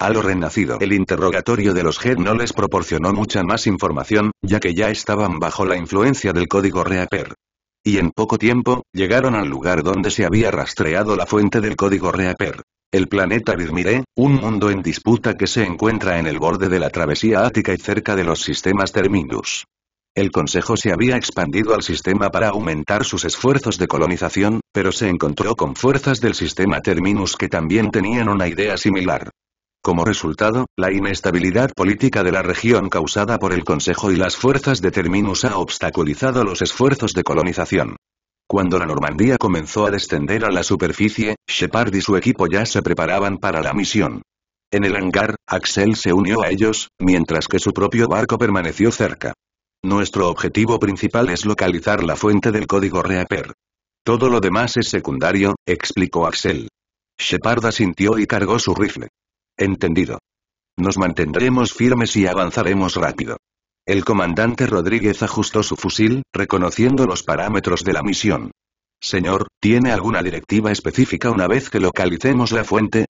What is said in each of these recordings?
A lo renacido el interrogatorio de los Head no les proporcionó mucha más información, ya que ya estaban bajo la influencia del código Reaper. Y en poco tiempo, llegaron al lugar donde se había rastreado la fuente del código Reaper. El planeta Virmire, un mundo en disputa que se encuentra en el borde de la travesía ática y cerca de los sistemas Terminus. El Consejo se había expandido al sistema para aumentar sus esfuerzos de colonización, pero se encontró con fuerzas del sistema Terminus que también tenían una idea similar. Como resultado, la inestabilidad política de la región causada por el Consejo y las fuerzas de Terminus ha obstaculizado los esfuerzos de colonización. Cuando la Normandía comenzó a descender a la superficie, Shepard y su equipo ya se preparaban para la misión. En el hangar, Axel se unió a ellos, mientras que su propio barco permaneció cerca. Nuestro objetivo principal es localizar la fuente del código Reaper. Todo lo demás es secundario, explicó Axel. Shepard asintió y cargó su rifle. Entendido. Nos mantendremos firmes y avanzaremos rápido. El comandante Rodríguez ajustó su fusil, reconociendo los parámetros de la misión. Señor, ¿tiene alguna directiva específica una vez que localicemos la fuente?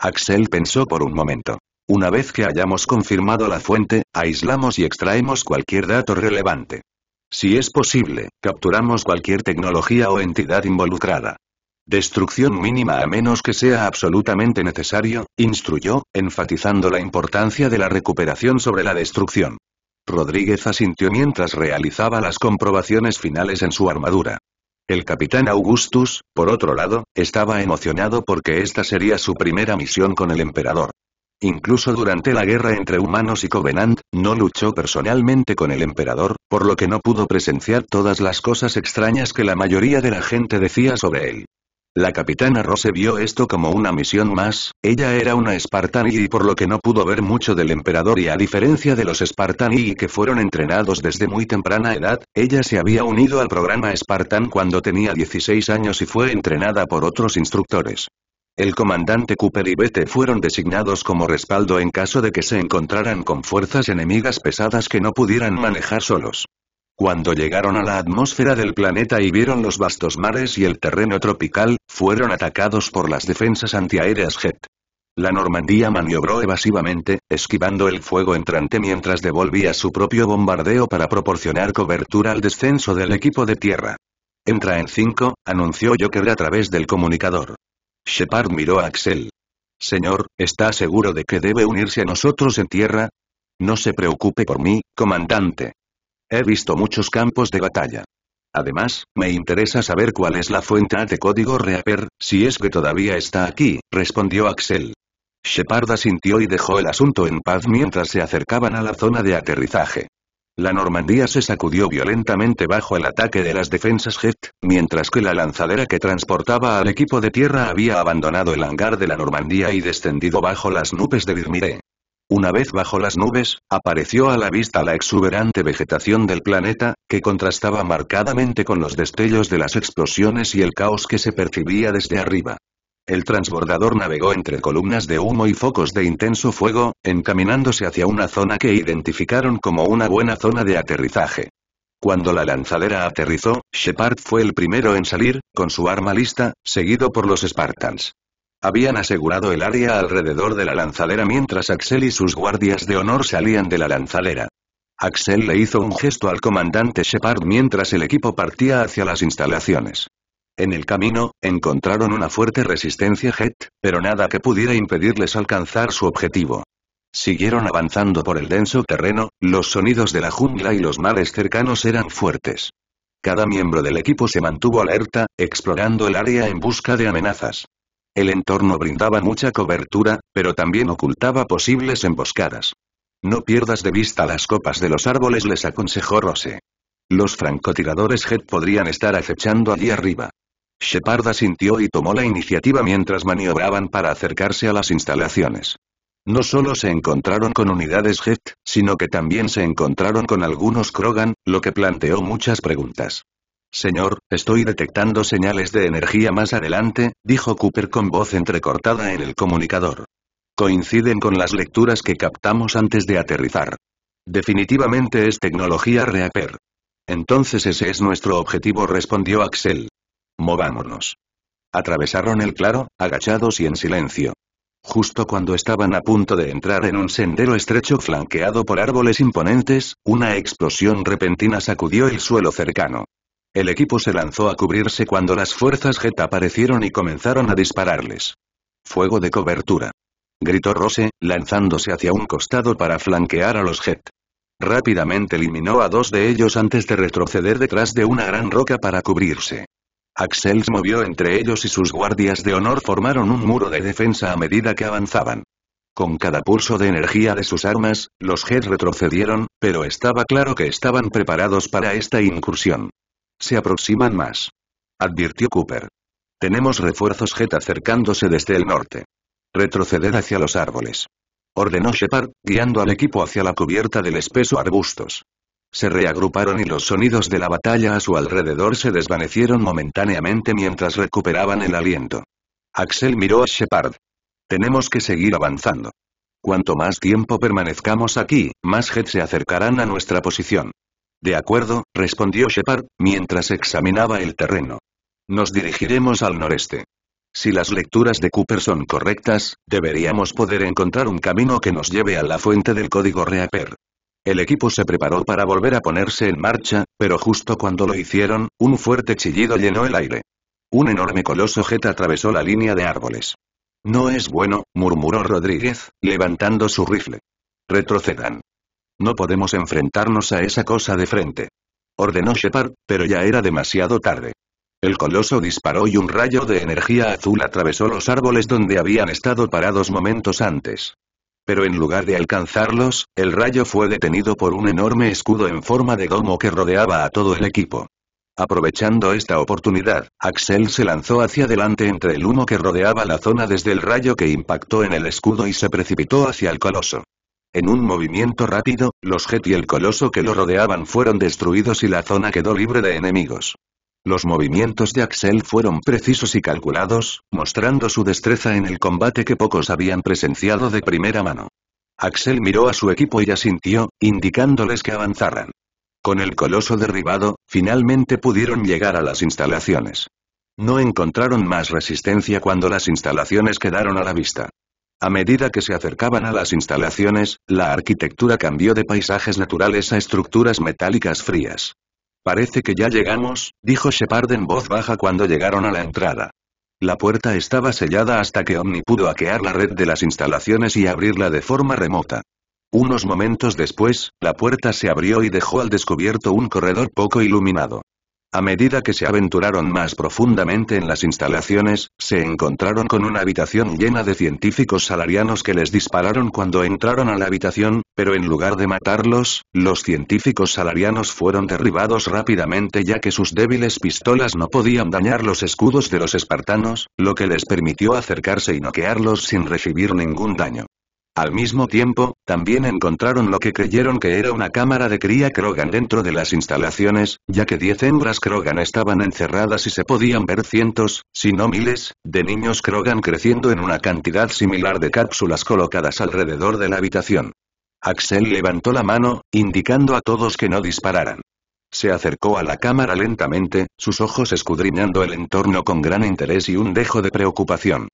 Axel pensó por un momento. Una vez que hayamos confirmado la fuente, aislamos y extraemos cualquier dato relevante. Si es posible, capturamos cualquier tecnología o entidad involucrada. Destrucción mínima a menos que sea absolutamente necesario, instruyó, enfatizando la importancia de la recuperación sobre la destrucción. Rodríguez asintió mientras realizaba las comprobaciones finales en su armadura. El capitán Augustus, por otro lado, estaba emocionado porque esta sería su primera misión con el emperador. Incluso durante la guerra entre humanos y Covenant, no luchó personalmente con el emperador, por lo que no pudo presenciar todas las cosas extrañas que la mayoría de la gente decía sobre él. La capitana Rose vio esto como una misión más, ella era una Spartan y por lo que no pudo ver mucho del emperador y a diferencia de los y que fueron entrenados desde muy temprana edad, ella se había unido al programa Spartan cuando tenía 16 años y fue entrenada por otros instructores. El comandante Cooper y Bete fueron designados como respaldo en caso de que se encontraran con fuerzas enemigas pesadas que no pudieran manejar solos. Cuando llegaron a la atmósfera del planeta y vieron los vastos mares y el terreno tropical, fueron atacados por las defensas antiaéreas JET. La Normandía maniobró evasivamente, esquivando el fuego entrante mientras devolvía su propio bombardeo para proporcionar cobertura al descenso del equipo de tierra. Entra en 5, anunció Joker a través del comunicador. Shepard miró a Axel. Señor, ¿está seguro de que debe unirse a nosotros en tierra? No se preocupe por mí, comandante. He visto muchos campos de batalla. Además, me interesa saber cuál es la fuente de código Reaper, si es que todavía está aquí, respondió Axel. Shepard asintió y dejó el asunto en paz mientras se acercaban a la zona de aterrizaje. La Normandía se sacudió violentamente bajo el ataque de las defensas Jet, mientras que la lanzadera que transportaba al equipo de tierra había abandonado el hangar de la Normandía y descendido bajo las nubes de birmire una vez bajo las nubes, apareció a la vista la exuberante vegetación del planeta, que contrastaba marcadamente con los destellos de las explosiones y el caos que se percibía desde arriba. El transbordador navegó entre columnas de humo y focos de intenso fuego, encaminándose hacia una zona que identificaron como una buena zona de aterrizaje. Cuando la lanzadera aterrizó, Shepard fue el primero en salir, con su arma lista, seguido por los Spartans. Habían asegurado el área alrededor de la lanzadera mientras Axel y sus guardias de honor salían de la lanzadera. Axel le hizo un gesto al comandante Shepard mientras el equipo partía hacia las instalaciones. En el camino, encontraron una fuerte resistencia JET, pero nada que pudiera impedirles alcanzar su objetivo. Siguieron avanzando por el denso terreno, los sonidos de la jungla y los mares cercanos eran fuertes. Cada miembro del equipo se mantuvo alerta, explorando el área en busca de amenazas. El entorno brindaba mucha cobertura, pero también ocultaba posibles emboscadas. No pierdas de vista las copas de los árboles, les aconsejó Rose. Los francotiradores Head podrían estar acechando allí arriba. Shepard asintió y tomó la iniciativa mientras maniobraban para acercarse a las instalaciones. No solo se encontraron con unidades Jet, sino que también se encontraron con algunos Krogan, lo que planteó muchas preguntas. Señor, estoy detectando señales de energía más adelante, dijo Cooper con voz entrecortada en el comunicador. Coinciden con las lecturas que captamos antes de aterrizar. Definitivamente es tecnología Reaper. Entonces ese es nuestro objetivo, respondió Axel. Movámonos. Atravesaron el claro, agachados y en silencio. Justo cuando estaban a punto de entrar en un sendero estrecho flanqueado por árboles imponentes, una explosión repentina sacudió el suelo cercano. El equipo se lanzó a cubrirse cuando las fuerzas Jet aparecieron y comenzaron a dispararles. Fuego de cobertura. Gritó Rose, lanzándose hacia un costado para flanquear a los Jet. Rápidamente eliminó a dos de ellos antes de retroceder detrás de una gran roca para cubrirse. Axel se movió entre ellos y sus guardias de honor formaron un muro de defensa a medida que avanzaban. Con cada pulso de energía de sus armas, los Jet retrocedieron, pero estaba claro que estaban preparados para esta incursión. Se aproximan más. Advirtió Cooper. Tenemos refuerzos Jet acercándose desde el norte. Retroceder hacia los árboles. Ordenó Shepard, guiando al equipo hacia la cubierta del espeso arbustos. Se reagruparon y los sonidos de la batalla a su alrededor se desvanecieron momentáneamente mientras recuperaban el aliento. Axel miró a Shepard. Tenemos que seguir avanzando. Cuanto más tiempo permanezcamos aquí, más Jet se acercarán a nuestra posición. De acuerdo, respondió Shepard, mientras examinaba el terreno. Nos dirigiremos al noreste. Si las lecturas de Cooper son correctas, deberíamos poder encontrar un camino que nos lleve a la fuente del código Reaper. El equipo se preparó para volver a ponerse en marcha, pero justo cuando lo hicieron, un fuerte chillido llenó el aire. Un enorme coloso jet atravesó la línea de árboles. No es bueno, murmuró Rodríguez, levantando su rifle. Retrocedan. No podemos enfrentarnos a esa cosa de frente. Ordenó Shepard, pero ya era demasiado tarde. El coloso disparó y un rayo de energía azul atravesó los árboles donde habían estado parados momentos antes. Pero en lugar de alcanzarlos, el rayo fue detenido por un enorme escudo en forma de domo que rodeaba a todo el equipo. Aprovechando esta oportunidad, Axel se lanzó hacia adelante entre el humo que rodeaba la zona desde el rayo que impactó en el escudo y se precipitó hacia el coloso. En un movimiento rápido, los Jet y el coloso que lo rodeaban fueron destruidos y la zona quedó libre de enemigos. Los movimientos de Axel fueron precisos y calculados, mostrando su destreza en el combate que pocos habían presenciado de primera mano. Axel miró a su equipo y asintió, indicándoles que avanzaran. Con el coloso derribado, finalmente pudieron llegar a las instalaciones. No encontraron más resistencia cuando las instalaciones quedaron a la vista. A medida que se acercaban a las instalaciones, la arquitectura cambió de paisajes naturales a estructuras metálicas frías. Parece que ya llegamos, dijo Shepard en voz baja cuando llegaron a la entrada. La puerta estaba sellada hasta que Omni pudo hackear la red de las instalaciones y abrirla de forma remota. Unos momentos después, la puerta se abrió y dejó al descubierto un corredor poco iluminado. A medida que se aventuraron más profundamente en las instalaciones, se encontraron con una habitación llena de científicos salarianos que les dispararon cuando entraron a la habitación, pero en lugar de matarlos, los científicos salarianos fueron derribados rápidamente ya que sus débiles pistolas no podían dañar los escudos de los espartanos, lo que les permitió acercarse y noquearlos sin recibir ningún daño. Al mismo tiempo, también encontraron lo que creyeron que era una cámara de cría Krogan dentro de las instalaciones, ya que 10 hembras Krogan estaban encerradas y se podían ver cientos, si no miles, de niños Krogan creciendo en una cantidad similar de cápsulas colocadas alrededor de la habitación. Axel levantó la mano, indicando a todos que no dispararan. Se acercó a la cámara lentamente, sus ojos escudriñando el entorno con gran interés y un dejo de preocupación.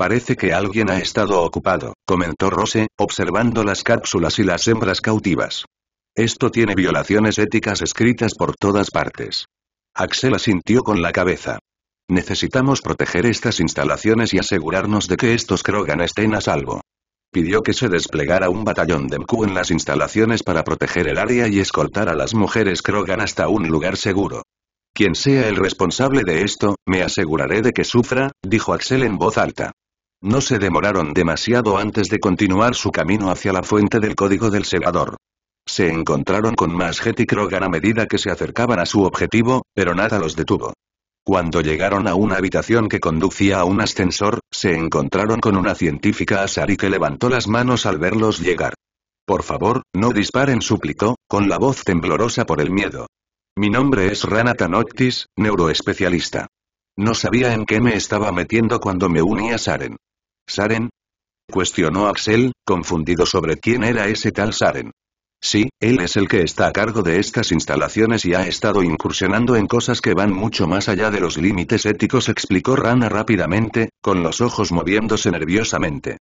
Parece que alguien ha estado ocupado, comentó Rose, observando las cápsulas y las hembras cautivas. Esto tiene violaciones éticas escritas por todas partes. Axel asintió con la cabeza. Necesitamos proteger estas instalaciones y asegurarnos de que estos Krogan estén a salvo. Pidió que se desplegara un batallón de MQ en las instalaciones para proteger el área y escoltar a las mujeres Krogan hasta un lugar seguro. Quien sea el responsable de esto, me aseguraré de que sufra, dijo Axel en voz alta. No se demoraron demasiado antes de continuar su camino hacia la fuente del código del segador. Se encontraron con más y Krogan a medida que se acercaban a su objetivo, pero nada los detuvo. Cuando llegaron a una habitación que conducía a un ascensor, se encontraron con una científica Asari que levantó las manos al verlos llegar. Por favor, no disparen, suplicó, con la voz temblorosa por el miedo. Mi nombre es Rana Tanoctis, neuroespecialista. No sabía en qué me estaba metiendo cuando me uní a Saren. ¿Saren? Cuestionó Axel, confundido sobre quién era ese tal Saren. Sí, él es el que está a cargo de estas instalaciones y ha estado incursionando en cosas que van mucho más allá de los límites éticos, explicó Rana rápidamente, con los ojos moviéndose nerviosamente.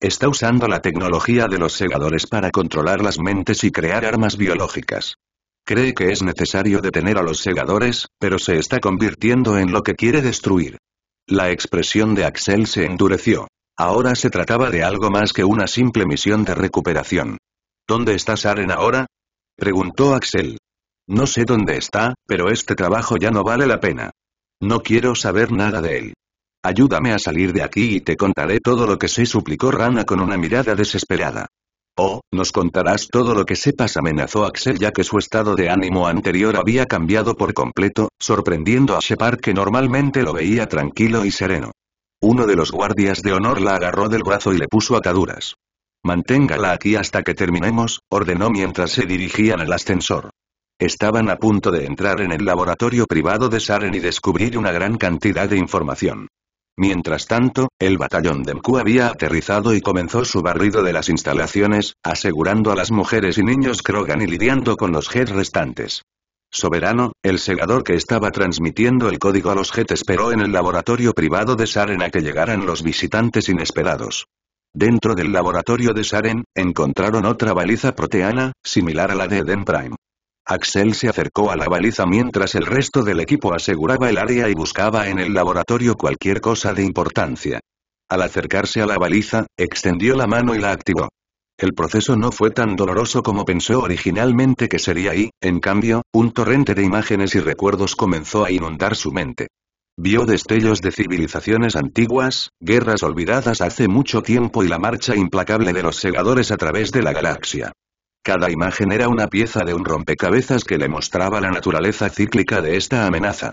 Está usando la tecnología de los segadores para controlar las mentes y crear armas biológicas. Cree que es necesario detener a los segadores, pero se está convirtiendo en lo que quiere destruir. La expresión de Axel se endureció. Ahora se trataba de algo más que una simple misión de recuperación. ¿Dónde está Saren ahora? Preguntó Axel. No sé dónde está, pero este trabajo ya no vale la pena. No quiero saber nada de él. Ayúdame a salir de aquí y te contaré todo lo que sé, suplicó Rana con una mirada desesperada. Oh, nos contarás todo lo que sepas, amenazó Axel ya que su estado de ánimo anterior había cambiado por completo, sorprendiendo a Shepard que normalmente lo veía tranquilo y sereno. Uno de los guardias de honor la agarró del brazo y le puso ataduras. Manténgala aquí hasta que terminemos, ordenó mientras se dirigían al ascensor. Estaban a punto de entrar en el laboratorio privado de Saren y descubrir una gran cantidad de información. Mientras tanto, el batallón de Mku había aterrizado y comenzó su barrido de las instalaciones, asegurando a las mujeres y niños Krogan y lidiando con los heads restantes. Soberano, el segador que estaba transmitiendo el código a los JET esperó en el laboratorio privado de Saren a que llegaran los visitantes inesperados. Dentro del laboratorio de Saren, encontraron otra baliza proteana, similar a la de Eden Prime. Axel se acercó a la baliza mientras el resto del equipo aseguraba el área y buscaba en el laboratorio cualquier cosa de importancia. Al acercarse a la baliza, extendió la mano y la activó. El proceso no fue tan doloroso como pensó originalmente que sería y, en cambio, un torrente de imágenes y recuerdos comenzó a inundar su mente. Vio destellos de civilizaciones antiguas, guerras olvidadas hace mucho tiempo y la marcha implacable de los segadores a través de la galaxia. Cada imagen era una pieza de un rompecabezas que le mostraba la naturaleza cíclica de esta amenaza.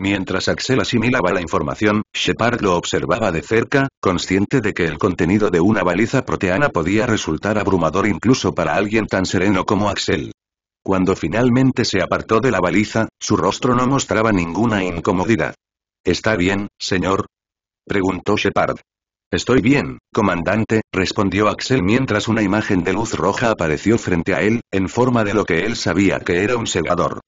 Mientras Axel asimilaba la información, Shepard lo observaba de cerca, consciente de que el contenido de una baliza proteana podía resultar abrumador incluso para alguien tan sereno como Axel. Cuando finalmente se apartó de la baliza, su rostro no mostraba ninguna incomodidad. ¿Está bien, señor? preguntó Shepard. Estoy bien, comandante, respondió Axel mientras una imagen de luz roja apareció frente a él, en forma de lo que él sabía que era un segador.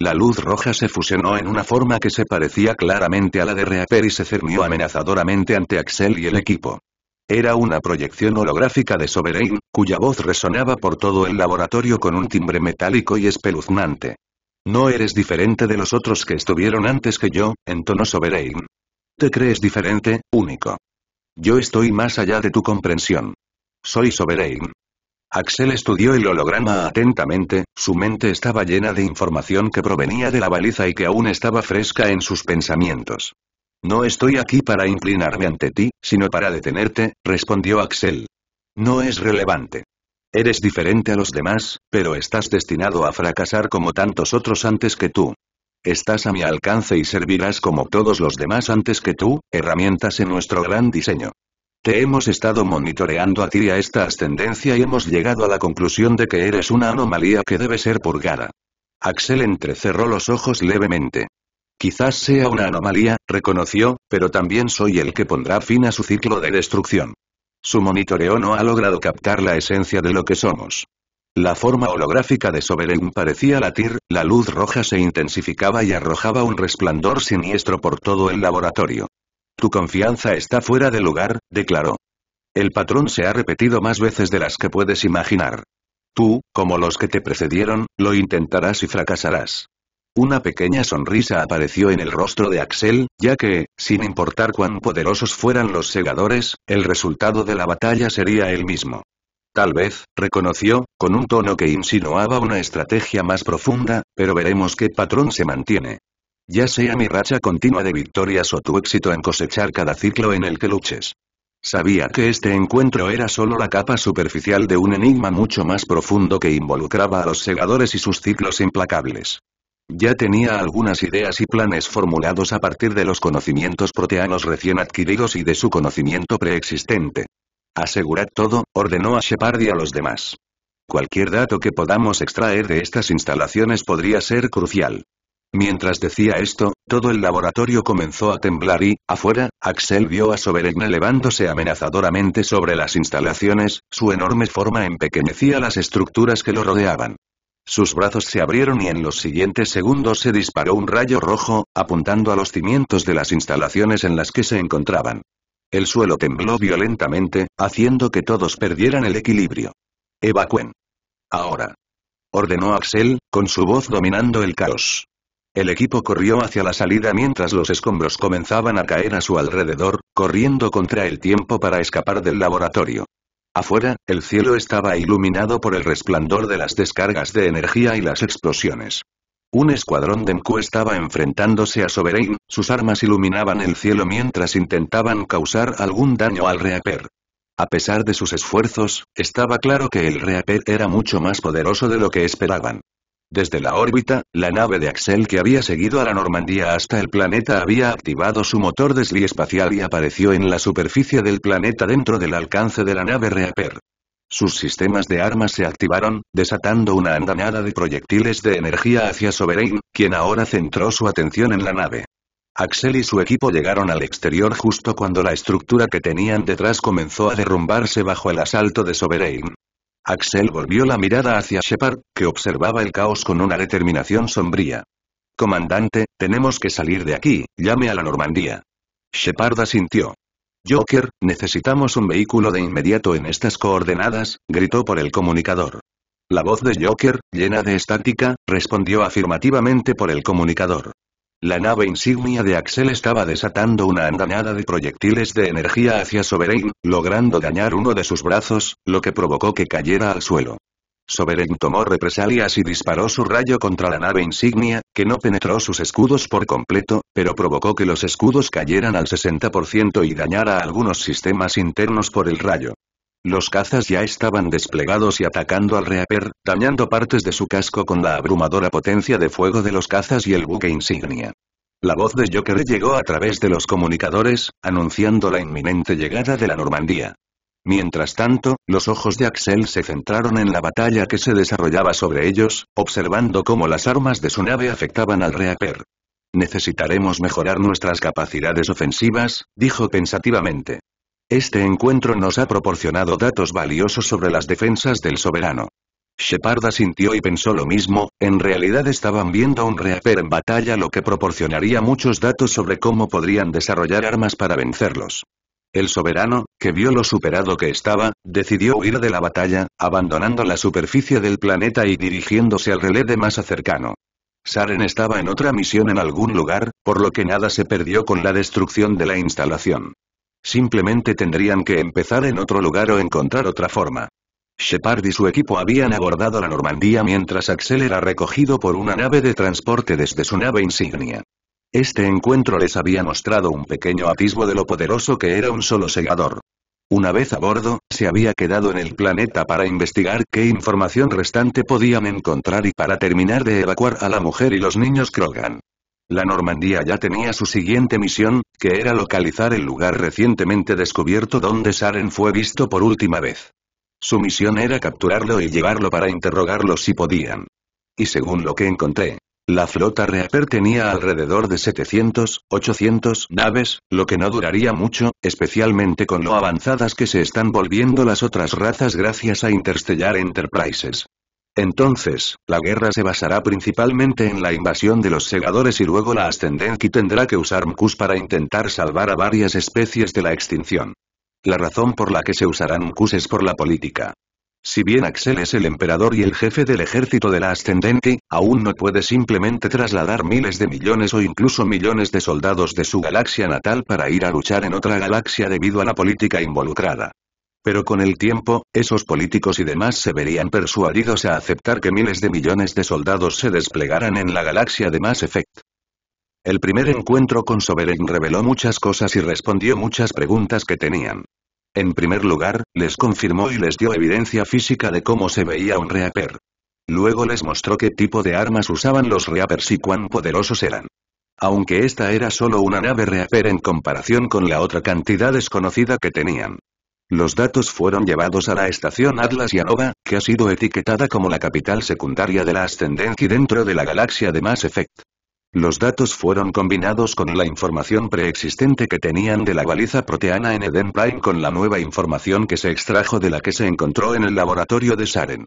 La luz roja se fusionó en una forma que se parecía claramente a la de Reaper y se cernió amenazadoramente ante Axel y el equipo. Era una proyección holográfica de Sovereign, cuya voz resonaba por todo el laboratorio con un timbre metálico y espeluznante. No eres diferente de los otros que estuvieron antes que yo, entonó Sovereign. Te crees diferente, único. Yo estoy más allá de tu comprensión. Soy Sovereign. Axel estudió el holograma atentamente, su mente estaba llena de información que provenía de la baliza y que aún estaba fresca en sus pensamientos. No estoy aquí para inclinarme ante ti, sino para detenerte, respondió Axel. No es relevante. Eres diferente a los demás, pero estás destinado a fracasar como tantos otros antes que tú. Estás a mi alcance y servirás como todos los demás antes que tú, herramientas en nuestro gran diseño hemos estado monitoreando a ti y a esta ascendencia y hemos llegado a la conclusión de que eres una anomalía que debe ser purgada. Axel entrecerró los ojos levemente. Quizás sea una anomalía, reconoció, pero también soy el que pondrá fin a su ciclo de destrucción. Su monitoreo no ha logrado captar la esencia de lo que somos. La forma holográfica de Sovereign parecía latir, la luz roja se intensificaba y arrojaba un resplandor siniestro por todo el laboratorio. Tu confianza está fuera de lugar, declaró. El patrón se ha repetido más veces de las que puedes imaginar. Tú, como los que te precedieron, lo intentarás y fracasarás. Una pequeña sonrisa apareció en el rostro de Axel, ya que, sin importar cuán poderosos fueran los segadores, el resultado de la batalla sería el mismo. Tal vez, reconoció, con un tono que insinuaba una estrategia más profunda, pero veremos qué patrón se mantiene. Ya sea mi racha continua de victorias o tu éxito en cosechar cada ciclo en el que luches. Sabía que este encuentro era solo la capa superficial de un enigma mucho más profundo que involucraba a los segadores y sus ciclos implacables. Ya tenía algunas ideas y planes formulados a partir de los conocimientos proteanos recién adquiridos y de su conocimiento preexistente. Asegurad todo, ordenó a Shepard y a los demás. Cualquier dato que podamos extraer de estas instalaciones podría ser crucial. Mientras decía esto, todo el laboratorio comenzó a temblar y, afuera, Axel vio a Soberegna elevándose amenazadoramente sobre las instalaciones, su enorme forma empequeñecía las estructuras que lo rodeaban. Sus brazos se abrieron y en los siguientes segundos se disparó un rayo rojo, apuntando a los cimientos de las instalaciones en las que se encontraban. El suelo tembló violentamente, haciendo que todos perdieran el equilibrio. Evacúen. Ahora. Ordenó Axel, con su voz dominando el caos. El equipo corrió hacia la salida mientras los escombros comenzaban a caer a su alrededor, corriendo contra el tiempo para escapar del laboratorio. Afuera, el cielo estaba iluminado por el resplandor de las descargas de energía y las explosiones. Un escuadrón de Mku estaba enfrentándose a Sovereign, sus armas iluminaban el cielo mientras intentaban causar algún daño al Reaper. A pesar de sus esfuerzos, estaba claro que el Reaper era mucho más poderoso de lo que esperaban. Desde la órbita, la nave de Axel que había seguido a la Normandía hasta el planeta había activado su motor espacial y apareció en la superficie del planeta dentro del alcance de la nave Reaper. Sus sistemas de armas se activaron, desatando una andanada de proyectiles de energía hacia Sovereign, quien ahora centró su atención en la nave. Axel y su equipo llegaron al exterior justo cuando la estructura que tenían detrás comenzó a derrumbarse bajo el asalto de Sovereign. Axel volvió la mirada hacia Shepard, que observaba el caos con una determinación sombría. Comandante, tenemos que salir de aquí, llame a la Normandía. Shepard asintió. Joker, necesitamos un vehículo de inmediato en estas coordenadas, gritó por el comunicador. La voz de Joker, llena de estática, respondió afirmativamente por el comunicador. La nave insignia de Axel estaba desatando una andanada de proyectiles de energía hacia Sovereign, logrando dañar uno de sus brazos, lo que provocó que cayera al suelo. Sovereign tomó represalias y disparó su rayo contra la nave insignia, que no penetró sus escudos por completo, pero provocó que los escudos cayeran al 60% y dañara algunos sistemas internos por el rayo. Los cazas ya estaban desplegados y atacando al Reaper, dañando partes de su casco con la abrumadora potencia de fuego de los cazas y el buque insignia. La voz de Joker llegó a través de los comunicadores, anunciando la inminente llegada de la Normandía. Mientras tanto, los ojos de Axel se centraron en la batalla que se desarrollaba sobre ellos, observando cómo las armas de su nave afectaban al Reaper. Necesitaremos mejorar nuestras capacidades ofensivas, dijo pensativamente. Este encuentro nos ha proporcionado datos valiosos sobre las defensas del soberano. Shepard sintió y pensó lo mismo, en realidad estaban viendo un reaper en batalla lo que proporcionaría muchos datos sobre cómo podrían desarrollar armas para vencerlos. El soberano, que vio lo superado que estaba, decidió huir de la batalla, abandonando la superficie del planeta y dirigiéndose al relé de masa cercano. Saren estaba en otra misión en algún lugar, por lo que nada se perdió con la destrucción de la instalación. Simplemente tendrían que empezar en otro lugar o encontrar otra forma. Shepard y su equipo habían abordado la Normandía mientras Axel era recogido por una nave de transporte desde su nave insignia. Este encuentro les había mostrado un pequeño atisbo de lo poderoso que era un solo segador. Una vez a bordo, se había quedado en el planeta para investigar qué información restante podían encontrar y para terminar de evacuar a la mujer y los niños Krogan. La Normandía ya tenía su siguiente misión, que era localizar el lugar recientemente descubierto donde Saren fue visto por última vez. Su misión era capturarlo y llevarlo para interrogarlo si podían. Y según lo que encontré, la flota Reaper tenía alrededor de 700, 800 naves, lo que no duraría mucho, especialmente con lo avanzadas que se están volviendo las otras razas gracias a Interstellar Enterprises. Entonces, la guerra se basará principalmente en la invasión de los segadores y luego la Ascendente tendrá que usar Mkus para intentar salvar a varias especies de la extinción. La razón por la que se usarán Mkus es por la política. Si bien Axel es el emperador y el jefe del ejército de la Ascendente, aún no puede simplemente trasladar miles de millones o incluso millones de soldados de su galaxia natal para ir a luchar en otra galaxia debido a la política involucrada. Pero con el tiempo, esos políticos y demás se verían persuadidos a aceptar que miles de millones de soldados se desplegaran en la galaxia de Mass Effect. El primer encuentro con Sovereign reveló muchas cosas y respondió muchas preguntas que tenían. En primer lugar, les confirmó y les dio evidencia física de cómo se veía un Reaper. Luego les mostró qué tipo de armas usaban los Reapers y cuán poderosos eran. Aunque esta era solo una nave Reaper en comparación con la otra cantidad desconocida que tenían. Los datos fueron llevados a la estación Atlas Yanova, que ha sido etiquetada como la capital secundaria de la y dentro de la galaxia de Mass Effect. Los datos fueron combinados con la información preexistente que tenían de la baliza proteana en Eden Prime con la nueva información que se extrajo de la que se encontró en el laboratorio de Saren.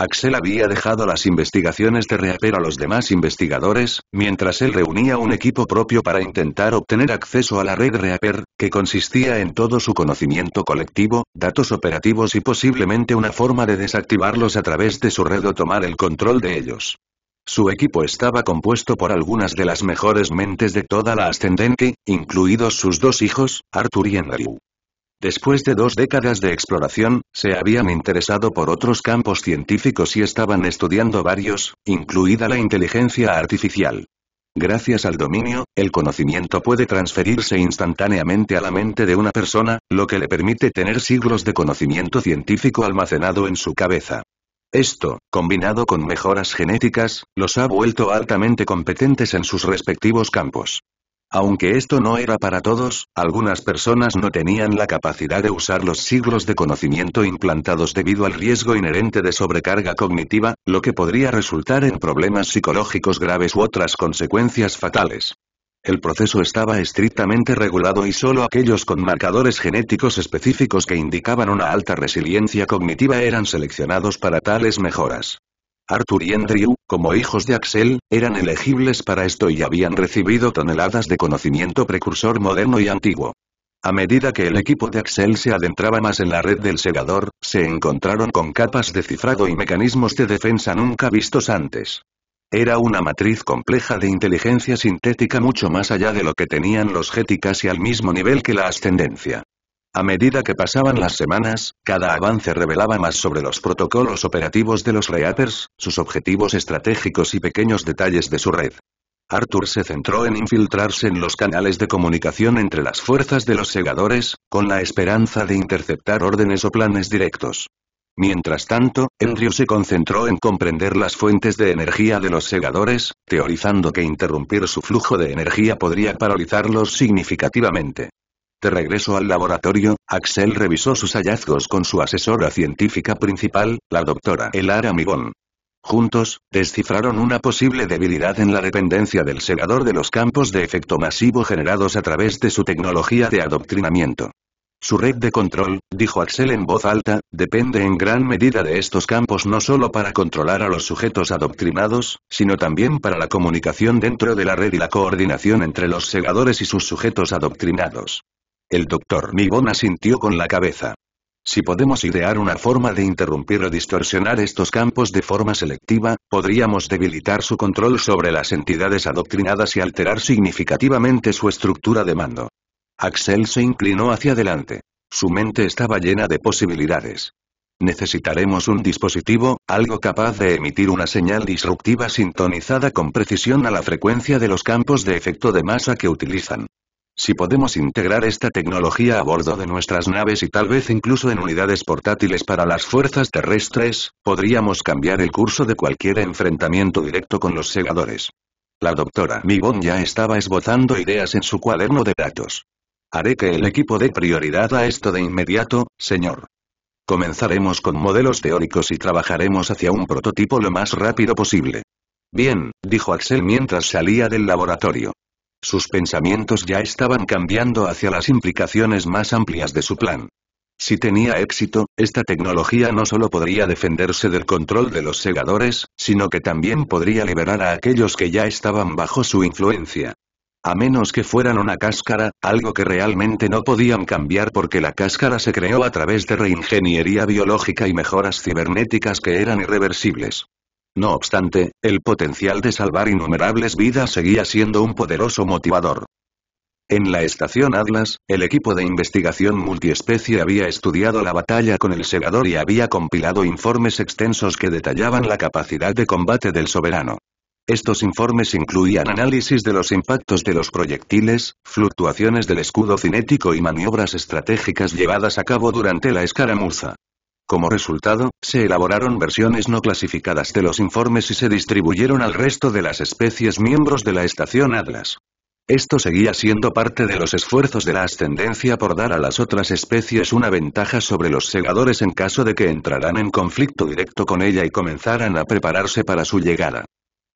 Axel había dejado las investigaciones de Reaper a los demás investigadores, mientras él reunía un equipo propio para intentar obtener acceso a la red Reaper, que consistía en todo su conocimiento colectivo, datos operativos y posiblemente una forma de desactivarlos a través de su red o tomar el control de ellos. Su equipo estaba compuesto por algunas de las mejores mentes de toda la ascendente, incluidos sus dos hijos, Arthur y Andrew. Después de dos décadas de exploración, se habían interesado por otros campos científicos y estaban estudiando varios, incluida la inteligencia artificial. Gracias al dominio, el conocimiento puede transferirse instantáneamente a la mente de una persona, lo que le permite tener siglos de conocimiento científico almacenado en su cabeza. Esto, combinado con mejoras genéticas, los ha vuelto altamente competentes en sus respectivos campos. Aunque esto no era para todos, algunas personas no tenían la capacidad de usar los siglos de conocimiento implantados debido al riesgo inherente de sobrecarga cognitiva, lo que podría resultar en problemas psicológicos graves u otras consecuencias fatales. El proceso estaba estrictamente regulado y solo aquellos con marcadores genéticos específicos que indicaban una alta resiliencia cognitiva eran seleccionados para tales mejoras. Arthur y Andrew, como hijos de Axel, eran elegibles para esto y habían recibido toneladas de conocimiento precursor moderno y antiguo. A medida que el equipo de Axel se adentraba más en la red del segador, se encontraron con capas de cifrado y mecanismos de defensa nunca vistos antes. Era una matriz compleja de inteligencia sintética mucho más allá de lo que tenían los géticas y al mismo nivel que la ascendencia. A medida que pasaban las semanas, cada avance revelaba más sobre los protocolos operativos de los Reapers, sus objetivos estratégicos y pequeños detalles de su red. Arthur se centró en infiltrarse en los canales de comunicación entre las fuerzas de los segadores, con la esperanza de interceptar órdenes o planes directos. Mientras tanto, Andrew se concentró en comprender las fuentes de energía de los segadores, teorizando que interrumpir su flujo de energía podría paralizarlos significativamente. De regreso al laboratorio, Axel revisó sus hallazgos con su asesora científica principal, la doctora Elara Migón. Juntos, descifraron una posible debilidad en la dependencia del segador de los campos de efecto masivo generados a través de su tecnología de adoctrinamiento. Su red de control, dijo Axel en voz alta, depende en gran medida de estos campos no solo para controlar a los sujetos adoctrinados, sino también para la comunicación dentro de la red y la coordinación entre los segadores y sus sujetos adoctrinados. El doctor Nibona asintió con la cabeza. Si podemos idear una forma de interrumpir o distorsionar estos campos de forma selectiva, podríamos debilitar su control sobre las entidades adoctrinadas y alterar significativamente su estructura de mando. Axel se inclinó hacia adelante. Su mente estaba llena de posibilidades. Necesitaremos un dispositivo, algo capaz de emitir una señal disruptiva sintonizada con precisión a la frecuencia de los campos de efecto de masa que utilizan. Si podemos integrar esta tecnología a bordo de nuestras naves y tal vez incluso en unidades portátiles para las fuerzas terrestres, podríamos cambiar el curso de cualquier enfrentamiento directo con los segadores. La doctora Mibon ya estaba esbozando ideas en su cuaderno de datos. Haré que el equipo dé prioridad a esto de inmediato, señor. Comenzaremos con modelos teóricos y trabajaremos hacia un prototipo lo más rápido posible. Bien, dijo Axel mientras salía del laboratorio. Sus pensamientos ya estaban cambiando hacia las implicaciones más amplias de su plan. Si tenía éxito, esta tecnología no solo podría defenderse del control de los segadores, sino que también podría liberar a aquellos que ya estaban bajo su influencia. A menos que fueran una cáscara, algo que realmente no podían cambiar porque la cáscara se creó a través de reingeniería biológica y mejoras cibernéticas que eran irreversibles. No obstante, el potencial de salvar innumerables vidas seguía siendo un poderoso motivador. En la estación Atlas, el equipo de investigación multiespecie había estudiado la batalla con el segador y había compilado informes extensos que detallaban la capacidad de combate del soberano. Estos informes incluían análisis de los impactos de los proyectiles, fluctuaciones del escudo cinético y maniobras estratégicas llevadas a cabo durante la escaramuza. Como resultado, se elaboraron versiones no clasificadas de los informes y se distribuyeron al resto de las especies miembros de la estación Atlas. Esto seguía siendo parte de los esfuerzos de la ascendencia por dar a las otras especies una ventaja sobre los segadores en caso de que entraran en conflicto directo con ella y comenzaran a prepararse para su llegada.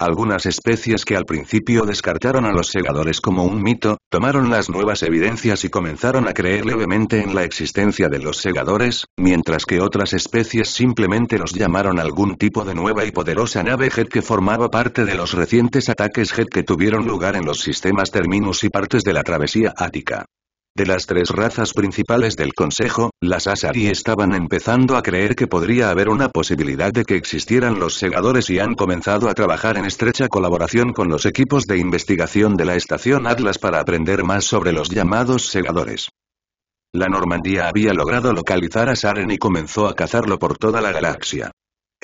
Algunas especies que al principio descartaron a los segadores como un mito, tomaron las nuevas evidencias y comenzaron a creer levemente en la existencia de los segadores, mientras que otras especies simplemente los llamaron algún tipo de nueva y poderosa nave Jet que formaba parte de los recientes ataques Jet que tuvieron lugar en los sistemas Terminus y partes de la travesía ática. De las tres razas principales del Consejo, las Asari estaban empezando a creer que podría haber una posibilidad de que existieran los segadores y han comenzado a trabajar en estrecha colaboración con los equipos de investigación de la estación Atlas para aprender más sobre los llamados segadores. La Normandía había logrado localizar a Saren y comenzó a cazarlo por toda la galaxia.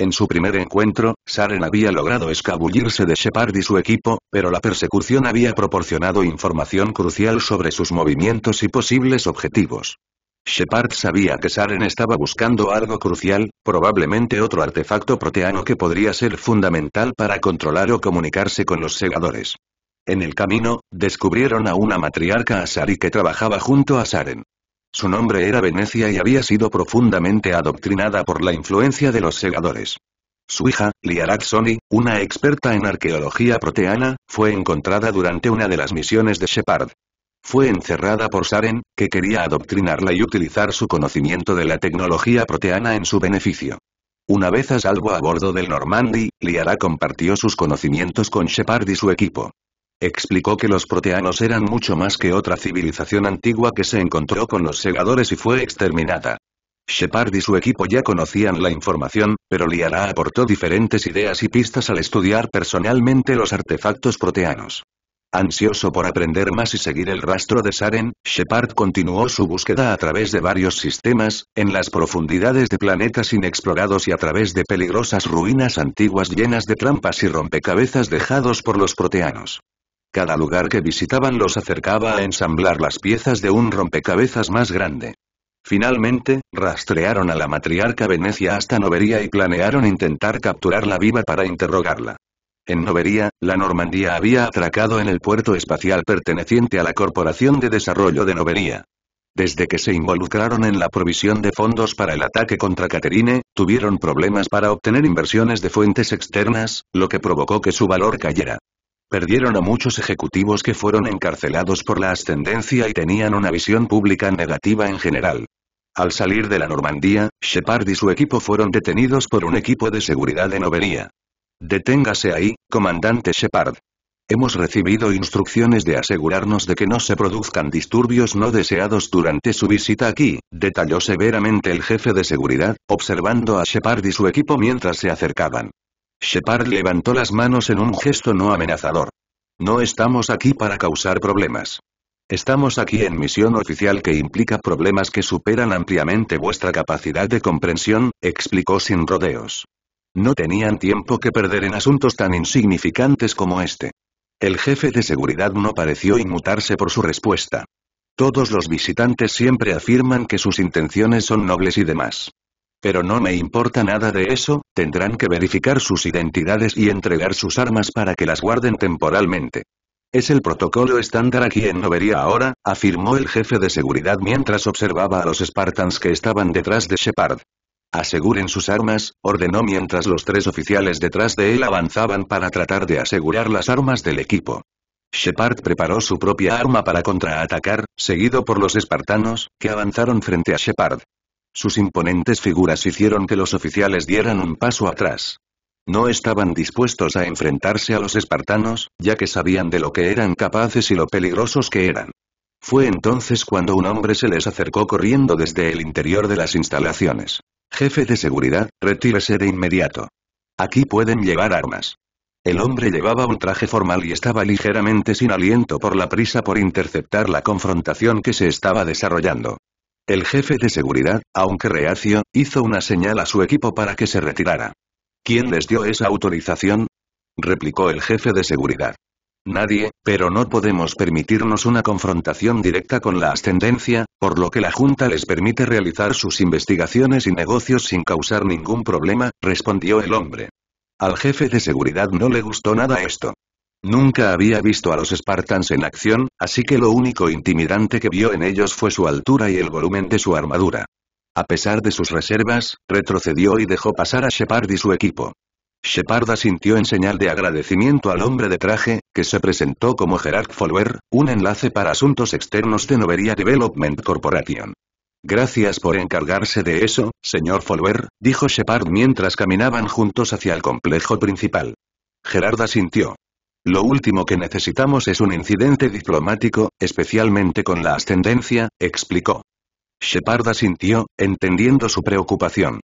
En su primer encuentro, Saren había logrado escabullirse de Shepard y su equipo, pero la persecución había proporcionado información crucial sobre sus movimientos y posibles objetivos. Shepard sabía que Saren estaba buscando algo crucial, probablemente otro artefacto proteano que podría ser fundamental para controlar o comunicarse con los segadores. En el camino, descubrieron a una matriarca Asari que trabajaba junto a Saren. Su nombre era Venecia y había sido profundamente adoctrinada por la influencia de los segadores. Su hija, Liarak Sony, una experta en arqueología proteana, fue encontrada durante una de las misiones de Shepard. Fue encerrada por Saren, que quería adoctrinarla y utilizar su conocimiento de la tecnología proteana en su beneficio. Una vez a salvo a bordo del Normandy, Liara compartió sus conocimientos con Shepard y su equipo. Explicó que los proteanos eran mucho más que otra civilización antigua que se encontró con los segadores y fue exterminada. Shepard y su equipo ya conocían la información, pero Liara aportó diferentes ideas y pistas al estudiar personalmente los artefactos proteanos. Ansioso por aprender más y seguir el rastro de Saren, Shepard continuó su búsqueda a través de varios sistemas, en las profundidades de planetas inexplorados y a través de peligrosas ruinas antiguas llenas de trampas y rompecabezas dejados por los proteanos. Cada lugar que visitaban los acercaba a ensamblar las piezas de un rompecabezas más grande. Finalmente, rastrearon a la matriarca Venecia hasta Novería y planearon intentar capturarla viva para interrogarla. En Novería, la Normandía había atracado en el puerto espacial perteneciente a la Corporación de Desarrollo de Novería. Desde que se involucraron en la provisión de fondos para el ataque contra Caterine, tuvieron problemas para obtener inversiones de fuentes externas, lo que provocó que su valor cayera. Perdieron a muchos ejecutivos que fueron encarcelados por la ascendencia y tenían una visión pública negativa en general. Al salir de la Normandía, Shepard y su equipo fueron detenidos por un equipo de seguridad en Obería. Deténgase ahí, comandante Shepard. Hemos recibido instrucciones de asegurarnos de que no se produzcan disturbios no deseados durante su visita aquí, detalló severamente el jefe de seguridad, observando a Shepard y su equipo mientras se acercaban. Shepard levantó las manos en un gesto no amenazador. No estamos aquí para causar problemas. Estamos aquí en misión oficial que implica problemas que superan ampliamente vuestra capacidad de comprensión, explicó sin rodeos. No tenían tiempo que perder en asuntos tan insignificantes como este. El jefe de seguridad no pareció inmutarse por su respuesta. Todos los visitantes siempre afirman que sus intenciones son nobles y demás. Pero no me importa nada de eso, tendrán que verificar sus identidades y entregar sus armas para que las guarden temporalmente. Es el protocolo estándar aquí en vería ahora, afirmó el jefe de seguridad mientras observaba a los Spartans que estaban detrás de Shepard. Aseguren sus armas, ordenó mientras los tres oficiales detrás de él avanzaban para tratar de asegurar las armas del equipo. Shepard preparó su propia arma para contraatacar, seguido por los espartanos, que avanzaron frente a Shepard. Sus imponentes figuras hicieron que los oficiales dieran un paso atrás. No estaban dispuestos a enfrentarse a los espartanos, ya que sabían de lo que eran capaces y lo peligrosos que eran. Fue entonces cuando un hombre se les acercó corriendo desde el interior de las instalaciones. Jefe de seguridad, retírese de inmediato. Aquí pueden llevar armas. El hombre llevaba un traje formal y estaba ligeramente sin aliento por la prisa por interceptar la confrontación que se estaba desarrollando. El jefe de seguridad, aunque reacio, hizo una señal a su equipo para que se retirara. ¿Quién les dio esa autorización? replicó el jefe de seguridad. Nadie, pero no podemos permitirnos una confrontación directa con la ascendencia, por lo que la Junta les permite realizar sus investigaciones y negocios sin causar ningún problema, respondió el hombre. Al jefe de seguridad no le gustó nada esto. Nunca había visto a los Spartans en acción, así que lo único intimidante que vio en ellos fue su altura y el volumen de su armadura. A pesar de sus reservas, retrocedió y dejó pasar a Shepard y su equipo. Shepard asintió en señal de agradecimiento al hombre de traje, que se presentó como Gerard Folwer, un enlace para asuntos externos de Noveria Development Corporation. Gracias por encargarse de eso, señor Folwer, dijo Shepard mientras caminaban juntos hacia el complejo principal. Gerard asintió. Lo último que necesitamos es un incidente diplomático, especialmente con la ascendencia, explicó. Shepard asintió, entendiendo su preocupación.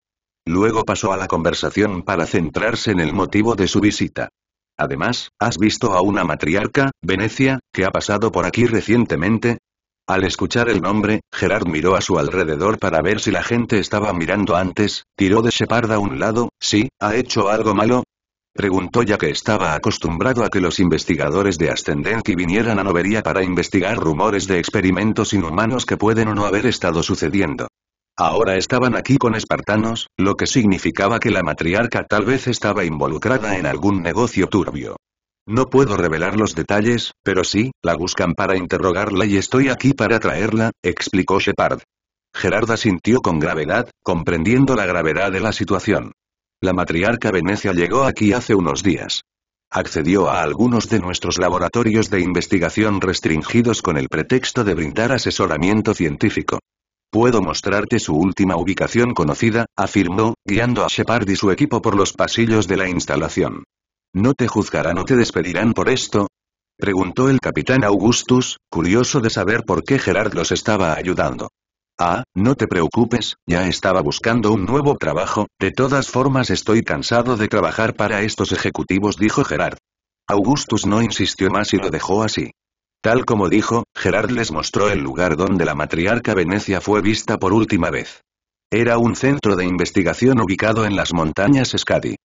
Luego pasó a la conversación para centrarse en el motivo de su visita. Además, ¿has visto a una matriarca, Venecia, que ha pasado por aquí recientemente? Al escuchar el nombre, Gerard miró a su alrededor para ver si la gente estaba mirando antes, tiró de Shepard a un lado, sí, ha hecho algo malo, Preguntó ya que estaba acostumbrado a que los investigadores de ascendencia vinieran a Novería para investigar rumores de experimentos inhumanos que pueden o no haber estado sucediendo. Ahora estaban aquí con espartanos, lo que significaba que la matriarca tal vez estaba involucrada en algún negocio turbio. No puedo revelar los detalles, pero sí, la buscan para interrogarla y estoy aquí para traerla, explicó Shepard. Gerarda sintió con gravedad, comprendiendo la gravedad de la situación. La matriarca Venecia llegó aquí hace unos días. Accedió a algunos de nuestros laboratorios de investigación restringidos con el pretexto de brindar asesoramiento científico. Puedo mostrarte su última ubicación conocida, afirmó, guiando a Shepard y su equipo por los pasillos de la instalación. ¿No te juzgarán o te despedirán por esto? Preguntó el capitán Augustus, curioso de saber por qué Gerard los estaba ayudando. Ah, no te preocupes, ya estaba buscando un nuevo trabajo, de todas formas estoy cansado de trabajar para estos ejecutivos, dijo Gerard. Augustus no insistió más y lo dejó así. Tal como dijo, Gerard les mostró el lugar donde la matriarca Venecia fue vista por última vez. Era un centro de investigación ubicado en las montañas Skadi.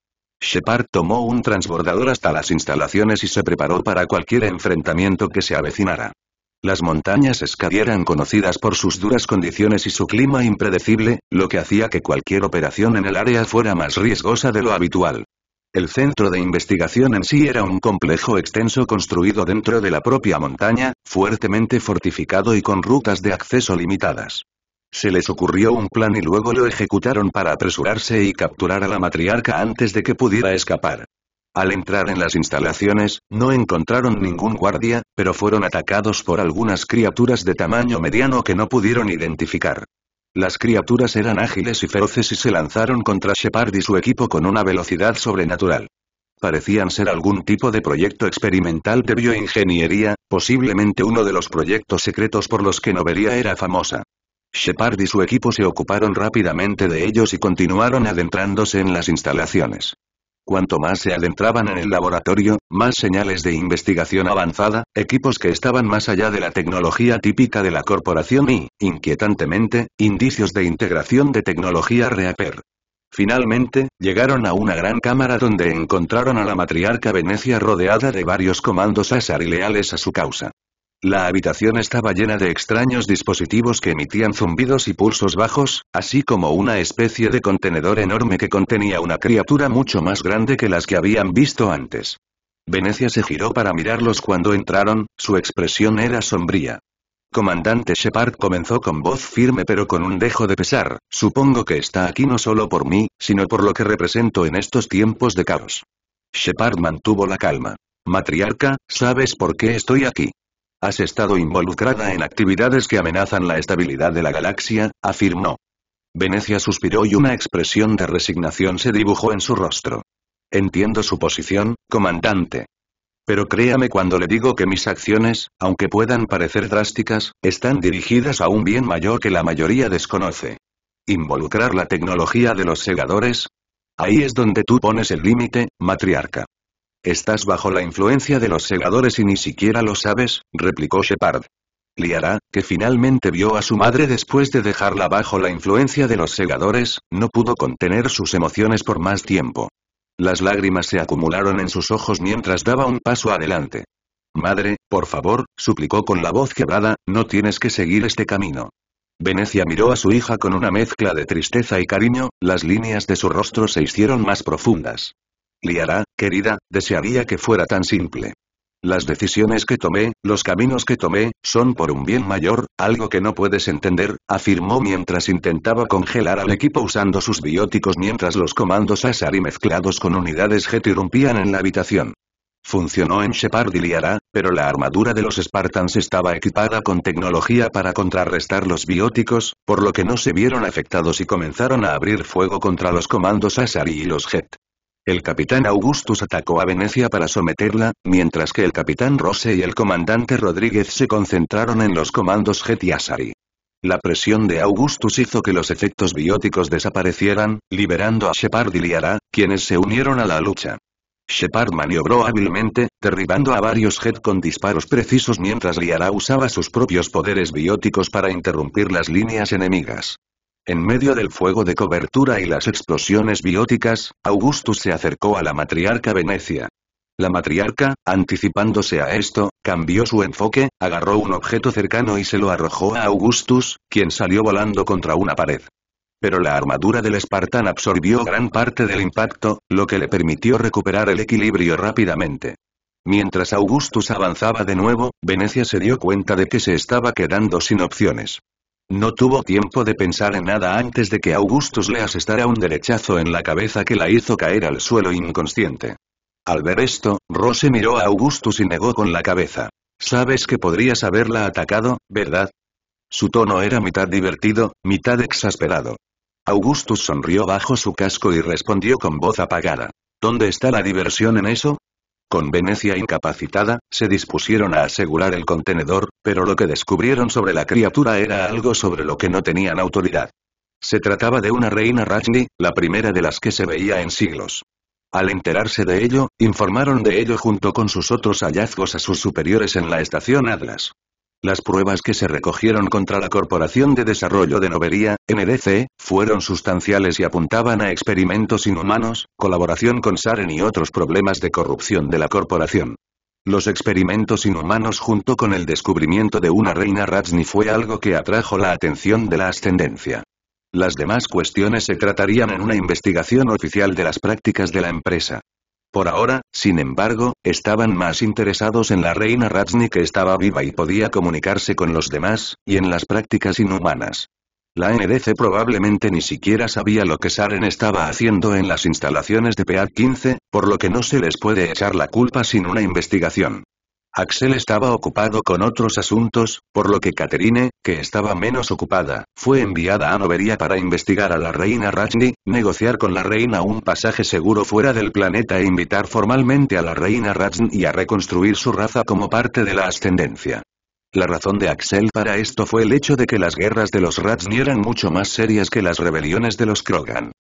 Shepard tomó un transbordador hasta las instalaciones y se preparó para cualquier enfrentamiento que se avecinara. Las montañas Skadi conocidas por sus duras condiciones y su clima impredecible, lo que hacía que cualquier operación en el área fuera más riesgosa de lo habitual. El centro de investigación en sí era un complejo extenso construido dentro de la propia montaña, fuertemente fortificado y con rutas de acceso limitadas. Se les ocurrió un plan y luego lo ejecutaron para apresurarse y capturar a la matriarca antes de que pudiera escapar. Al entrar en las instalaciones, no encontraron ningún guardia, pero fueron atacados por algunas criaturas de tamaño mediano que no pudieron identificar. Las criaturas eran ágiles y feroces y se lanzaron contra Shepard y su equipo con una velocidad sobrenatural. Parecían ser algún tipo de proyecto experimental de bioingeniería, posiblemente uno de los proyectos secretos por los que Noveria era famosa. Shepard y su equipo se ocuparon rápidamente de ellos y continuaron adentrándose en las instalaciones. Cuanto más se adentraban en el laboratorio, más señales de investigación avanzada, equipos que estaban más allá de la tecnología típica de la corporación y, inquietantemente, indicios de integración de tecnología Reaper. Finalmente, llegaron a una gran cámara donde encontraron a la matriarca Venecia rodeada de varios comandos leales a su causa. La habitación estaba llena de extraños dispositivos que emitían zumbidos y pulsos bajos, así como una especie de contenedor enorme que contenía una criatura mucho más grande que las que habían visto antes. Venecia se giró para mirarlos cuando entraron, su expresión era sombría. Comandante Shepard comenzó con voz firme pero con un dejo de pesar, supongo que está aquí no solo por mí, sino por lo que represento en estos tiempos de caos. Shepard mantuvo la calma. Matriarca, ¿sabes por qué estoy aquí? Has estado involucrada en actividades que amenazan la estabilidad de la galaxia, afirmó. Venecia suspiró y una expresión de resignación se dibujó en su rostro. Entiendo su posición, comandante. Pero créame cuando le digo que mis acciones, aunque puedan parecer drásticas, están dirigidas a un bien mayor que la mayoría desconoce. Involucrar la tecnología de los segadores. Ahí es donde tú pones el límite, matriarca. Estás bajo la influencia de los segadores y ni siquiera lo sabes, replicó Shepard. Liara, que finalmente vio a su madre después de dejarla bajo la influencia de los segadores, no pudo contener sus emociones por más tiempo. Las lágrimas se acumularon en sus ojos mientras daba un paso adelante. Madre, por favor, suplicó con la voz quebrada, no tienes que seguir este camino. Venecia miró a su hija con una mezcla de tristeza y cariño, las líneas de su rostro se hicieron más profundas. Liara, querida, desearía que fuera tan simple. Las decisiones que tomé, los caminos que tomé, son por un bien mayor, algo que no puedes entender, afirmó mientras intentaba congelar al equipo usando sus bióticos mientras los comandos Asari mezclados con unidades Jet irrumpían en la habitación. Funcionó en Shepard y Liara, pero la armadura de los Spartans estaba equipada con tecnología para contrarrestar los bióticos, por lo que no se vieron afectados y comenzaron a abrir fuego contra los comandos Asari y los Jet. El capitán Augustus atacó a Venecia para someterla, mientras que el capitán Rose y el comandante Rodríguez se concentraron en los comandos Jet y Asari. La presión de Augustus hizo que los efectos bióticos desaparecieran, liberando a Shepard y Liara, quienes se unieron a la lucha. Shepard maniobró hábilmente, derribando a varios Jet con disparos precisos mientras Liara usaba sus propios poderes bióticos para interrumpir las líneas enemigas. En medio del fuego de cobertura y las explosiones bióticas, Augustus se acercó a la matriarca Venecia. La matriarca, anticipándose a esto, cambió su enfoque, agarró un objeto cercano y se lo arrojó a Augustus, quien salió volando contra una pared. Pero la armadura del espartán absorbió gran parte del impacto, lo que le permitió recuperar el equilibrio rápidamente. Mientras Augustus avanzaba de nuevo, Venecia se dio cuenta de que se estaba quedando sin opciones. No tuvo tiempo de pensar en nada antes de que Augustus le asestara un derechazo en la cabeza que la hizo caer al suelo inconsciente. Al ver esto, Rose miró a Augustus y negó con la cabeza. Sabes que podrías haberla atacado, ¿verdad? Su tono era mitad divertido, mitad exasperado. Augustus sonrió bajo su casco y respondió con voz apagada. ¿Dónde está la diversión en eso? Con Venecia incapacitada, se dispusieron a asegurar el contenedor, pero lo que descubrieron sobre la criatura era algo sobre lo que no tenían autoridad. Se trataba de una reina Rajni, la primera de las que se veía en siglos. Al enterarse de ello, informaron de ello junto con sus otros hallazgos a sus superiores en la estación Atlas. Las pruebas que se recogieron contra la Corporación de Desarrollo de Novería, NDC, fueron sustanciales y apuntaban a experimentos inhumanos, colaboración con Saren y otros problemas de corrupción de la corporación. Los experimentos inhumanos junto con el descubrimiento de una reina Ratsni fue algo que atrajo la atención de la ascendencia. Las demás cuestiones se tratarían en una investigación oficial de las prácticas de la empresa. Por ahora, sin embargo, estaban más interesados en la reina Ratsni que estaba viva y podía comunicarse con los demás, y en las prácticas inhumanas. La NDC probablemente ni siquiera sabía lo que Saren estaba haciendo en las instalaciones de pa 15 por lo que no se les puede echar la culpa sin una investigación. Axel estaba ocupado con otros asuntos, por lo que Caterine, que estaba menos ocupada, fue enviada a Noveria para investigar a la reina Rajni, negociar con la reina un pasaje seguro fuera del planeta e invitar formalmente a la reina Rajni a reconstruir su raza como parte de la ascendencia. La razón de Axel para esto fue el hecho de que las guerras de los Rajni eran mucho más serias que las rebeliones de los Krogan.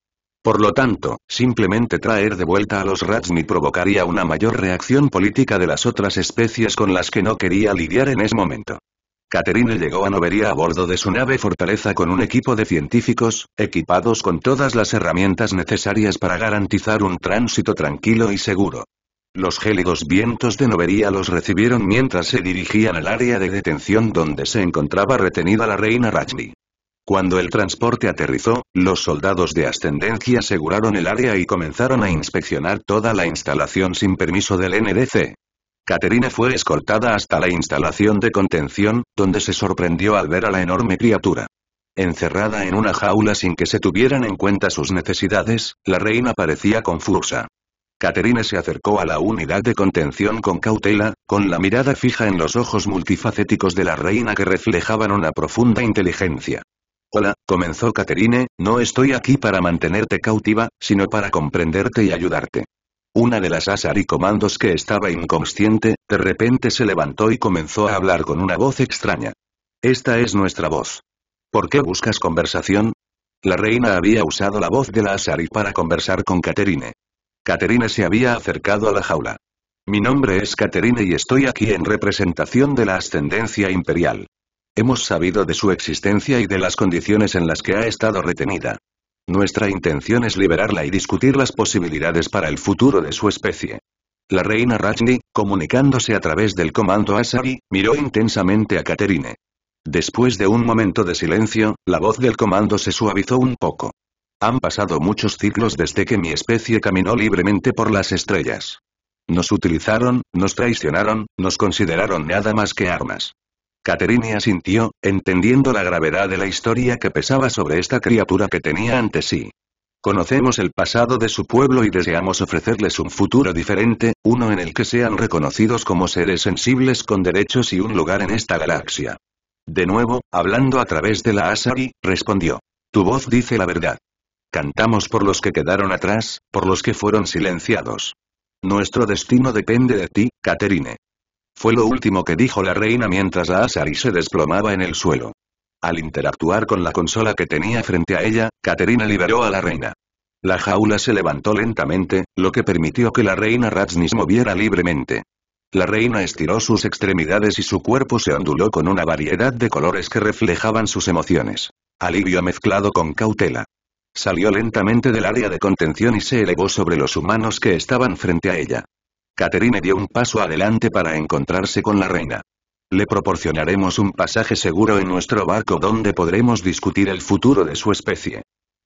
Por lo tanto, simplemente traer de vuelta a los Ratsni provocaría una mayor reacción política de las otras especies con las que no quería lidiar en ese momento. Caterine llegó a Novería a bordo de su nave fortaleza con un equipo de científicos, equipados con todas las herramientas necesarias para garantizar un tránsito tranquilo y seguro. Los gélidos vientos de Novería los recibieron mientras se dirigían al área de detención donde se encontraba retenida la reina Rajni. Cuando el transporte aterrizó, los soldados de Ascendencia aseguraron el área y comenzaron a inspeccionar toda la instalación sin permiso del NDC. Caterina fue escoltada hasta la instalación de contención, donde se sorprendió al ver a la enorme criatura. Encerrada en una jaula sin que se tuvieran en cuenta sus necesidades, la reina parecía confusa. Caterina se acercó a la unidad de contención con cautela, con la mirada fija en los ojos multifacéticos de la reina que reflejaban una profunda inteligencia. Hola, comenzó Caterine, no estoy aquí para mantenerte cautiva, sino para comprenderte y ayudarte. Una de las Asari comandos que estaba inconsciente, de repente se levantó y comenzó a hablar con una voz extraña. Esta es nuestra voz. ¿Por qué buscas conversación? La reina había usado la voz de la Asari para conversar con Caterine. Caterine se había acercado a la jaula. Mi nombre es Caterine y estoy aquí en representación de la ascendencia imperial. Hemos sabido de su existencia y de las condiciones en las que ha estado retenida. Nuestra intención es liberarla y discutir las posibilidades para el futuro de su especie. La reina Rajni, comunicándose a través del comando Asari, miró intensamente a Katerine. Después de un momento de silencio, la voz del comando se suavizó un poco. Han pasado muchos ciclos desde que mi especie caminó libremente por las estrellas. Nos utilizaron, nos traicionaron, nos consideraron nada más que armas. Caterine asintió, entendiendo la gravedad de la historia que pesaba sobre esta criatura que tenía ante sí. Conocemos el pasado de su pueblo y deseamos ofrecerles un futuro diferente, uno en el que sean reconocidos como seres sensibles con derechos y un lugar en esta galaxia. De nuevo, hablando a través de la Asari, respondió. Tu voz dice la verdad. Cantamos por los que quedaron atrás, por los que fueron silenciados. Nuestro destino depende de ti, Caterine. Fue lo último que dijo la reina mientras la Asari se desplomaba en el suelo. Al interactuar con la consola que tenía frente a ella, Caterina liberó a la reina. La jaula se levantó lentamente, lo que permitió que la reina se moviera libremente. La reina estiró sus extremidades y su cuerpo se onduló con una variedad de colores que reflejaban sus emociones. Alivio mezclado con cautela. Salió lentamente del área de contención y se elevó sobre los humanos que estaban frente a ella. Caterine dio un paso adelante para encontrarse con la reina. Le proporcionaremos un pasaje seguro en nuestro barco donde podremos discutir el futuro de su especie.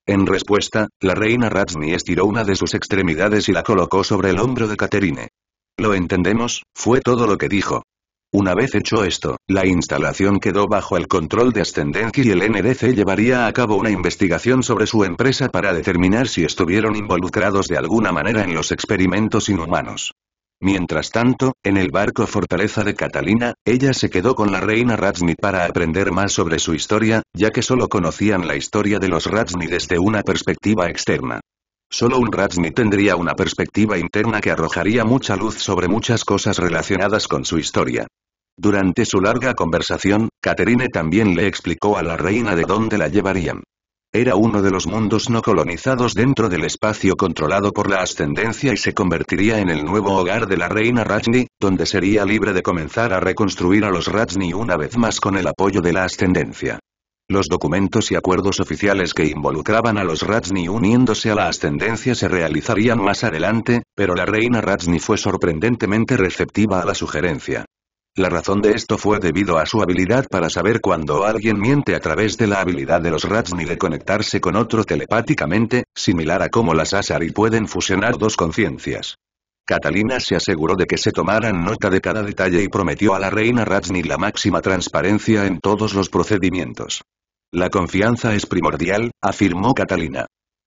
En respuesta, la reina Ratsni estiró una de sus extremidades y la colocó sobre el hombro de Caterine. Lo entendemos, fue todo lo que dijo. Una vez hecho esto, la instalación quedó bajo el control de Ascendencia y el NDC llevaría a cabo una investigación sobre su empresa para determinar si estuvieron involucrados de alguna manera en los experimentos inhumanos. Mientras tanto, en el barco fortaleza de Catalina, ella se quedó con la reina Ratsni para aprender más sobre su historia, ya que solo conocían la historia de los Ratsni desde una perspectiva externa. Solo un Ratsni tendría una perspectiva interna que arrojaría mucha luz sobre muchas cosas relacionadas con su historia. Durante su larga conversación, Caterine también le explicó a la reina de dónde la llevarían. Era uno de los mundos no colonizados dentro del espacio controlado por la ascendencia y se convertiría en el nuevo hogar de la reina Rajni, donde sería libre de comenzar a reconstruir a los Rajni una vez más con el apoyo de la ascendencia. Los documentos y acuerdos oficiales que involucraban a los Rajni uniéndose a la ascendencia se realizarían más adelante, pero la reina Rajni fue sorprendentemente receptiva a la sugerencia. La razón de esto fue debido a su habilidad para saber cuando alguien miente a través de la habilidad de los Ratsni de conectarse con otro telepáticamente, similar a cómo las Asari pueden fusionar dos conciencias. Catalina se aseguró de que se tomaran nota de cada detalle y prometió a la reina Ratsni la máxima transparencia en todos los procedimientos. La confianza es primordial, afirmó Catalina.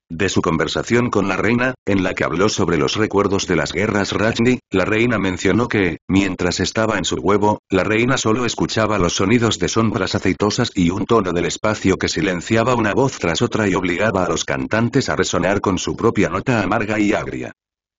De su conversación con la reina, en la que habló sobre los recuerdos de las guerras Rajni, la reina mencionó que, mientras estaba en su huevo, la reina solo escuchaba los sonidos de sombras aceitosas y un tono del espacio que silenciaba una voz tras otra y obligaba a los cantantes a resonar con su propia nota amarga y agria.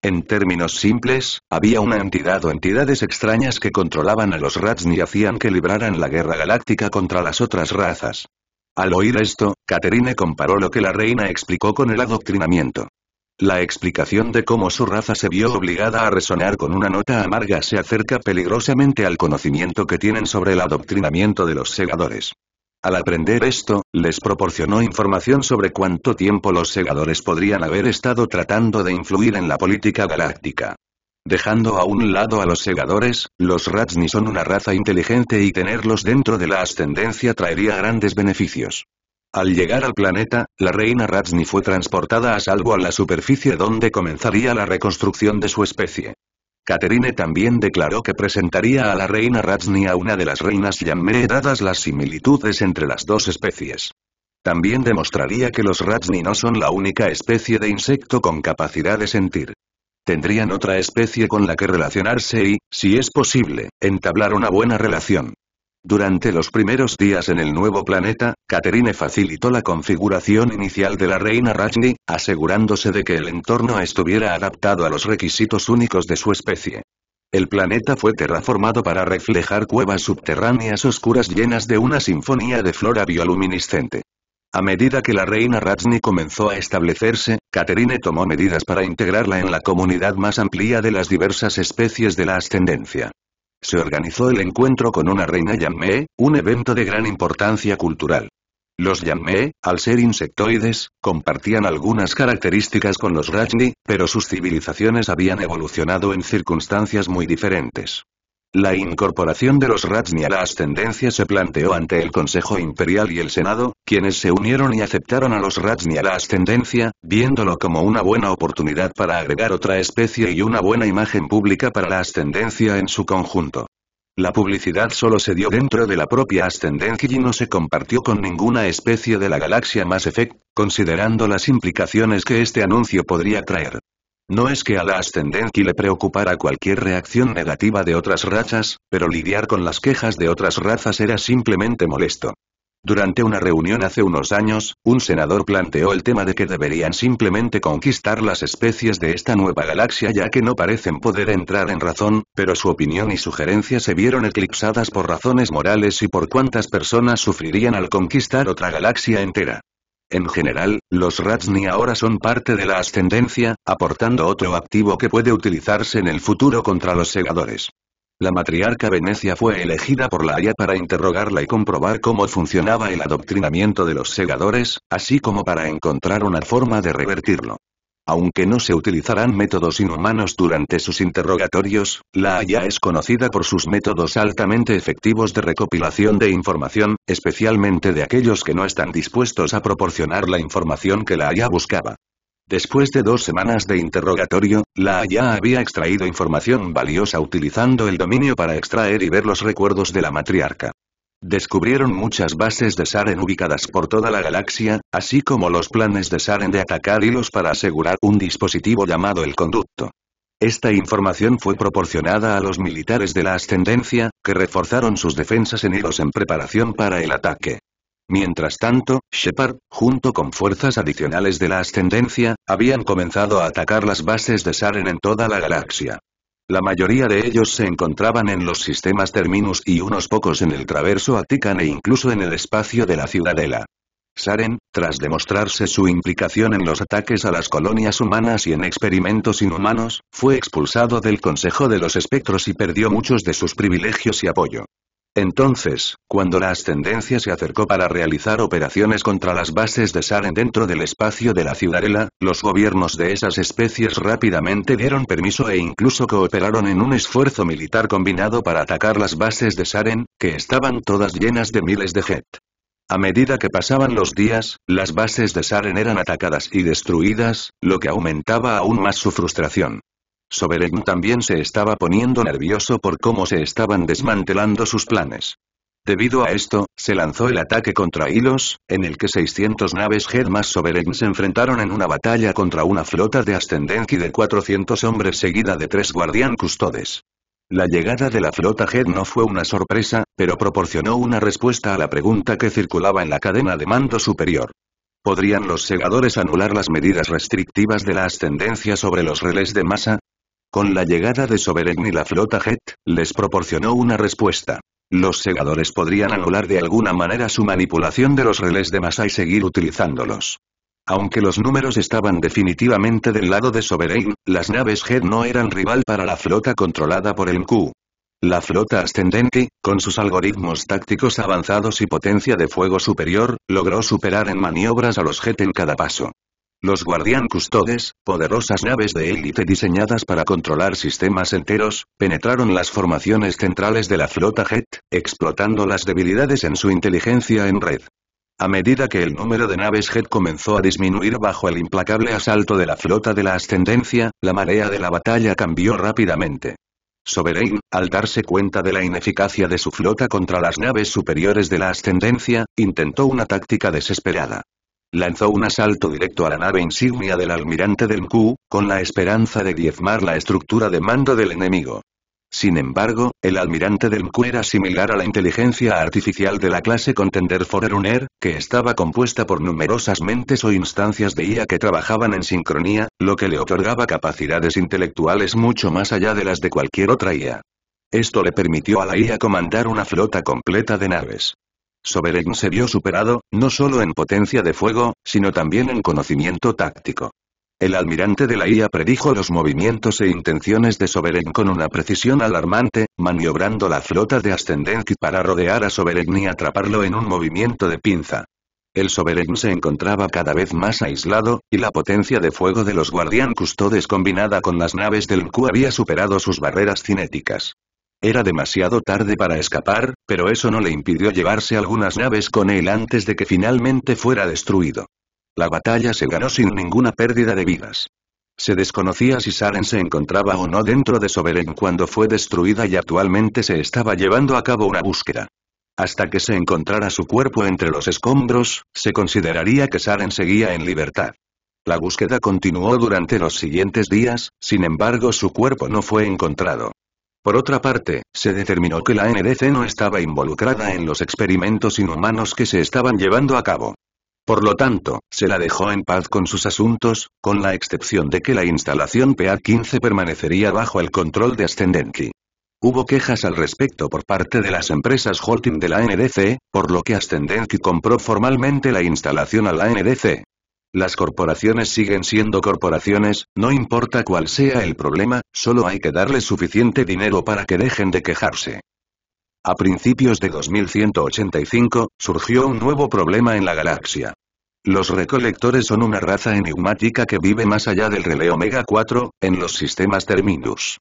En términos simples, había una entidad o entidades extrañas que controlaban a los Rajni y hacían que libraran la guerra galáctica contra las otras razas. Al oír esto, Caterine comparó lo que la reina explicó con el adoctrinamiento. La explicación de cómo su raza se vio obligada a resonar con una nota amarga se acerca peligrosamente al conocimiento que tienen sobre el adoctrinamiento de los segadores. Al aprender esto, les proporcionó información sobre cuánto tiempo los segadores podrían haber estado tratando de influir en la política galáctica. Dejando a un lado a los segadores, los Ratsni son una raza inteligente y tenerlos dentro de la ascendencia traería grandes beneficios. Al llegar al planeta, la reina Ratsni fue transportada a salvo a la superficie donde comenzaría la reconstrucción de su especie. Caterine también declaró que presentaría a la reina Ratsni a una de las reinas Yamme dadas las similitudes entre las dos especies. También demostraría que los Ratsni no son la única especie de insecto con capacidad de sentir. Tendrían otra especie con la que relacionarse y, si es posible, entablar una buena relación. Durante los primeros días en el nuevo planeta, Catherine facilitó la configuración inicial de la reina Rajni, asegurándose de que el entorno estuviera adaptado a los requisitos únicos de su especie. El planeta fue terraformado para reflejar cuevas subterráneas oscuras llenas de una sinfonía de flora bioluminiscente. A medida que la reina Rajni comenzó a establecerse, Catherine tomó medidas para integrarla en la comunidad más amplia de las diversas especies de la ascendencia. Se organizó el encuentro con una reina Yanme, un evento de gran importancia cultural. Los Yanme, al ser insectoides, compartían algunas características con los Rajni, pero sus civilizaciones habían evolucionado en circunstancias muy diferentes. La incorporación de los Razni a la ascendencia se planteó ante el Consejo Imperial y el Senado, quienes se unieron y aceptaron a los Razni a la ascendencia, viéndolo como una buena oportunidad para agregar otra especie y una buena imagen pública para la ascendencia en su conjunto. La publicidad solo se dio dentro de la propia ascendencia y no se compartió con ninguna especie de la galaxia Mass Effect, considerando las implicaciones que este anuncio podría traer. No es que a la ascendencia le preocupara cualquier reacción negativa de otras razas, pero lidiar con las quejas de otras razas era simplemente molesto. Durante una reunión hace unos años, un senador planteó el tema de que deberían simplemente conquistar las especies de esta nueva galaxia ya que no parecen poder entrar en razón, pero su opinión y sugerencia se vieron eclipsadas por razones morales y por cuántas personas sufrirían al conquistar otra galaxia entera. En general, los Ratsni ahora son parte de la ascendencia, aportando otro activo que puede utilizarse en el futuro contra los segadores. La matriarca Venecia fue elegida por la Haya para interrogarla y comprobar cómo funcionaba el adoctrinamiento de los segadores, así como para encontrar una forma de revertirlo. Aunque no se utilizarán métodos inhumanos durante sus interrogatorios, la Haya es conocida por sus métodos altamente efectivos de recopilación de información, especialmente de aquellos que no están dispuestos a proporcionar la información que la Haya buscaba. Después de dos semanas de interrogatorio, la Haya había extraído información valiosa utilizando el dominio para extraer y ver los recuerdos de la matriarca. Descubrieron muchas bases de Saren ubicadas por toda la galaxia, así como los planes de Saren de atacar hilos para asegurar un dispositivo llamado el conducto. Esta información fue proporcionada a los militares de la Ascendencia, que reforzaron sus defensas en hilos en preparación para el ataque. Mientras tanto, Shepard, junto con fuerzas adicionales de la Ascendencia, habían comenzado a atacar las bases de Saren en toda la galaxia. La mayoría de ellos se encontraban en los sistemas Terminus y unos pocos en el Traverso Atican e incluso en el espacio de la Ciudadela. Saren, tras demostrarse su implicación en los ataques a las colonias humanas y en experimentos inhumanos, fue expulsado del Consejo de los Espectros y perdió muchos de sus privilegios y apoyo. Entonces, cuando la ascendencia se acercó para realizar operaciones contra las bases de Saren dentro del espacio de la ciudadela, los gobiernos de esas especies rápidamente dieron permiso e incluso cooperaron en un esfuerzo militar combinado para atacar las bases de Saren, que estaban todas llenas de miles de jet. A medida que pasaban los días, las bases de Saren eran atacadas y destruidas, lo que aumentaba aún más su frustración. Sovereign también se estaba poniendo nervioso por cómo se estaban desmantelando sus planes. Debido a esto, se lanzó el ataque contra Hilos, en el que 600 naves Head más Sovereign se enfrentaron en una batalla contra una flota de y de 400 hombres seguida de tres guardián Custodes. La llegada de la flota Head no fue una sorpresa, pero proporcionó una respuesta a la pregunta que circulaba en la cadena de mando superior. ¿Podrían los segadores anular las medidas restrictivas de la ascendencia sobre los relés de masa? Con la llegada de Sovereign y la flota Jet, les proporcionó una respuesta. Los segadores podrían anular de alguna manera su manipulación de los relés de masa y seguir utilizándolos. Aunque los números estaban definitivamente del lado de Sovereign, las naves Jet no eran rival para la flota controlada por el Q. La flota ascendente, con sus algoritmos tácticos avanzados y potencia de fuego superior, logró superar en maniobras a los Jet en cada paso. Los Guardian Custodes, poderosas naves de élite diseñadas para controlar sistemas enteros, penetraron las formaciones centrales de la flota Jet, explotando las debilidades en su inteligencia en red. A medida que el número de naves Jet comenzó a disminuir bajo el implacable asalto de la flota de la Ascendencia, la marea de la batalla cambió rápidamente. Sovereign, al darse cuenta de la ineficacia de su flota contra las naves superiores de la Ascendencia, intentó una táctica desesperada lanzó un asalto directo a la nave insignia del almirante del con la esperanza de diezmar la estructura de mando del enemigo. Sin embargo, el almirante del era similar a la inteligencia artificial de la clase Contender Forerunner, que estaba compuesta por numerosas mentes o instancias de IA que trabajaban en sincronía, lo que le otorgaba capacidades intelectuales mucho más allá de las de cualquier otra IA. Esto le permitió a la IA comandar una flota completa de naves. Sovereign se vio superado, no solo en potencia de fuego, sino también en conocimiento táctico. El almirante de la IA predijo los movimientos e intenciones de Sovereign con una precisión alarmante, maniobrando la flota de Ascendent para rodear a Sovereign y atraparlo en un movimiento de pinza. El Sovereign se encontraba cada vez más aislado, y la potencia de fuego de los Guardian Custodes combinada con las naves del Q había superado sus barreras cinéticas. Era demasiado tarde para escapar, pero eso no le impidió llevarse algunas naves con él antes de que finalmente fuera destruido. La batalla se ganó sin ninguna pérdida de vidas. Se desconocía si Saren se encontraba o no dentro de Sovereign cuando fue destruida y actualmente se estaba llevando a cabo una búsqueda. Hasta que se encontrara su cuerpo entre los escombros, se consideraría que Saren seguía en libertad. La búsqueda continuó durante los siguientes días, sin embargo su cuerpo no fue encontrado. Por otra parte, se determinó que la NDC no estaba involucrada en los experimentos inhumanos que se estaban llevando a cabo. Por lo tanto, se la dejó en paz con sus asuntos, con la excepción de que la instalación PA-15 permanecería bajo el control de Ascendenti. Hubo quejas al respecto por parte de las empresas holding de la NDC, por lo que Ascendenti compró formalmente la instalación a la NDC. Las corporaciones siguen siendo corporaciones, no importa cuál sea el problema, solo hay que darle suficiente dinero para que dejen de quejarse. A principios de 2185, surgió un nuevo problema en la galaxia. Los recolectores son una raza enigmática que vive más allá del relé Omega 4, en los sistemas Terminus.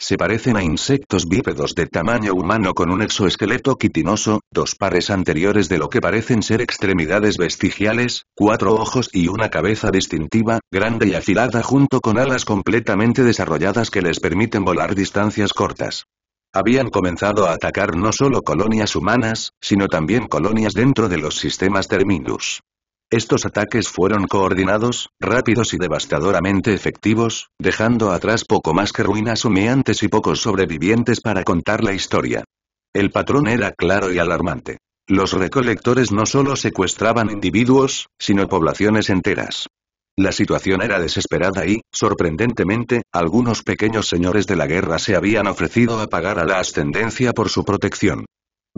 Se parecen a insectos bípedos de tamaño humano con un exoesqueleto quitinoso, dos pares anteriores de lo que parecen ser extremidades vestigiales, cuatro ojos y una cabeza distintiva, grande y afilada junto con alas completamente desarrolladas que les permiten volar distancias cortas. Habían comenzado a atacar no solo colonias humanas, sino también colonias dentro de los sistemas Terminus. Estos ataques fueron coordinados, rápidos y devastadoramente efectivos, dejando atrás poco más que ruinas humeantes y pocos sobrevivientes para contar la historia. El patrón era claro y alarmante. Los recolectores no solo secuestraban individuos, sino poblaciones enteras. La situación era desesperada y, sorprendentemente, algunos pequeños señores de la guerra se habían ofrecido a pagar a la ascendencia por su protección.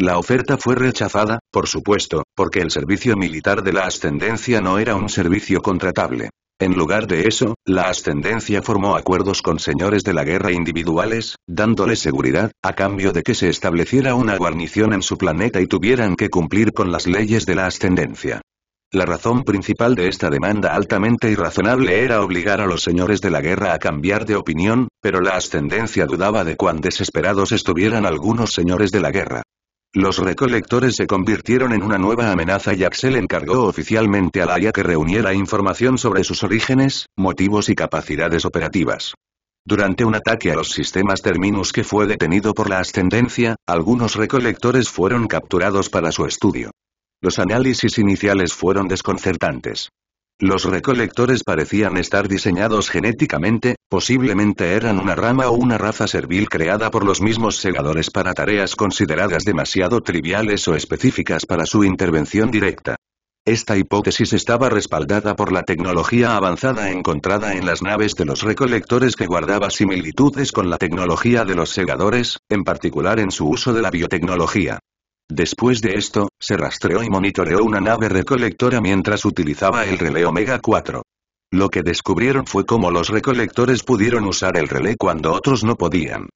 La oferta fue rechazada, por supuesto, porque el servicio militar de la ascendencia no era un servicio contratable. En lugar de eso, la ascendencia formó acuerdos con señores de la guerra individuales, dándoles seguridad, a cambio de que se estableciera una guarnición en su planeta y tuvieran que cumplir con las leyes de la ascendencia. La razón principal de esta demanda altamente irrazonable era obligar a los señores de la guerra a cambiar de opinión, pero la ascendencia dudaba de cuán desesperados estuvieran algunos señores de la guerra. Los recolectores se convirtieron en una nueva amenaza y Axel encargó oficialmente a la que reuniera información sobre sus orígenes, motivos y capacidades operativas. Durante un ataque a los sistemas Terminus que fue detenido por la ascendencia, algunos recolectores fueron capturados para su estudio. Los análisis iniciales fueron desconcertantes. Los recolectores parecían estar diseñados genéticamente, posiblemente eran una rama o una raza servil creada por los mismos segadores para tareas consideradas demasiado triviales o específicas para su intervención directa. Esta hipótesis estaba respaldada por la tecnología avanzada encontrada en las naves de los recolectores que guardaba similitudes con la tecnología de los segadores, en particular en su uso de la biotecnología. Después de esto, se rastreó y monitoreó una nave recolectora mientras utilizaba el relé Omega 4. Lo que descubrieron fue cómo los recolectores pudieron usar el relé cuando otros no podían.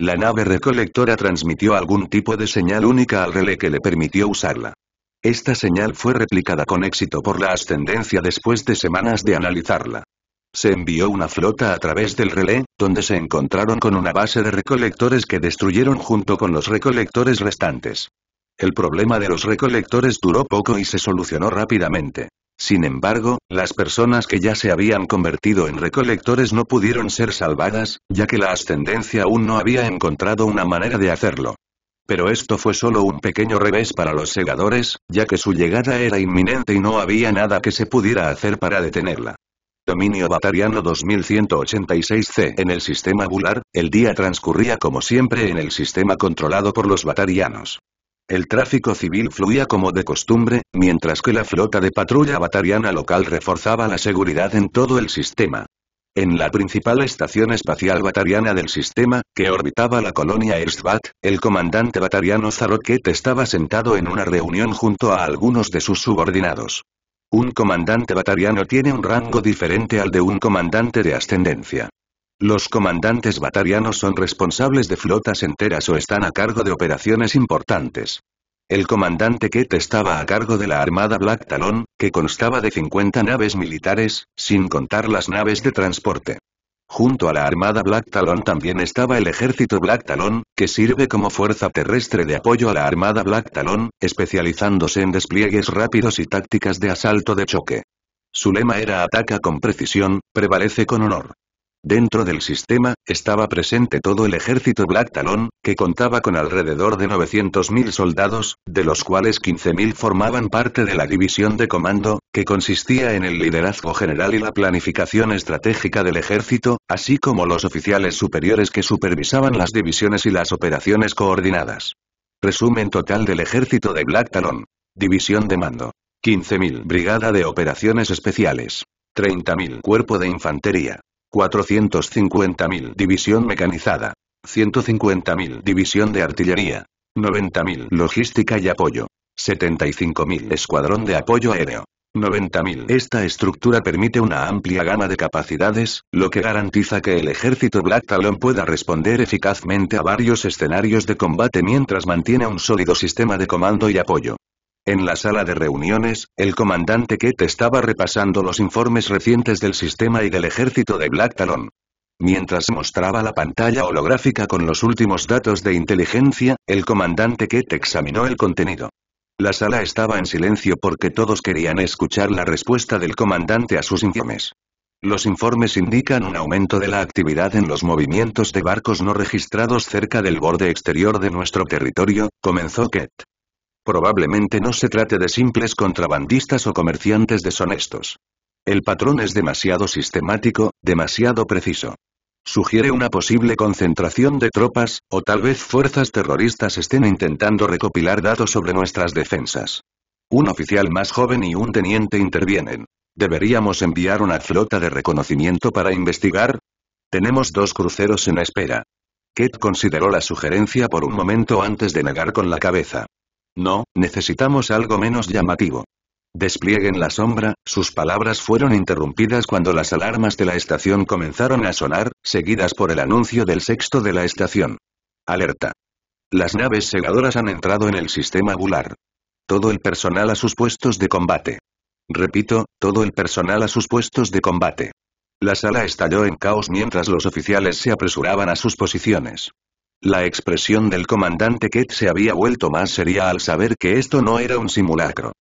La nave recolectora transmitió algún tipo de señal única al relé que le permitió usarla. Esta señal fue replicada con éxito por la ascendencia después de semanas de analizarla. Se envió una flota a través del relé, donde se encontraron con una base de recolectores que destruyeron junto con los recolectores restantes. El problema de los recolectores duró poco y se solucionó rápidamente. Sin embargo, las personas que ya se habían convertido en recolectores no pudieron ser salvadas, ya que la ascendencia aún no había encontrado una manera de hacerlo. Pero esto fue solo un pequeño revés para los segadores, ya que su llegada era inminente y no había nada que se pudiera hacer para detenerla. Dominio Batariano 2186C En el sistema Bular, el día transcurría como siempre en el sistema controlado por los Batarianos. El tráfico civil fluía como de costumbre, mientras que la flota de patrulla batariana local reforzaba la seguridad en todo el sistema. En la principal estación espacial batariana del sistema, que orbitaba la colonia Erstbat, el comandante batariano Zaroket estaba sentado en una reunión junto a algunos de sus subordinados. Un comandante batariano tiene un rango diferente al de un comandante de ascendencia. Los comandantes batarianos son responsables de flotas enteras o están a cargo de operaciones importantes. El comandante Kett estaba a cargo de la Armada Black Talon, que constaba de 50 naves militares, sin contar las naves de transporte. Junto a la Armada Black Talon también estaba el Ejército Black Talon, que sirve como fuerza terrestre de apoyo a la Armada Black Talon, especializándose en despliegues rápidos y tácticas de asalto de choque. Su lema era ataca con precisión, prevalece con honor. Dentro del sistema, estaba presente todo el ejército Black Talon, que contaba con alrededor de 900.000 soldados, de los cuales 15.000 formaban parte de la división de comando, que consistía en el liderazgo general y la planificación estratégica del ejército, así como los oficiales superiores que supervisaban las divisiones y las operaciones coordinadas. Resumen total del ejército de Black Talon. División de mando. 15.000 Brigada de Operaciones Especiales. 30.000 Cuerpo de Infantería. 450.000 División Mecanizada. 150.000 División de Artillería. 90.000 Logística y Apoyo. 75.000 Escuadrón de Apoyo Aéreo. 90.000 Esta estructura permite una amplia gama de capacidades, lo que garantiza que el ejército Black Talon pueda responder eficazmente a varios escenarios de combate mientras mantiene un sólido sistema de comando y apoyo. En la sala de reuniones, el comandante Kett estaba repasando los informes recientes del sistema y del ejército de Black Talon. Mientras mostraba la pantalla holográfica con los últimos datos de inteligencia, el comandante Kett examinó el contenido. La sala estaba en silencio porque todos querían escuchar la respuesta del comandante a sus informes. Los informes indican un aumento de la actividad en los movimientos de barcos no registrados cerca del borde exterior de nuestro territorio, comenzó Kett. Probablemente no se trate de simples contrabandistas o comerciantes deshonestos. El patrón es demasiado sistemático, demasiado preciso. Sugiere una posible concentración de tropas, o tal vez fuerzas terroristas estén intentando recopilar datos sobre nuestras defensas. Un oficial más joven y un teniente intervienen. ¿Deberíamos enviar una flota de reconocimiento para investigar? Tenemos dos cruceros en espera. Ket consideró la sugerencia por un momento antes de negar con la cabeza. No, necesitamos algo menos llamativo. Desplieguen la sombra, sus palabras fueron interrumpidas cuando las alarmas de la estación comenzaron a sonar, seguidas por el anuncio del sexto de la estación. Alerta. Las naves segadoras han entrado en el sistema bular. Todo el personal a sus puestos de combate. Repito, todo el personal a sus puestos de combate. La sala estalló en caos mientras los oficiales se apresuraban a sus posiciones. La expresión del comandante Kett se había vuelto más seria al saber que esto no era un simulacro.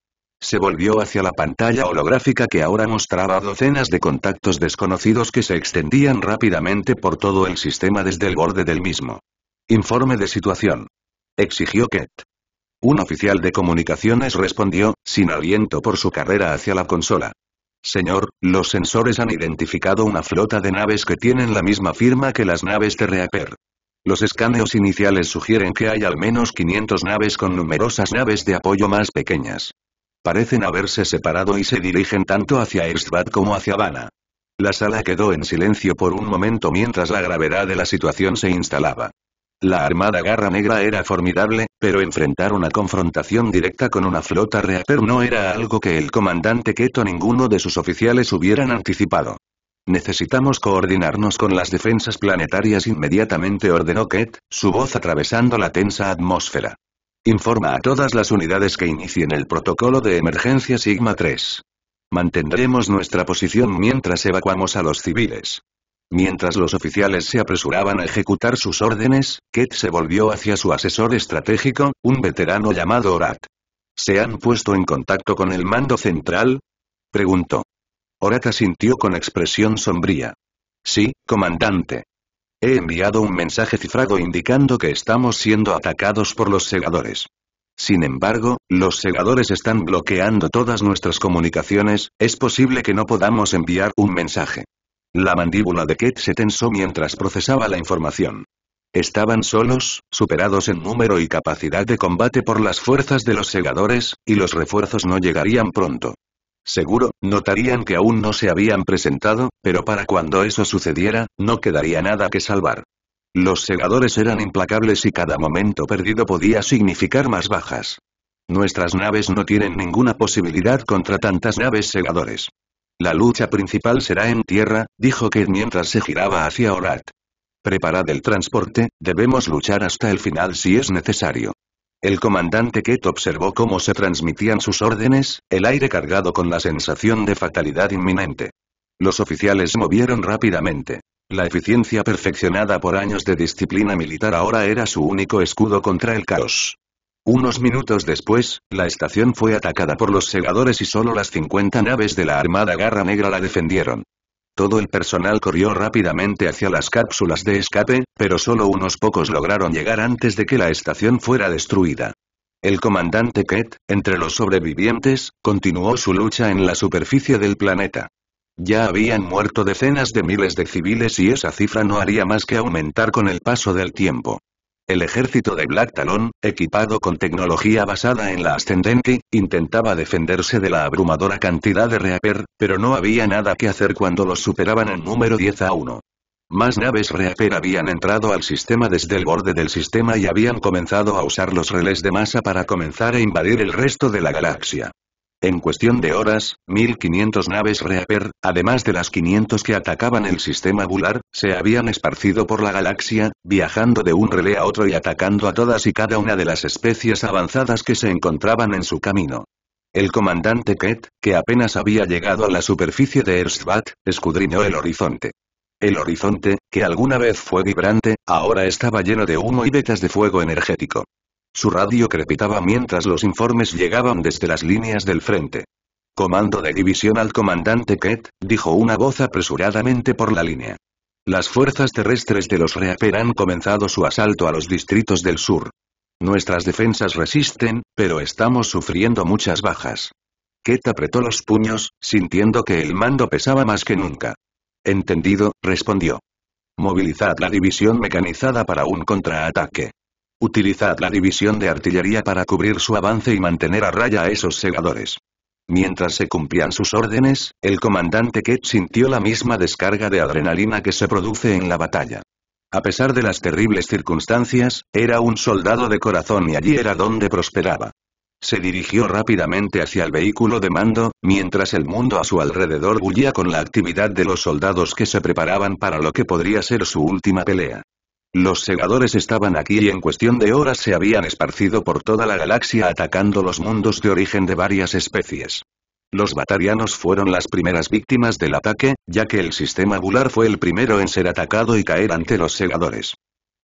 Se volvió hacia la pantalla holográfica que ahora mostraba docenas de contactos desconocidos que se extendían rápidamente por todo el sistema desde el borde del mismo. Informe de situación. Exigió Kett. Un oficial de comunicaciones respondió, sin aliento por su carrera hacia la consola. Señor, los sensores han identificado una flota de naves que tienen la misma firma que las naves de Reaper. Los escaneos iniciales sugieren que hay al menos 500 naves con numerosas naves de apoyo más pequeñas. Parecen haberse separado y se dirigen tanto hacia Erstbad como hacia Habana. La sala quedó en silencio por un momento mientras la gravedad de la situación se instalaba. La armada garra negra era formidable, pero enfrentar una confrontación directa con una flota reaper no era algo que el comandante Keto ninguno de sus oficiales hubieran anticipado. Necesitamos coordinarnos con las defensas planetarias inmediatamente ordenó Ket, su voz atravesando la tensa atmósfera. Informa a todas las unidades que inicien el protocolo de emergencia Sigma 3. Mantendremos nuestra posición mientras evacuamos a los civiles. Mientras los oficiales se apresuraban a ejecutar sus órdenes, Ket se volvió hacia su asesor estratégico, un veterano llamado Orat. ¿Se han puesto en contacto con el mando central? Preguntó. Horata sintió con expresión sombría. Sí, comandante. He enviado un mensaje cifrado indicando que estamos siendo atacados por los segadores. Sin embargo, los segadores están bloqueando todas nuestras comunicaciones, es posible que no podamos enviar un mensaje. La mandíbula de Ket se tensó mientras procesaba la información. Estaban solos, superados en número y capacidad de combate por las fuerzas de los segadores, y los refuerzos no llegarían pronto. Seguro, notarían que aún no se habían presentado, pero para cuando eso sucediera, no quedaría nada que salvar. Los segadores eran implacables y cada momento perdido podía significar más bajas. Nuestras naves no tienen ninguna posibilidad contra tantas naves segadores. La lucha principal será en tierra, dijo Kate mientras se giraba hacia Orat. Preparad el transporte, debemos luchar hasta el final si es necesario. El comandante Kett observó cómo se transmitían sus órdenes, el aire cargado con la sensación de fatalidad inminente. Los oficiales movieron rápidamente. La eficiencia perfeccionada por años de disciplina militar ahora era su único escudo contra el caos. Unos minutos después, la estación fue atacada por los segadores y solo las 50 naves de la Armada Garra Negra la defendieron. Todo el personal corrió rápidamente hacia las cápsulas de escape, pero solo unos pocos lograron llegar antes de que la estación fuera destruida. El comandante Kett, entre los sobrevivientes, continuó su lucha en la superficie del planeta. Ya habían muerto decenas de miles de civiles y esa cifra no haría más que aumentar con el paso del tiempo. El ejército de Black Talon, equipado con tecnología basada en la ascendente, intentaba defenderse de la abrumadora cantidad de Reaper, pero no había nada que hacer cuando los superaban en número 10 a 1. Más naves Reaper habían entrado al sistema desde el borde del sistema y habían comenzado a usar los relés de masa para comenzar a invadir el resto de la galaxia. En cuestión de horas, 1500 naves Reaper, además de las 500 que atacaban el sistema Bular, se habían esparcido por la galaxia, viajando de un relé a otro y atacando a todas y cada una de las especies avanzadas que se encontraban en su camino. El comandante Kett, que apenas había llegado a la superficie de Erstbat, escudriñó el horizonte. El horizonte, que alguna vez fue vibrante, ahora estaba lleno de humo y vetas de fuego energético. Su radio crepitaba mientras los informes llegaban desde las líneas del frente. Comando de división al comandante Kett», dijo una voz apresuradamente por la línea. Las fuerzas terrestres de los Reaper han comenzado su asalto a los distritos del sur. Nuestras defensas resisten, pero estamos sufriendo muchas bajas. Kett apretó los puños, sintiendo que el mando pesaba más que nunca. Entendido, respondió. Movilizad la división mecanizada para un contraataque. Utilizad la división de artillería para cubrir su avance y mantener a raya a esos segadores. Mientras se cumplían sus órdenes, el comandante Kett sintió la misma descarga de adrenalina que se produce en la batalla. A pesar de las terribles circunstancias, era un soldado de corazón y allí era donde prosperaba. Se dirigió rápidamente hacia el vehículo de mando, mientras el mundo a su alrededor bullía con la actividad de los soldados que se preparaban para lo que podría ser su última pelea. Los segadores estaban aquí y en cuestión de horas se habían esparcido por toda la galaxia atacando los mundos de origen de varias especies. Los batarianos fueron las primeras víctimas del ataque, ya que el sistema vular fue el primero en ser atacado y caer ante los segadores.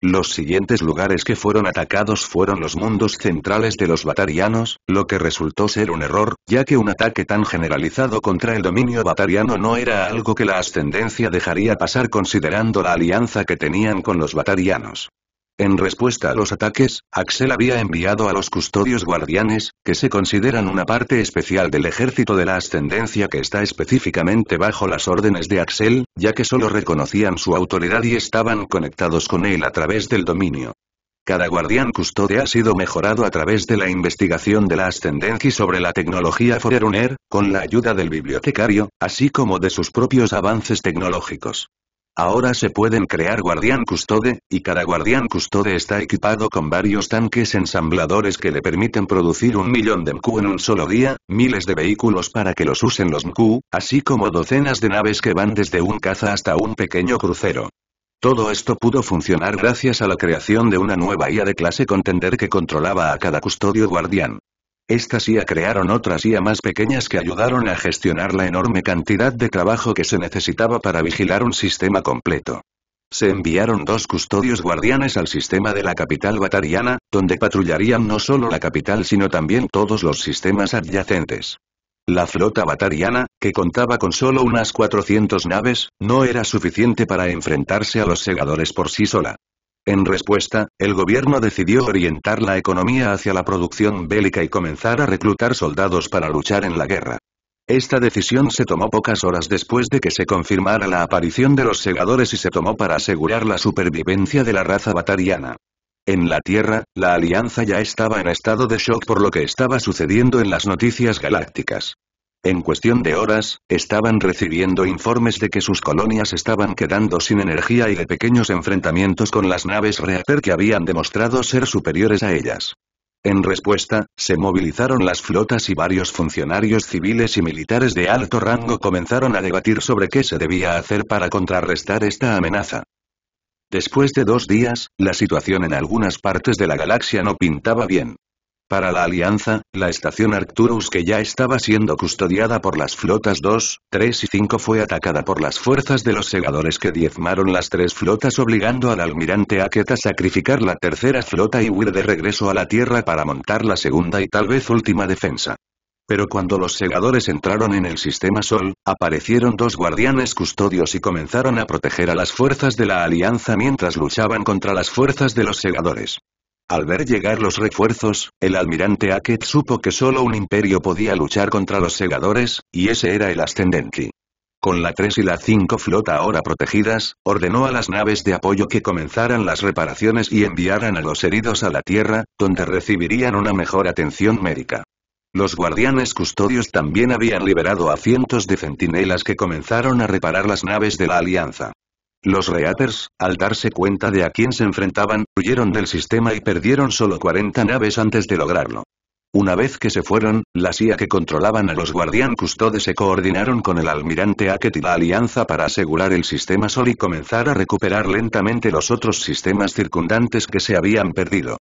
Los siguientes lugares que fueron atacados fueron los mundos centrales de los batarianos, lo que resultó ser un error, ya que un ataque tan generalizado contra el dominio batariano no era algo que la ascendencia dejaría pasar considerando la alianza que tenían con los batarianos. En respuesta a los ataques, Axel había enviado a los custodios guardianes, que se consideran una parte especial del ejército de la ascendencia que está específicamente bajo las órdenes de Axel, ya que solo reconocían su autoridad y estaban conectados con él a través del dominio. Cada guardián custodia ha sido mejorado a través de la investigación de la y sobre la tecnología Forerunner, con la ayuda del bibliotecario, así como de sus propios avances tecnológicos. Ahora se pueden crear guardián custode, y cada guardián custode está equipado con varios tanques ensambladores que le permiten producir un millón de MQ en un solo día, miles de vehículos para que los usen los MQ, así como docenas de naves que van desde un caza hasta un pequeño crucero. Todo esto pudo funcionar gracias a la creación de una nueva IA de clase contender que controlaba a cada custodio guardián. Estas IA crearon otras IA más pequeñas que ayudaron a gestionar la enorme cantidad de trabajo que se necesitaba para vigilar un sistema completo. Se enviaron dos custodios guardianes al sistema de la capital batariana, donde patrullarían no solo la capital sino también todos los sistemas adyacentes. La flota batariana, que contaba con solo unas 400 naves, no era suficiente para enfrentarse a los segadores por sí sola. En respuesta, el gobierno decidió orientar la economía hacia la producción bélica y comenzar a reclutar soldados para luchar en la guerra. Esta decisión se tomó pocas horas después de que se confirmara la aparición de los segadores y se tomó para asegurar la supervivencia de la raza batariana. En la Tierra, la Alianza ya estaba en estado de shock por lo que estaba sucediendo en las noticias galácticas. En cuestión de horas, estaban recibiendo informes de que sus colonias estaban quedando sin energía y de pequeños enfrentamientos con las naves Reaper que habían demostrado ser superiores a ellas. En respuesta, se movilizaron las flotas y varios funcionarios civiles y militares de alto rango comenzaron a debatir sobre qué se debía hacer para contrarrestar esta amenaza. Después de dos días, la situación en algunas partes de la galaxia no pintaba bien. Para la Alianza, la estación Arcturus que ya estaba siendo custodiada por las flotas 2, 3 y 5 fue atacada por las fuerzas de los segadores que diezmaron las tres flotas obligando al almirante Aqueta a sacrificar la tercera flota y huir de regreso a la Tierra para montar la segunda y tal vez última defensa. Pero cuando los segadores entraron en el sistema Sol, aparecieron dos guardianes custodios y comenzaron a proteger a las fuerzas de la Alianza mientras luchaban contra las fuerzas de los segadores. Al ver llegar los refuerzos, el almirante Aket supo que solo un imperio podía luchar contra los segadores, y ese era el Ascendente. Con la 3 y la 5 flota ahora protegidas, ordenó a las naves de apoyo que comenzaran las reparaciones y enviaran a los heridos a la Tierra, donde recibirían una mejor atención médica. Los guardianes custodios también habían liberado a cientos de centinelas que comenzaron a reparar las naves de la Alianza. Los Reapers, al darse cuenta de a quién se enfrentaban, huyeron del sistema y perdieron solo 40 naves antes de lograrlo. Una vez que se fueron, la CIA que controlaban a los Guardián Custodes se coordinaron con el almirante Aket y la Alianza para asegurar el sistema Sol y comenzar a recuperar lentamente los otros sistemas circundantes que se habían perdido.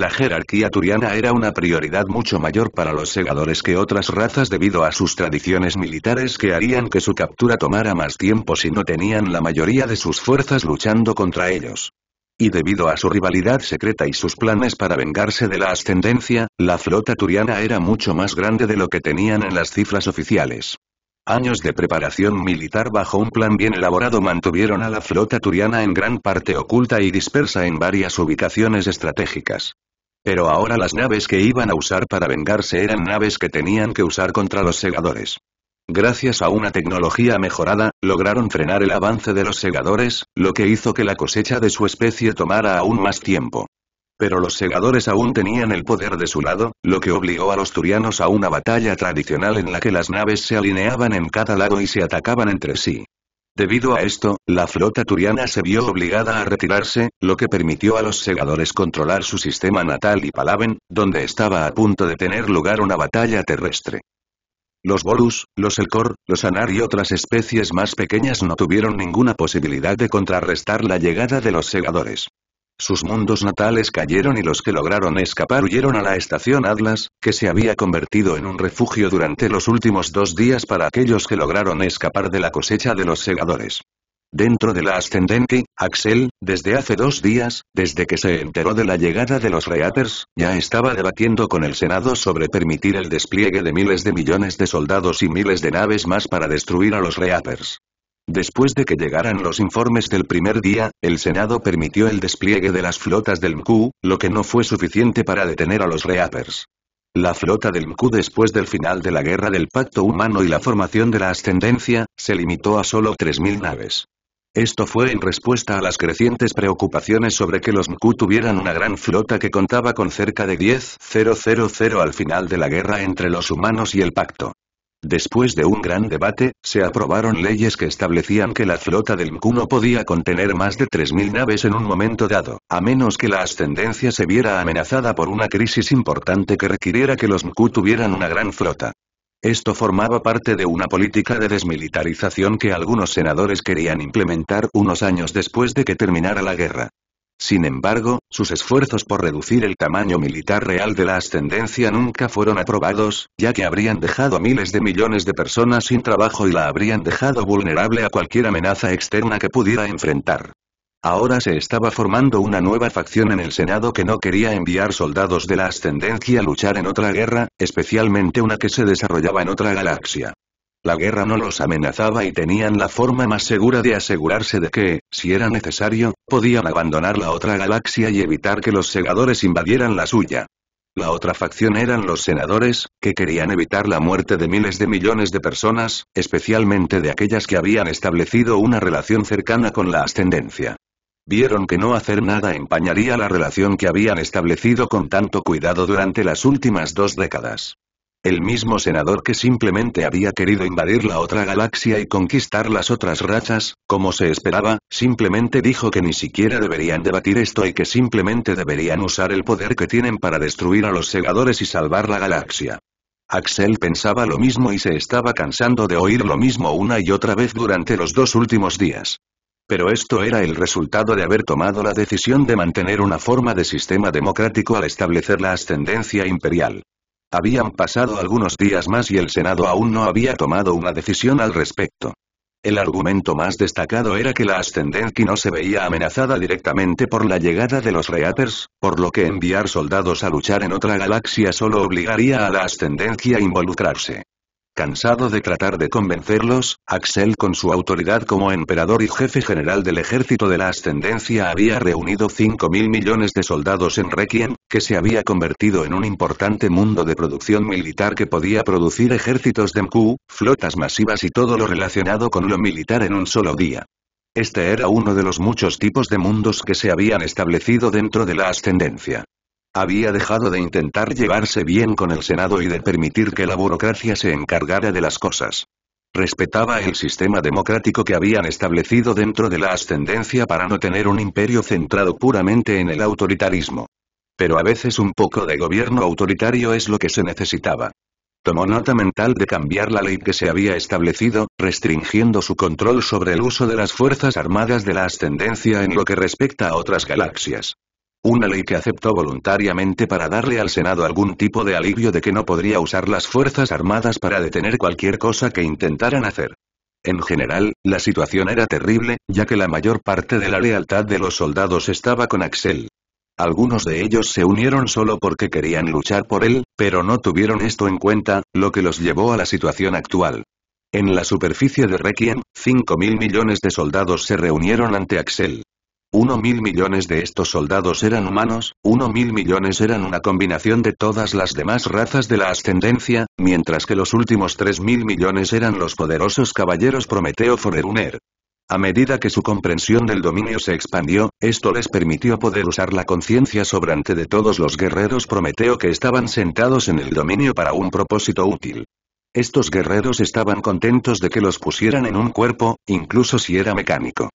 La jerarquía turiana era una prioridad mucho mayor para los segadores que otras razas debido a sus tradiciones militares que harían que su captura tomara más tiempo si no tenían la mayoría de sus fuerzas luchando contra ellos. Y debido a su rivalidad secreta y sus planes para vengarse de la ascendencia, la flota turiana era mucho más grande de lo que tenían en las cifras oficiales. Años de preparación militar bajo un plan bien elaborado mantuvieron a la flota turiana en gran parte oculta y dispersa en varias ubicaciones estratégicas. Pero ahora las naves que iban a usar para vengarse eran naves que tenían que usar contra los segadores. Gracias a una tecnología mejorada, lograron frenar el avance de los segadores, lo que hizo que la cosecha de su especie tomara aún más tiempo. Pero los segadores aún tenían el poder de su lado, lo que obligó a los turianos a una batalla tradicional en la que las naves se alineaban en cada lado y se atacaban entre sí. Debido a esto, la flota turiana se vio obligada a retirarse, lo que permitió a los segadores controlar su sistema natal y Palaven, donde estaba a punto de tener lugar una batalla terrestre. Los Borus, los Elcor, los Anar y otras especies más pequeñas no tuvieron ninguna posibilidad de contrarrestar la llegada de los segadores. Sus mundos natales cayeron y los que lograron escapar huyeron a la estación Atlas, que se había convertido en un refugio durante los últimos dos días para aquellos que lograron escapar de la cosecha de los segadores. Dentro de la ascendente, Axel, desde hace dos días, desde que se enteró de la llegada de los Reapers, ya estaba debatiendo con el Senado sobre permitir el despliegue de miles de millones de soldados y miles de naves más para destruir a los Reapers. Después de que llegaran los informes del primer día, el Senado permitió el despliegue de las flotas del MQ, lo que no fue suficiente para detener a los Reapers. La flota del MQ después del final de la Guerra del Pacto Humano y la formación de la Ascendencia, se limitó a solo 3.000 naves. Esto fue en respuesta a las crecientes preocupaciones sobre que los MQ tuvieran una gran flota que contaba con cerca de 10.000 al final de la guerra entre los humanos y el pacto. Después de un gran debate, se aprobaron leyes que establecían que la flota del Mku no podía contener más de 3.000 naves en un momento dado, a menos que la ascendencia se viera amenazada por una crisis importante que requiriera que los Mku tuvieran una gran flota. Esto formaba parte de una política de desmilitarización que algunos senadores querían implementar unos años después de que terminara la guerra. Sin embargo, sus esfuerzos por reducir el tamaño militar real de la ascendencia nunca fueron aprobados, ya que habrían dejado a miles de millones de personas sin trabajo y la habrían dejado vulnerable a cualquier amenaza externa que pudiera enfrentar. Ahora se estaba formando una nueva facción en el Senado que no quería enviar soldados de la ascendencia a luchar en otra guerra, especialmente una que se desarrollaba en otra galaxia. La guerra no los amenazaba y tenían la forma más segura de asegurarse de que, si era necesario, podían abandonar la otra galaxia y evitar que los segadores invadieran la suya. La otra facción eran los senadores, que querían evitar la muerte de miles de millones de personas, especialmente de aquellas que habían establecido una relación cercana con la ascendencia. Vieron que no hacer nada empañaría la relación que habían establecido con tanto cuidado durante las últimas dos décadas. El mismo senador que simplemente había querido invadir la otra galaxia y conquistar las otras razas, como se esperaba, simplemente dijo que ni siquiera deberían debatir esto y que simplemente deberían usar el poder que tienen para destruir a los segadores y salvar la galaxia. Axel pensaba lo mismo y se estaba cansando de oír lo mismo una y otra vez durante los dos últimos días. Pero esto era el resultado de haber tomado la decisión de mantener una forma de sistema democrático al establecer la ascendencia imperial. Habían pasado algunos días más y el Senado aún no había tomado una decisión al respecto. El argumento más destacado era que la ascendencia no se veía amenazada directamente por la llegada de los Reapers, por lo que enviar soldados a luchar en otra galaxia solo obligaría a la ascendencia a involucrarse. Cansado de tratar de convencerlos, Axel con su autoridad como emperador y jefe general del ejército de la ascendencia había reunido 5.000 millones de soldados en Requiem, que se había convertido en un importante mundo de producción militar que podía producir ejércitos de MQ, flotas masivas y todo lo relacionado con lo militar en un solo día. Este era uno de los muchos tipos de mundos que se habían establecido dentro de la ascendencia. Había dejado de intentar llevarse bien con el Senado y de permitir que la burocracia se encargara de las cosas. Respetaba el sistema democrático que habían establecido dentro de la ascendencia para no tener un imperio centrado puramente en el autoritarismo. Pero a veces un poco de gobierno autoritario es lo que se necesitaba. Tomó nota mental de cambiar la ley que se había establecido, restringiendo su control sobre el uso de las Fuerzas Armadas de la Ascendencia en lo que respecta a otras galaxias. Una ley que aceptó voluntariamente para darle al Senado algún tipo de alivio de que no podría usar las Fuerzas Armadas para detener cualquier cosa que intentaran hacer. En general, la situación era terrible, ya que la mayor parte de la lealtad de los soldados estaba con Axel. Algunos de ellos se unieron solo porque querían luchar por él, pero no tuvieron esto en cuenta, lo que los llevó a la situación actual. En la superficie de Requiem, 5.000 millones de soldados se reunieron ante Axel. 1.000 mil millones de estos soldados eran humanos, 1.000 mil millones eran una combinación de todas las demás razas de la ascendencia, mientras que los últimos tres mil millones eran los poderosos caballeros Prometeo Foreruner. A medida que su comprensión del dominio se expandió, esto les permitió poder usar la conciencia sobrante de todos los guerreros Prometeo que estaban sentados en el dominio para un propósito útil. Estos guerreros estaban contentos de que los pusieran en un cuerpo, incluso si era mecánico.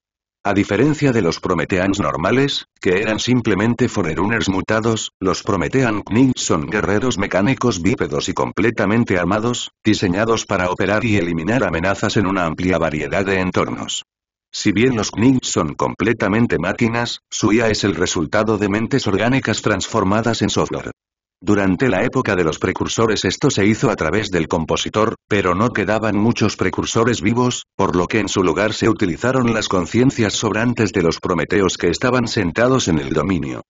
A diferencia de los Prometeans normales, que eran simplemente Forerunners mutados, los Prometean Knights son guerreros mecánicos bípedos y completamente armados, diseñados para operar y eliminar amenazas en una amplia variedad de entornos. Si bien los Knights son completamente máquinas, su IA es el resultado de mentes orgánicas transformadas en software. Durante la época de los precursores esto se hizo a través del compositor, pero no quedaban muchos precursores vivos, por lo que en su lugar se utilizaron las conciencias sobrantes de los prometeos que estaban sentados en el dominio.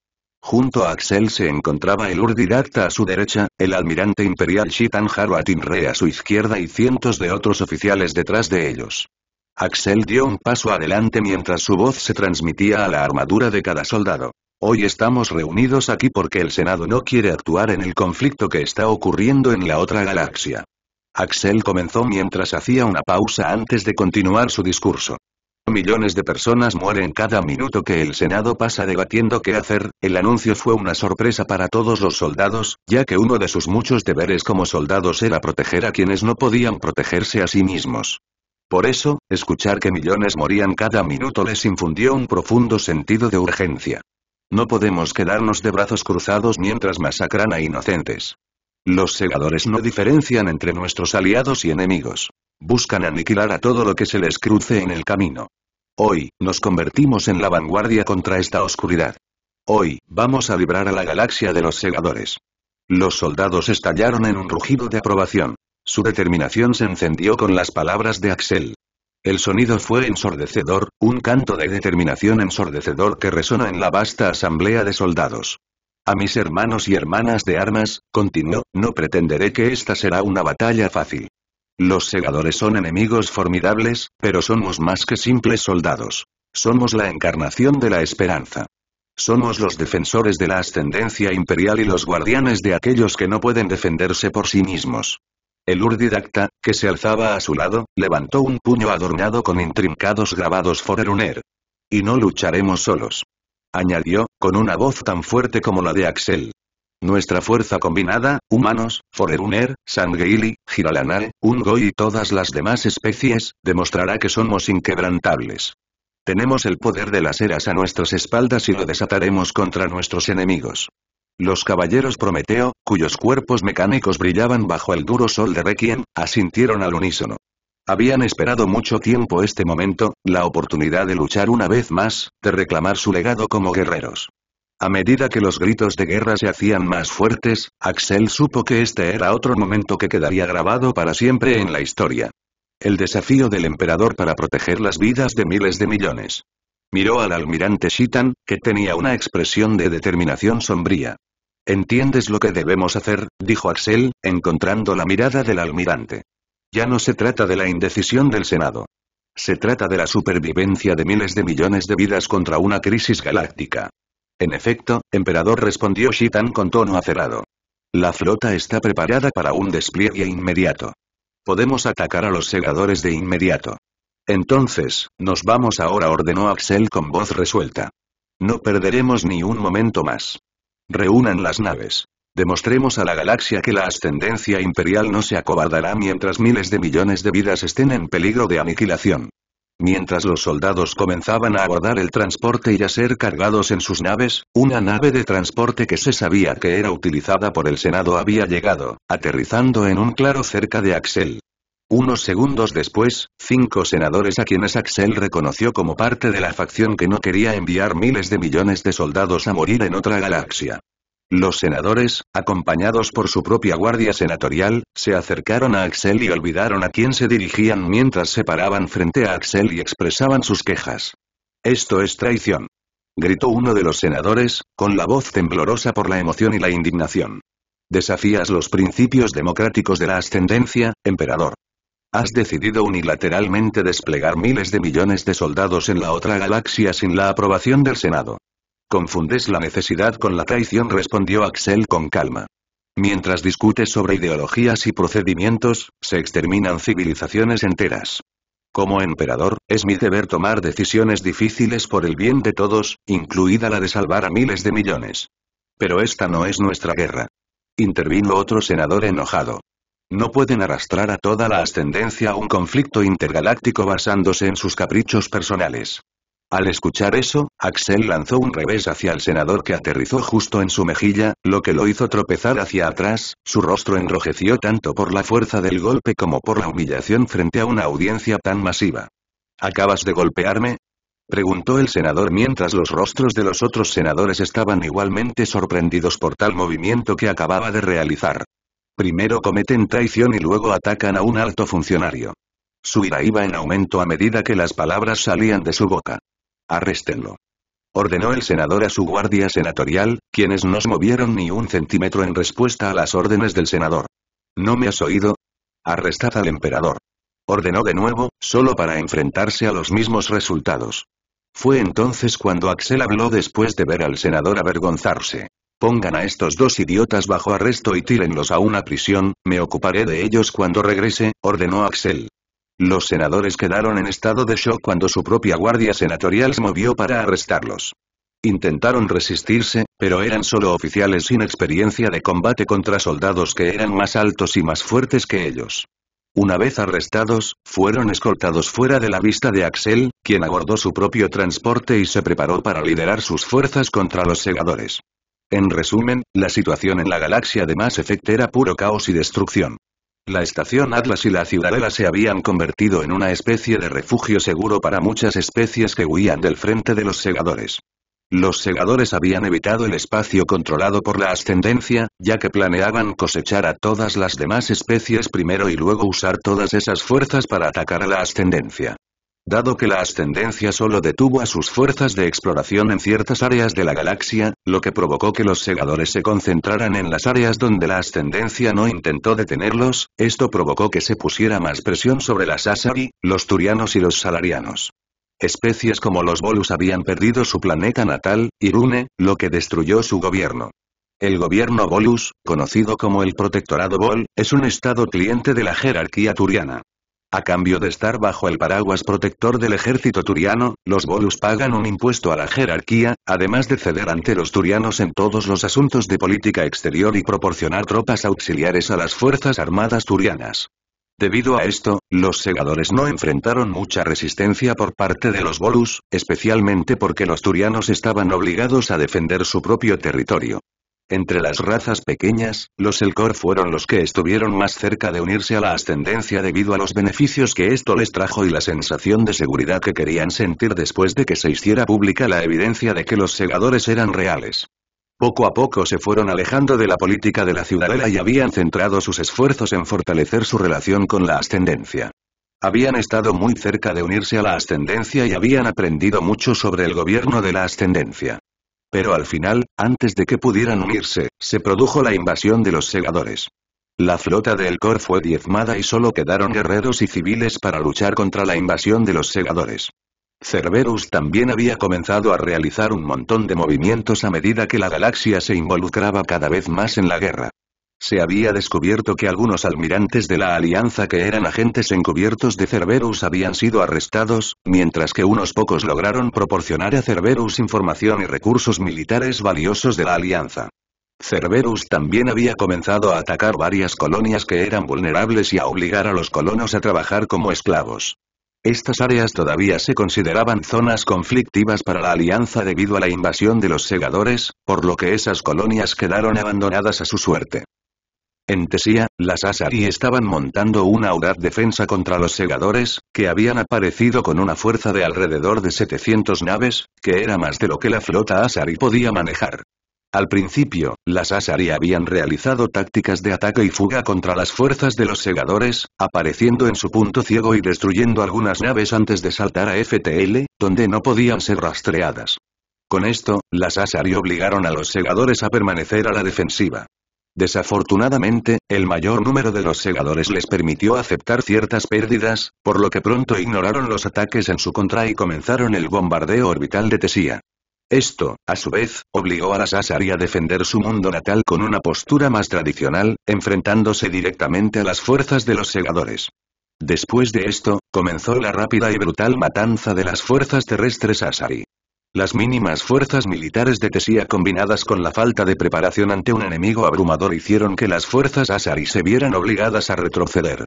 Junto a Axel se encontraba el Urdidacta a su derecha, el almirante imperial Shitan Atinre a su izquierda y cientos de otros oficiales detrás de ellos. Axel dio un paso adelante mientras su voz se transmitía a la armadura de cada soldado. Hoy estamos reunidos aquí porque el Senado no quiere actuar en el conflicto que está ocurriendo en la otra galaxia. Axel comenzó mientras hacía una pausa antes de continuar su discurso. Millones de personas mueren cada minuto que el Senado pasa debatiendo qué hacer, el anuncio fue una sorpresa para todos los soldados, ya que uno de sus muchos deberes como soldados era proteger a quienes no podían protegerse a sí mismos. Por eso, escuchar que millones morían cada minuto les infundió un profundo sentido de urgencia. No podemos quedarnos de brazos cruzados mientras masacran a inocentes. Los segadores no diferencian entre nuestros aliados y enemigos. Buscan aniquilar a todo lo que se les cruce en el camino. Hoy, nos convertimos en la vanguardia contra esta oscuridad. Hoy, vamos a librar a la galaxia de los segadores. Los soldados estallaron en un rugido de aprobación. Su determinación se encendió con las palabras de Axel. El sonido fue ensordecedor, un canto de determinación ensordecedor que resonó en la vasta asamblea de soldados. A mis hermanos y hermanas de armas, continuó, no pretenderé que esta será una batalla fácil. Los segadores son enemigos formidables, pero somos más que simples soldados. Somos la encarnación de la esperanza. Somos los defensores de la ascendencia imperial y los guardianes de aquellos que no pueden defenderse por sí mismos. El urdidacta, que se alzaba a su lado, levantó un puño adornado con intrincados grabados Foreruner. Y no lucharemos solos. Añadió, con una voz tan fuerte como la de Axel. Nuestra fuerza combinada, humanos, Foreruner, Sangeili, Giralanar, Ungo y todas las demás especies, demostrará que somos inquebrantables. Tenemos el poder de las eras a nuestras espaldas y lo desataremos contra nuestros enemigos. Los caballeros Prometeo, cuyos cuerpos mecánicos brillaban bajo el duro sol de Requiem, asintieron al unísono. Habían esperado mucho tiempo este momento, la oportunidad de luchar una vez más, de reclamar su legado como guerreros. A medida que los gritos de guerra se hacían más fuertes, Axel supo que este era otro momento que quedaría grabado para siempre en la historia. El desafío del emperador para proteger las vidas de miles de millones. Miró al almirante Shitan, que tenía una expresión de determinación sombría. «¿Entiendes lo que debemos hacer?» dijo Axel, encontrando la mirada del almirante. «Ya no se trata de la indecisión del Senado. Se trata de la supervivencia de miles de millones de vidas contra una crisis galáctica». En efecto, emperador respondió Shitan con tono acerrado. La flota está preparada para un despliegue inmediato. Podemos atacar a los segadores de inmediato. Entonces, nos vamos ahora ordenó Axel con voz resuelta. No perderemos ni un momento más. Reúnan las naves. Demostremos a la galaxia que la ascendencia imperial no se acobardará mientras miles de millones de vidas estén en peligro de aniquilación. Mientras los soldados comenzaban a abordar el transporte y a ser cargados en sus naves, una nave de transporte que se sabía que era utilizada por el Senado había llegado, aterrizando en un claro cerca de Axel. Unos segundos después, cinco senadores a quienes Axel reconoció como parte de la facción que no quería enviar miles de millones de soldados a morir en otra galaxia. Los senadores, acompañados por su propia guardia senatorial, se acercaron a Axel y olvidaron a quién se dirigían mientras se paraban frente a Axel y expresaban sus quejas. Esto es traición. Gritó uno de los senadores, con la voz temblorosa por la emoción y la indignación. Desafías los principios democráticos de la ascendencia, emperador. Has decidido unilateralmente desplegar miles de millones de soldados en la otra galaxia sin la aprobación del Senado. Confundes la necesidad con la traición, respondió Axel con calma. Mientras discutes sobre ideologías y procedimientos, se exterminan civilizaciones enteras. Como emperador, es mi deber tomar decisiones difíciles por el bien de todos, incluida la de salvar a miles de millones. Pero esta no es nuestra guerra. Intervino otro senador enojado. No pueden arrastrar a toda la ascendencia a un conflicto intergaláctico basándose en sus caprichos personales. Al escuchar eso, Axel lanzó un revés hacia el senador que aterrizó justo en su mejilla, lo que lo hizo tropezar hacia atrás, su rostro enrojeció tanto por la fuerza del golpe como por la humillación frente a una audiencia tan masiva. ¿Acabas de golpearme? Preguntó el senador mientras los rostros de los otros senadores estaban igualmente sorprendidos por tal movimiento que acababa de realizar. Primero cometen traición y luego atacan a un alto funcionario. Su ira iba en aumento a medida que las palabras salían de su boca. Arréstenlo. Ordenó el senador a su guardia senatorial, quienes no se movieron ni un centímetro en respuesta a las órdenes del senador. ¿No me has oído? Arrestad al emperador. Ordenó de nuevo, solo para enfrentarse a los mismos resultados. Fue entonces cuando Axel habló después de ver al senador avergonzarse. Pongan a estos dos idiotas bajo arresto y tírenlos a una prisión, me ocuparé de ellos cuando regrese, ordenó Axel. Los senadores quedaron en estado de shock cuando su propia guardia senatorial se movió para arrestarlos. Intentaron resistirse, pero eran solo oficiales sin experiencia de combate contra soldados que eran más altos y más fuertes que ellos. Una vez arrestados, fueron escoltados fuera de la vista de Axel, quien abordó su propio transporte y se preparó para liderar sus fuerzas contra los segadores. En resumen, la situación en la galaxia de Mass Effect era puro caos y destrucción. La estación Atlas y la ciudadela se habían convertido en una especie de refugio seguro para muchas especies que huían del frente de los segadores. Los segadores habían evitado el espacio controlado por la ascendencia, ya que planeaban cosechar a todas las demás especies primero y luego usar todas esas fuerzas para atacar a la ascendencia. Dado que la ascendencia solo detuvo a sus fuerzas de exploración en ciertas áreas de la galaxia, lo que provocó que los segadores se concentraran en las áreas donde la ascendencia no intentó detenerlos, esto provocó que se pusiera más presión sobre las Asari, los Turianos y los Salarianos. Especies como los Volus habían perdido su planeta natal, Irune, lo que destruyó su gobierno. El gobierno Volus, conocido como el Protectorado Vol, es un estado cliente de la jerarquía turiana. A cambio de estar bajo el paraguas protector del ejército turiano, los bolus pagan un impuesto a la jerarquía, además de ceder ante los turianos en todos los asuntos de política exterior y proporcionar tropas auxiliares a las fuerzas armadas turianas. Debido a esto, los segadores no enfrentaron mucha resistencia por parte de los bolus, especialmente porque los turianos estaban obligados a defender su propio territorio. Entre las razas pequeñas, los Elcor fueron los que estuvieron más cerca de unirse a la ascendencia debido a los beneficios que esto les trajo y la sensación de seguridad que querían sentir después de que se hiciera pública la evidencia de que los segadores eran reales. Poco a poco se fueron alejando de la política de la ciudadela y habían centrado sus esfuerzos en fortalecer su relación con la ascendencia. Habían estado muy cerca de unirse a la ascendencia y habían aprendido mucho sobre el gobierno de la ascendencia. Pero al final, antes de que pudieran unirse, se produjo la invasión de los segadores. La flota del Elcor fue diezmada y solo quedaron guerreros y civiles para luchar contra la invasión de los segadores. Cerberus también había comenzado a realizar un montón de movimientos a medida que la galaxia se involucraba cada vez más en la guerra se había descubierto que algunos almirantes de la Alianza que eran agentes encubiertos de Cerberus habían sido arrestados, mientras que unos pocos lograron proporcionar a Cerberus información y recursos militares valiosos de la Alianza. Cerberus también había comenzado a atacar varias colonias que eran vulnerables y a obligar a los colonos a trabajar como esclavos. Estas áreas todavía se consideraban zonas conflictivas para la alianza debido a la invasión de los segadores, por lo que esas colonias quedaron abandonadas a su suerte. En Tesia, las Asari estaban montando una audaz defensa contra los segadores, que habían aparecido con una fuerza de alrededor de 700 naves, que era más de lo que la flota Asari podía manejar. Al principio, las Asari habían realizado tácticas de ataque y fuga contra las fuerzas de los segadores, apareciendo en su punto ciego y destruyendo algunas naves antes de saltar a FTL, donde no podían ser rastreadas. Con esto, las Asari obligaron a los segadores a permanecer a la defensiva. Desafortunadamente, el mayor número de los segadores les permitió aceptar ciertas pérdidas, por lo que pronto ignoraron los ataques en su contra y comenzaron el bombardeo orbital de Tesía. Esto, a su vez, obligó a las Asari a defender su mundo natal con una postura más tradicional, enfrentándose directamente a las fuerzas de los segadores. Después de esto, comenzó la rápida y brutal matanza de las fuerzas terrestres Asari. Las mínimas fuerzas militares de Tesía combinadas con la falta de preparación ante un enemigo abrumador hicieron que las fuerzas Asari se vieran obligadas a retroceder.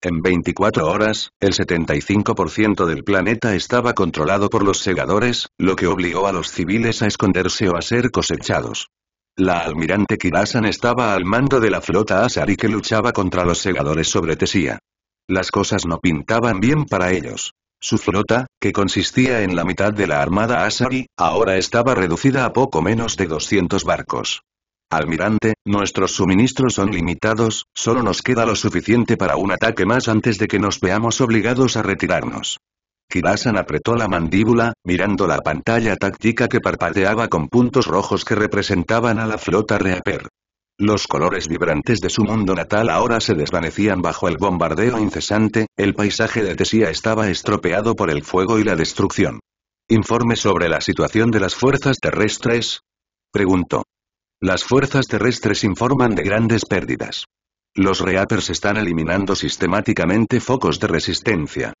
En 24 horas, el 75% del planeta estaba controlado por los segadores, lo que obligó a los civiles a esconderse o a ser cosechados. La almirante Kirasan estaba al mando de la flota Asari que luchaba contra los segadores sobre Tesía. Las cosas no pintaban bien para ellos. Su flota, que consistía en la mitad de la armada Asari, ahora estaba reducida a poco menos de 200 barcos. Almirante, nuestros suministros son limitados, solo nos queda lo suficiente para un ataque más antes de que nos veamos obligados a retirarnos. Kirasan apretó la mandíbula, mirando la pantalla táctica que parpadeaba con puntos rojos que representaban a la flota Reaper. Los colores vibrantes de su mundo natal ahora se desvanecían bajo el bombardeo incesante, el paisaje de Tesía estaba estropeado por el fuego y la destrucción. ¿Informe sobre la situación de las fuerzas terrestres? Preguntó. Las fuerzas terrestres informan de grandes pérdidas. Los Reapers están eliminando sistemáticamente focos de resistencia.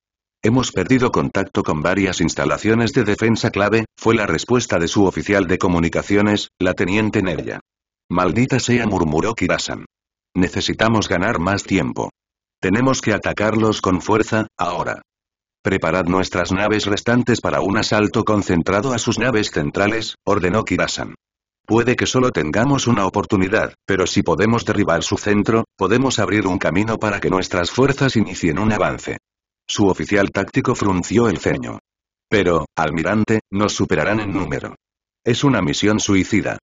Hemos perdido contacto con varias instalaciones de defensa clave, fue la respuesta de su oficial de comunicaciones, la teniente Nerya. Maldita sea murmuró Kirasan. Necesitamos ganar más tiempo. Tenemos que atacarlos con fuerza, ahora. Preparad nuestras naves restantes para un asalto concentrado a sus naves centrales, ordenó Kirasan. Puede que solo tengamos una oportunidad, pero si podemos derribar su centro, podemos abrir un camino para que nuestras fuerzas inicien un avance. Su oficial táctico frunció el ceño. Pero, almirante, nos superarán en número. Es una misión suicida.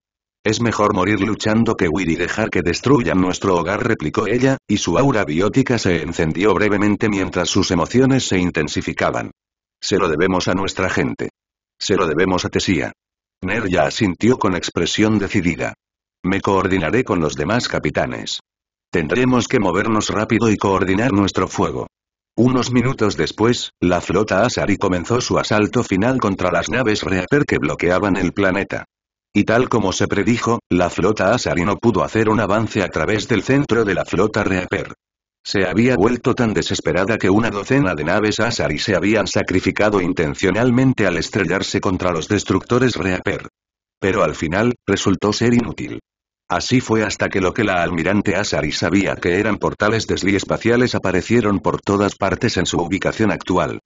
Es mejor morir luchando que huir y dejar que destruyan nuestro hogar, replicó ella, y su aura biótica se encendió brevemente mientras sus emociones se intensificaban. Se lo debemos a nuestra gente. Se lo debemos a Tesía. ya asintió con expresión decidida. Me coordinaré con los demás capitanes. Tendremos que movernos rápido y coordinar nuestro fuego. Unos minutos después, la flota Asari comenzó su asalto final contra las naves Reaper que bloqueaban el planeta. Y tal como se predijo, la flota Asari no pudo hacer un avance a través del centro de la flota Reaper. Se había vuelto tan desesperada que una docena de naves Asari se habían sacrificado intencionalmente al estrellarse contra los destructores Reaper. Pero al final, resultó ser inútil. Así fue hasta que lo que la almirante Asari sabía que eran portales espaciales aparecieron por todas partes en su ubicación actual.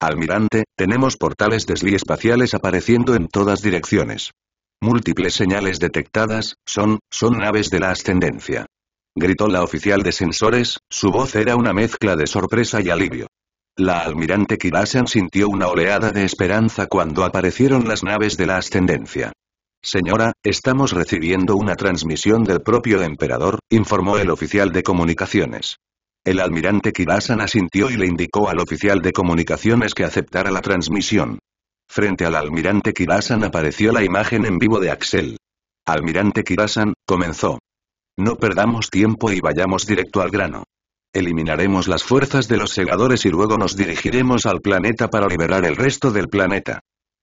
Almirante, tenemos portales espaciales apareciendo en todas direcciones. Múltiples señales detectadas, son, son naves de la ascendencia. Gritó la oficial de sensores, su voz era una mezcla de sorpresa y alivio. La almirante Kirasan sintió una oleada de esperanza cuando aparecieron las naves de la ascendencia. Señora, estamos recibiendo una transmisión del propio emperador, informó el oficial de comunicaciones. El almirante Kirasan asintió y le indicó al oficial de comunicaciones que aceptara la transmisión. Frente al almirante Kirasan apareció la imagen en vivo de Axel. Almirante Kirasan, comenzó. No perdamos tiempo y vayamos directo al grano. Eliminaremos las fuerzas de los segadores y luego nos dirigiremos al planeta para liberar el resto del planeta.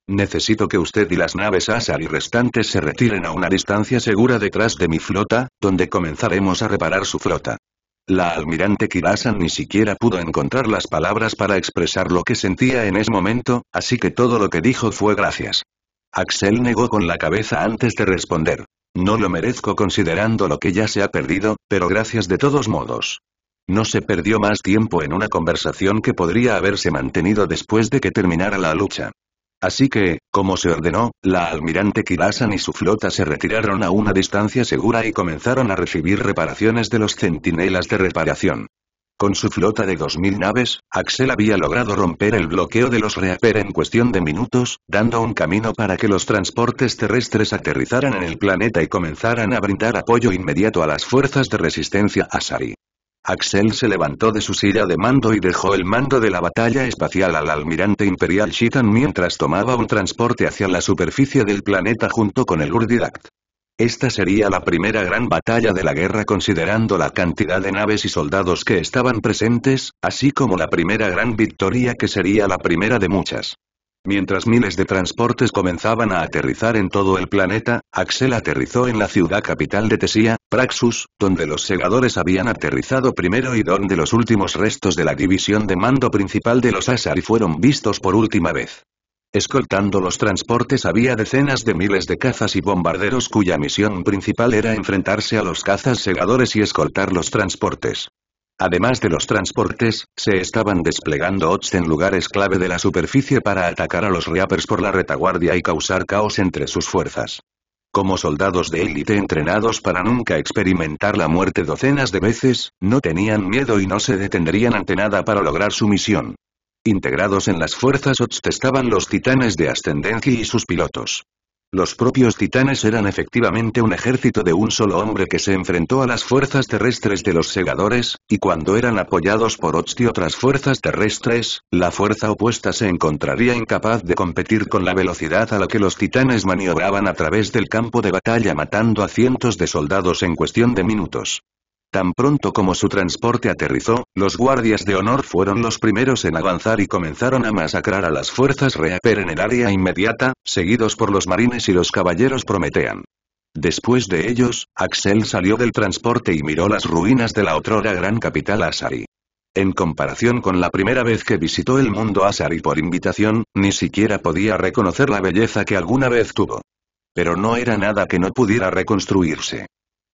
Necesito que usted y las naves Asar y restantes se retiren a una distancia segura detrás de mi flota, donde comenzaremos a reparar su flota. La almirante Kirasan ni siquiera pudo encontrar las palabras para expresar lo que sentía en ese momento, así que todo lo que dijo fue gracias. Axel negó con la cabeza antes de responder. No lo merezco considerando lo que ya se ha perdido, pero gracias de todos modos. No se perdió más tiempo en una conversación que podría haberse mantenido después de que terminara la lucha. Así que, como se ordenó, la almirante Kirasan y su flota se retiraron a una distancia segura y comenzaron a recibir reparaciones de los centinelas de reparación. Con su flota de 2.000 naves, Axel había logrado romper el bloqueo de los Reaper en cuestión de minutos, dando un camino para que los transportes terrestres aterrizaran en el planeta y comenzaran a brindar apoyo inmediato a las fuerzas de resistencia Asari. Axel se levantó de su silla de mando y dejó el mando de la batalla espacial al almirante imperial Shitan mientras tomaba un transporte hacia la superficie del planeta junto con el Urdidact. Esta sería la primera gran batalla de la guerra considerando la cantidad de naves y soldados que estaban presentes, así como la primera gran victoria que sería la primera de muchas. Mientras miles de transportes comenzaban a aterrizar en todo el planeta, Axel aterrizó en la ciudad capital de Tesía, Praxus, donde los segadores habían aterrizado primero y donde los últimos restos de la división de mando principal de los Asari fueron vistos por última vez. Escoltando los transportes había decenas de miles de cazas y bombarderos cuya misión principal era enfrentarse a los cazas segadores y escoltar los transportes. Además de los transportes, se estaban desplegando OTS en lugares clave de la superficie para atacar a los Reapers por la retaguardia y causar caos entre sus fuerzas. Como soldados de élite entrenados para nunca experimentar la muerte docenas de veces, no tenían miedo y no se detendrían ante nada para lograr su misión. Integrados en las fuerzas OTS estaban los titanes de ascendencia y sus pilotos. Los propios titanes eran efectivamente un ejército de un solo hombre que se enfrentó a las fuerzas terrestres de los segadores, y cuando eran apoyados por y otras fuerzas terrestres, la fuerza opuesta se encontraría incapaz de competir con la velocidad a la que los titanes maniobraban a través del campo de batalla matando a cientos de soldados en cuestión de minutos. Tan pronto como su transporte aterrizó, los guardias de honor fueron los primeros en avanzar y comenzaron a masacrar a las fuerzas Reaper en el área inmediata, seguidos por los marines y los caballeros Prometean. Después de ellos, Axel salió del transporte y miró las ruinas de la otrora gran capital Asari. En comparación con la primera vez que visitó el mundo Asari por invitación, ni siquiera podía reconocer la belleza que alguna vez tuvo. Pero no era nada que no pudiera reconstruirse.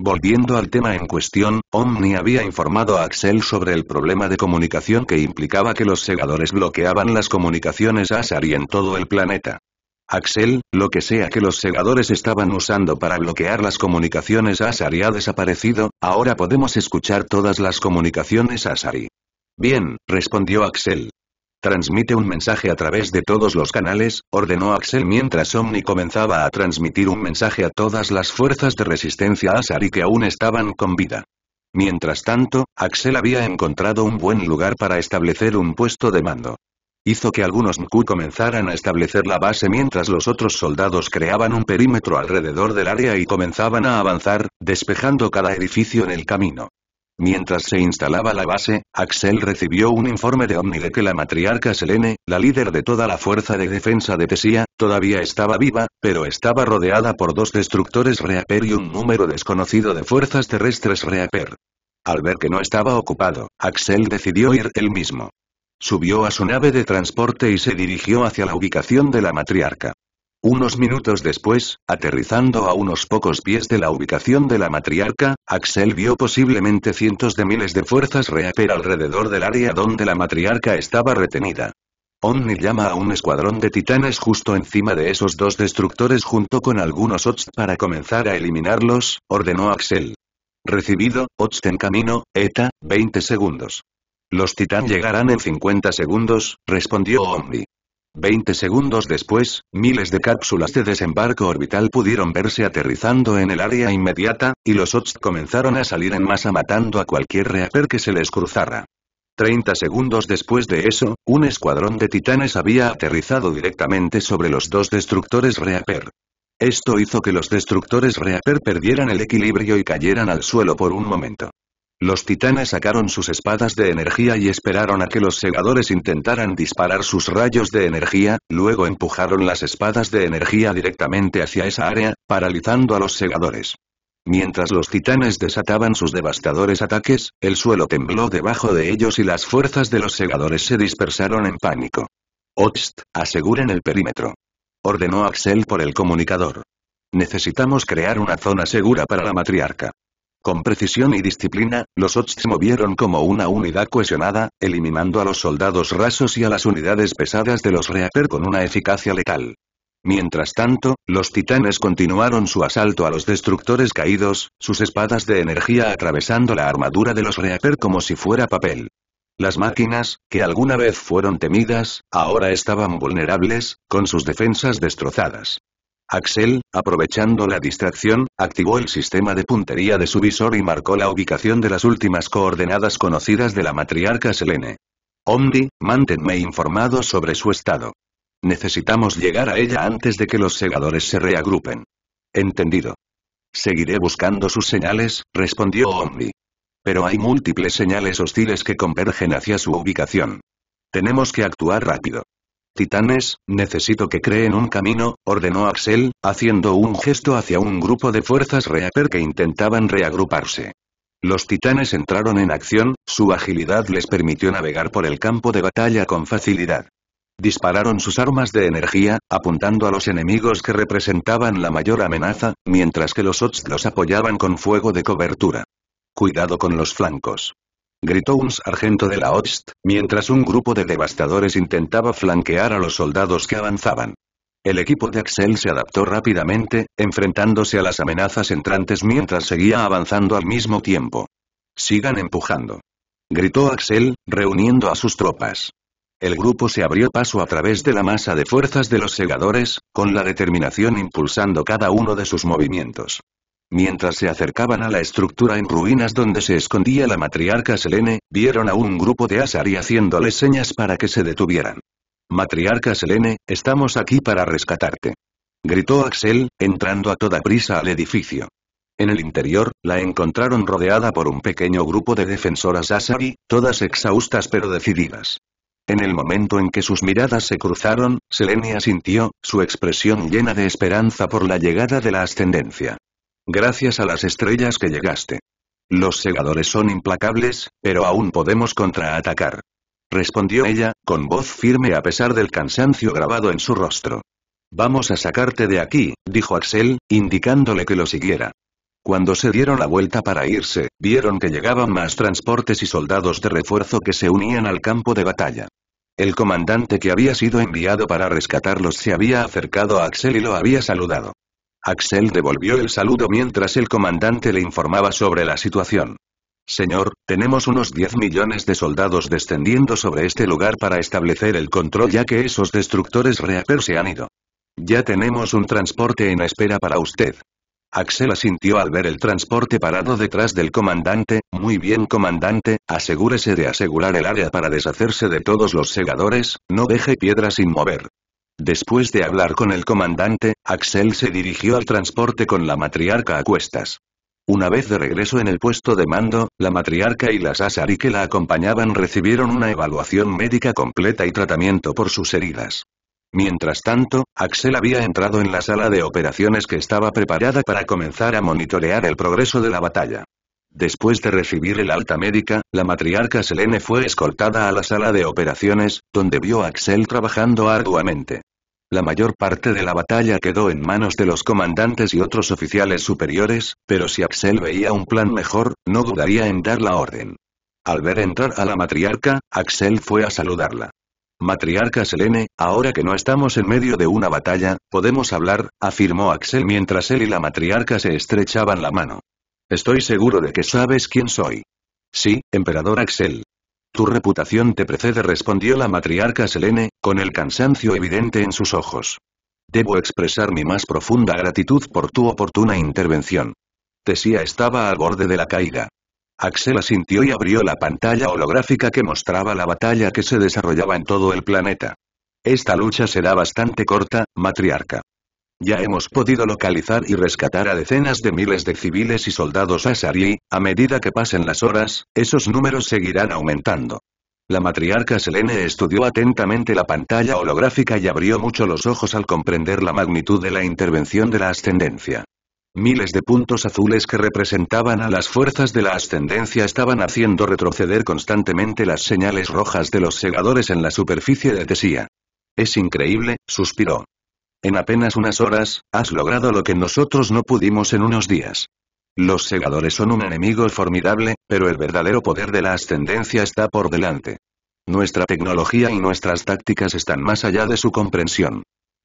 Volviendo al tema en cuestión, Omni había informado a Axel sobre el problema de comunicación que implicaba que los segadores bloqueaban las comunicaciones Asari en todo el planeta. Axel, lo que sea que los segadores estaban usando para bloquear las comunicaciones Asari ha desaparecido, ahora podemos escuchar todas las comunicaciones Asari. Bien, respondió Axel. Transmite un mensaje a través de todos los canales, ordenó Axel mientras Omni comenzaba a transmitir un mensaje a todas las fuerzas de resistencia Asari que aún estaban con vida. Mientras tanto, Axel había encontrado un buen lugar para establecer un puesto de mando. Hizo que algunos Nku comenzaran a establecer la base mientras los otros soldados creaban un perímetro alrededor del área y comenzaban a avanzar, despejando cada edificio en el camino. Mientras se instalaba la base, Axel recibió un informe de Omni de que la matriarca Selene, la líder de toda la fuerza de defensa de Tesia, todavía estaba viva, pero estaba rodeada por dos destructores Reaper y un número desconocido de fuerzas terrestres Reaper. Al ver que no estaba ocupado, Axel decidió ir él mismo. Subió a su nave de transporte y se dirigió hacia la ubicación de la matriarca. Unos minutos después, aterrizando a unos pocos pies de la ubicación de la matriarca, Axel vio posiblemente cientos de miles de fuerzas reaper alrededor del área donde la matriarca estaba retenida. Omni llama a un escuadrón de titanes justo encima de esos dos destructores junto con algunos Ots para comenzar a eliminarlos, ordenó Axel. Recibido, Ots en camino, ETA, 20 segundos. Los titán llegarán en 50 segundos, respondió Omni. Veinte segundos después, miles de cápsulas de desembarco orbital pudieron verse aterrizando en el área inmediata, y los Hots comenzaron a salir en masa matando a cualquier reaper que se les cruzara. Treinta segundos después de eso, un escuadrón de titanes había aterrizado directamente sobre los dos destructores reaper. Esto hizo que los destructores reaper perdieran el equilibrio y cayeran al suelo por un momento. Los titanes sacaron sus espadas de energía y esperaron a que los segadores intentaran disparar sus rayos de energía, luego empujaron las espadas de energía directamente hacia esa área, paralizando a los segadores. Mientras los titanes desataban sus devastadores ataques, el suelo tembló debajo de ellos y las fuerzas de los segadores se dispersaron en pánico. Otst, aseguren el perímetro. Ordenó Axel por el comunicador. Necesitamos crear una zona segura para la matriarca. Con precisión y disciplina, los Ots se movieron como una unidad cohesionada, eliminando a los soldados rasos y a las unidades pesadas de los Reaper con una eficacia letal. Mientras tanto, los titanes continuaron su asalto a los destructores caídos, sus espadas de energía atravesando la armadura de los Reaper como si fuera papel. Las máquinas, que alguna vez fueron temidas, ahora estaban vulnerables, con sus defensas destrozadas. Axel, aprovechando la distracción, activó el sistema de puntería de su visor y marcó la ubicación de las últimas coordenadas conocidas de la matriarca Selene. Omdi, manténme informado sobre su estado. Necesitamos llegar a ella antes de que los segadores se reagrupen. Entendido. Seguiré buscando sus señales, respondió Omni. Pero hay múltiples señales hostiles que convergen hacia su ubicación. Tenemos que actuar rápido. Titanes, necesito que creen un camino, ordenó Axel, haciendo un gesto hacia un grupo de fuerzas Reaper que intentaban reagruparse. Los titanes entraron en acción, su agilidad les permitió navegar por el campo de batalla con facilidad. Dispararon sus armas de energía, apuntando a los enemigos que representaban la mayor amenaza, mientras que los Ots los apoyaban con fuego de cobertura. Cuidado con los flancos gritó un sargento de la Ost, mientras un grupo de devastadores intentaba flanquear a los soldados que avanzaban. El equipo de Axel se adaptó rápidamente, enfrentándose a las amenazas entrantes mientras seguía avanzando al mismo tiempo. Sigan empujando. Gritó Axel, reuniendo a sus tropas. El grupo se abrió paso a través de la masa de fuerzas de los segadores, con la determinación impulsando cada uno de sus movimientos. Mientras se acercaban a la estructura en ruinas donde se escondía la matriarca Selene, vieron a un grupo de Asari haciéndoles señas para que se detuvieran. Matriarca Selene, estamos aquí para rescatarte. Gritó Axel, entrando a toda prisa al edificio. En el interior, la encontraron rodeada por un pequeño grupo de defensoras Asari, todas exhaustas pero decididas. En el momento en que sus miradas se cruzaron, Selene asintió, su expresión llena de esperanza por la llegada de la ascendencia. Gracias a las estrellas que llegaste. Los segadores son implacables, pero aún podemos contraatacar. Respondió ella, con voz firme a pesar del cansancio grabado en su rostro. Vamos a sacarte de aquí, dijo Axel, indicándole que lo siguiera. Cuando se dieron la vuelta para irse, vieron que llegaban más transportes y soldados de refuerzo que se unían al campo de batalla. El comandante que había sido enviado para rescatarlos se había acercado a Axel y lo había saludado. Axel devolvió el saludo mientras el comandante le informaba sobre la situación. Señor, tenemos unos 10 millones de soldados descendiendo sobre este lugar para establecer el control ya que esos destructores reaper se han ido. Ya tenemos un transporte en espera para usted. Axel asintió al ver el transporte parado detrás del comandante, muy bien comandante, asegúrese de asegurar el área para deshacerse de todos los segadores, no deje piedra sin mover. Después de hablar con el comandante, Axel se dirigió al transporte con la matriarca a cuestas. Una vez de regreso en el puesto de mando, la matriarca y las Asari que la acompañaban recibieron una evaluación médica completa y tratamiento por sus heridas. Mientras tanto, Axel había entrado en la sala de operaciones que estaba preparada para comenzar a monitorear el progreso de la batalla. Después de recibir el alta médica, la matriarca Selene fue escoltada a la sala de operaciones, donde vio a Axel trabajando arduamente. La mayor parte de la batalla quedó en manos de los comandantes y otros oficiales superiores, pero si Axel veía un plan mejor, no dudaría en dar la orden. Al ver entrar a la matriarca, Axel fue a saludarla. Matriarca Selene, ahora que no estamos en medio de una batalla, podemos hablar, afirmó Axel mientras él y la matriarca se estrechaban la mano. Estoy seguro de que sabes quién soy. Sí, emperador Axel. Tu reputación te precede, respondió la matriarca Selene, con el cansancio evidente en sus ojos. Debo expresar mi más profunda gratitud por tu oportuna intervención. Tesía estaba al borde de la caída. Axel asintió y abrió la pantalla holográfica que mostraba la batalla que se desarrollaba en todo el planeta. Esta lucha será bastante corta, matriarca. Ya hemos podido localizar y rescatar a decenas de miles de civiles y soldados asarí, a medida que pasen las horas, esos números seguirán aumentando. La matriarca Selene estudió atentamente la pantalla holográfica y abrió mucho los ojos al comprender la magnitud de la intervención de la ascendencia. Miles de puntos azules que representaban a las fuerzas de la ascendencia estaban haciendo retroceder constantemente las señales rojas de los segadores en la superficie de Tesía. Es increíble, suspiró. En apenas unas horas, has logrado lo que nosotros no pudimos en unos días. Los segadores son un enemigo formidable, pero el verdadero poder de la ascendencia está por delante. Nuestra tecnología y nuestras tácticas están más allá de su comprensión.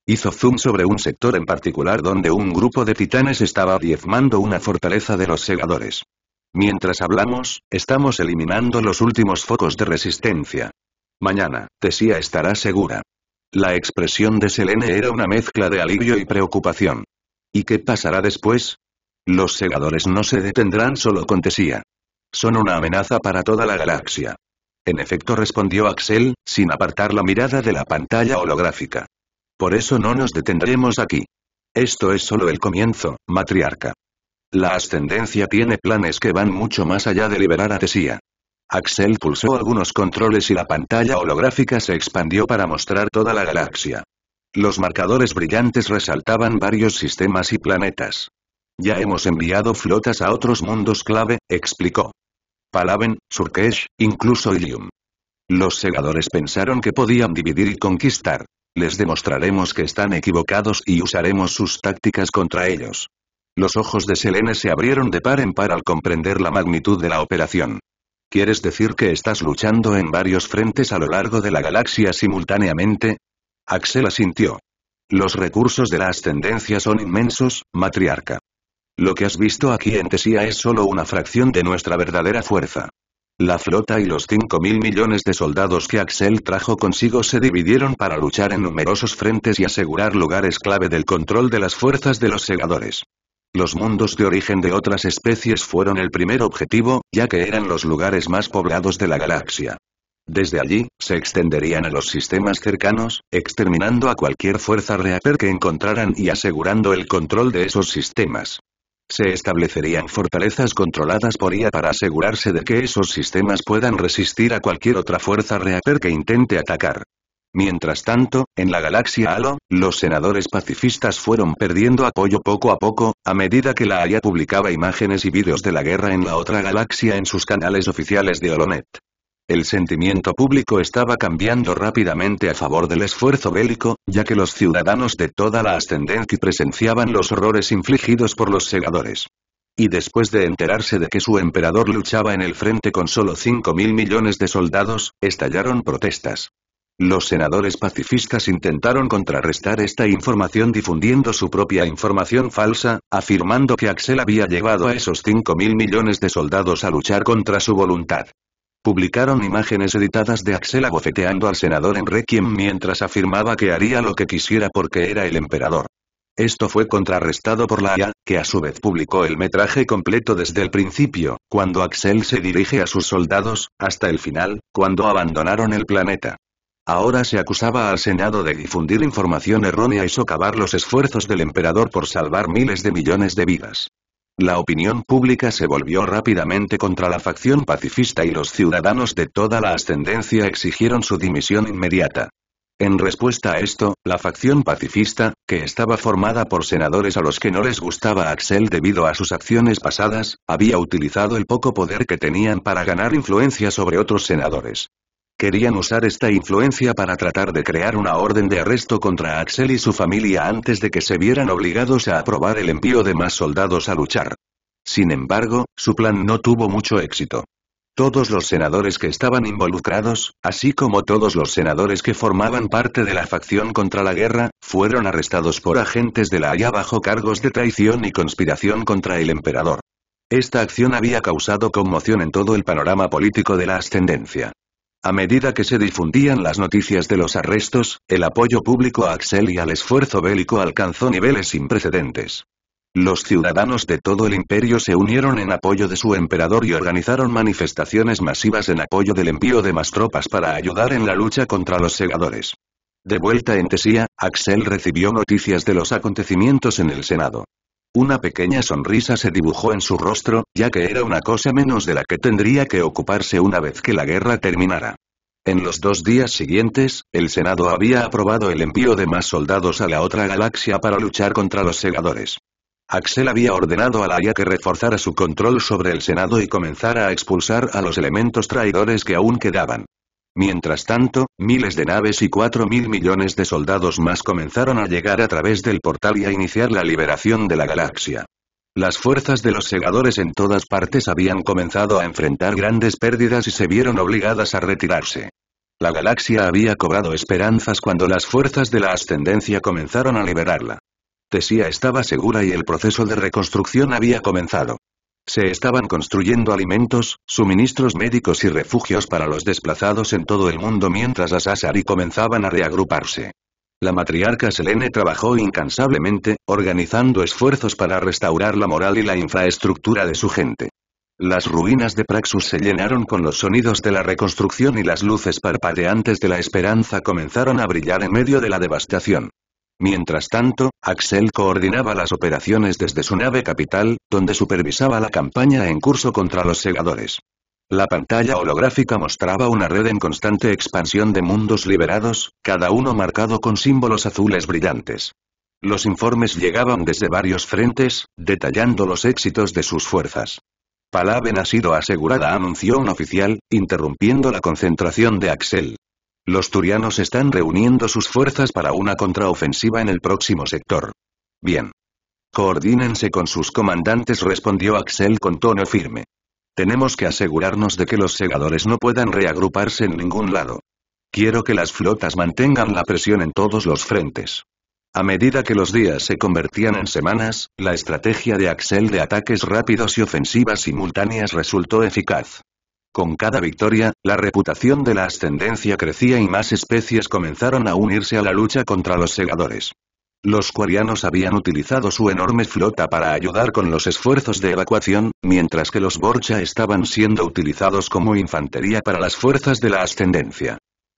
Hizo zoom sobre un sector en particular donde un grupo de titanes estaba diezmando una fortaleza de los segadores. Mientras hablamos, estamos eliminando los últimos focos de resistencia. Mañana, Tesía estará segura. La expresión de Selene era una mezcla de alivio y preocupación. ¿Y qué pasará después? Los segadores no se detendrán solo con Tesía. Son una amenaza para toda la galaxia. En efecto respondió Axel, sin apartar la mirada de la pantalla holográfica. Por eso no nos detendremos aquí. Esto es solo el comienzo, matriarca. La ascendencia tiene planes que van mucho más allá de liberar a Tesía. Axel pulsó algunos controles y la pantalla holográfica se expandió para mostrar toda la galaxia. Los marcadores brillantes resaltaban varios sistemas y planetas. Ya hemos enviado flotas a otros mundos clave, explicó. Palaven, Surkesh, incluso Ilium. Los segadores pensaron que podían dividir y conquistar. Les demostraremos que están equivocados y usaremos sus tácticas contra ellos. Los ojos de Selene se abrieron de par en par al comprender la magnitud de la operación. ¿Quieres decir que estás luchando en varios frentes a lo largo de la galaxia simultáneamente? Axel asintió. Los recursos de la ascendencia son inmensos, matriarca. Lo que has visto aquí en Tesía es solo una fracción de nuestra verdadera fuerza. La flota y los 5.000 mil millones de soldados que Axel trajo consigo se dividieron para luchar en numerosos frentes y asegurar lugares clave del control de las fuerzas de los segadores. Los mundos de origen de otras especies fueron el primer objetivo, ya que eran los lugares más poblados de la galaxia. Desde allí, se extenderían a los sistemas cercanos, exterminando a cualquier fuerza reaper que encontraran y asegurando el control de esos sistemas. Se establecerían fortalezas controladas por IA para asegurarse de que esos sistemas puedan resistir a cualquier otra fuerza reaper que intente atacar. Mientras tanto, en la galaxia Halo, los senadores pacifistas fueron perdiendo apoyo poco a poco, a medida que la Haya publicaba imágenes y vídeos de la guerra en la otra galaxia en sus canales oficiales de Holonet. El sentimiento público estaba cambiando rápidamente a favor del esfuerzo bélico, ya que los ciudadanos de toda la ascendencia presenciaban los horrores infligidos por los segadores. Y después de enterarse de que su emperador luchaba en el frente con solo 5.000 millones de soldados, estallaron protestas. Los senadores pacifistas intentaron contrarrestar esta información difundiendo su propia información falsa, afirmando que Axel había llevado a esos 5.000 millones de soldados a luchar contra su voluntad. Publicaron imágenes editadas de Axel abofeteando al senador en Requiem mientras afirmaba que haría lo que quisiera porque era el emperador. Esto fue contrarrestado por la que a su vez publicó el metraje completo desde el principio, cuando Axel se dirige a sus soldados, hasta el final, cuando abandonaron el planeta. Ahora se acusaba al Senado de difundir información errónea y socavar los esfuerzos del emperador por salvar miles de millones de vidas. La opinión pública se volvió rápidamente contra la facción pacifista y los ciudadanos de toda la ascendencia exigieron su dimisión inmediata. En respuesta a esto, la facción pacifista, que estaba formada por senadores a los que no les gustaba Axel debido a sus acciones pasadas, había utilizado el poco poder que tenían para ganar influencia sobre otros senadores. Querían usar esta influencia para tratar de crear una orden de arresto contra Axel y su familia antes de que se vieran obligados a aprobar el envío de más soldados a luchar. Sin embargo, su plan no tuvo mucho éxito. Todos los senadores que estaban involucrados, así como todos los senadores que formaban parte de la facción contra la guerra, fueron arrestados por agentes de la Haya bajo cargos de traición y conspiración contra el emperador. Esta acción había causado conmoción en todo el panorama político de la ascendencia. A medida que se difundían las noticias de los arrestos, el apoyo público a Axel y al esfuerzo bélico alcanzó niveles sin precedentes. Los ciudadanos de todo el imperio se unieron en apoyo de su emperador y organizaron manifestaciones masivas en apoyo del envío de más tropas para ayudar en la lucha contra los segadores. De vuelta en Tesía, Axel recibió noticias de los acontecimientos en el Senado. Una pequeña sonrisa se dibujó en su rostro, ya que era una cosa menos de la que tendría que ocuparse una vez que la guerra terminara. En los dos días siguientes, el Senado había aprobado el envío de más soldados a la otra galaxia para luchar contra los segadores. Axel había ordenado a Laia que reforzara su control sobre el Senado y comenzara a expulsar a los elementos traidores que aún quedaban. Mientras tanto, miles de naves y cuatro mil millones de soldados más comenzaron a llegar a través del portal y a iniciar la liberación de la galaxia. Las fuerzas de los segadores en todas partes habían comenzado a enfrentar grandes pérdidas y se vieron obligadas a retirarse. La galaxia había cobrado esperanzas cuando las fuerzas de la ascendencia comenzaron a liberarla. Tesía estaba segura y el proceso de reconstrucción había comenzado. Se estaban construyendo alimentos, suministros médicos y refugios para los desplazados en todo el mundo mientras las Asari comenzaban a reagruparse. La matriarca Selene trabajó incansablemente, organizando esfuerzos para restaurar la moral y la infraestructura de su gente. Las ruinas de Praxus se llenaron con los sonidos de la reconstrucción y las luces parpadeantes de la esperanza comenzaron a brillar en medio de la devastación. Mientras tanto, Axel coordinaba las operaciones desde su nave capital, donde supervisaba la campaña en curso contra los segadores. La pantalla holográfica mostraba una red en constante expansión de mundos liberados, cada uno marcado con símbolos azules brillantes. Los informes llegaban desde varios frentes, detallando los éxitos de sus fuerzas. Palaven ha sido asegurada anunció un oficial, interrumpiendo la concentración de Axel. Los turianos están reuniendo sus fuerzas para una contraofensiva en el próximo sector. Bien. Coordínense con sus comandantes respondió Axel con tono firme. Tenemos que asegurarnos de que los segadores no puedan reagruparse en ningún lado. Quiero que las flotas mantengan la presión en todos los frentes. A medida que los días se convertían en semanas, la estrategia de Axel de ataques rápidos y ofensivas simultáneas resultó eficaz. Con cada victoria, la reputación de la ascendencia crecía y más especies comenzaron a unirse a la lucha contra los segadores. Los cuarianos habían utilizado su enorme flota para ayudar con los esfuerzos de evacuación, mientras que los Borcha estaban siendo utilizados como infantería para las fuerzas de la ascendencia.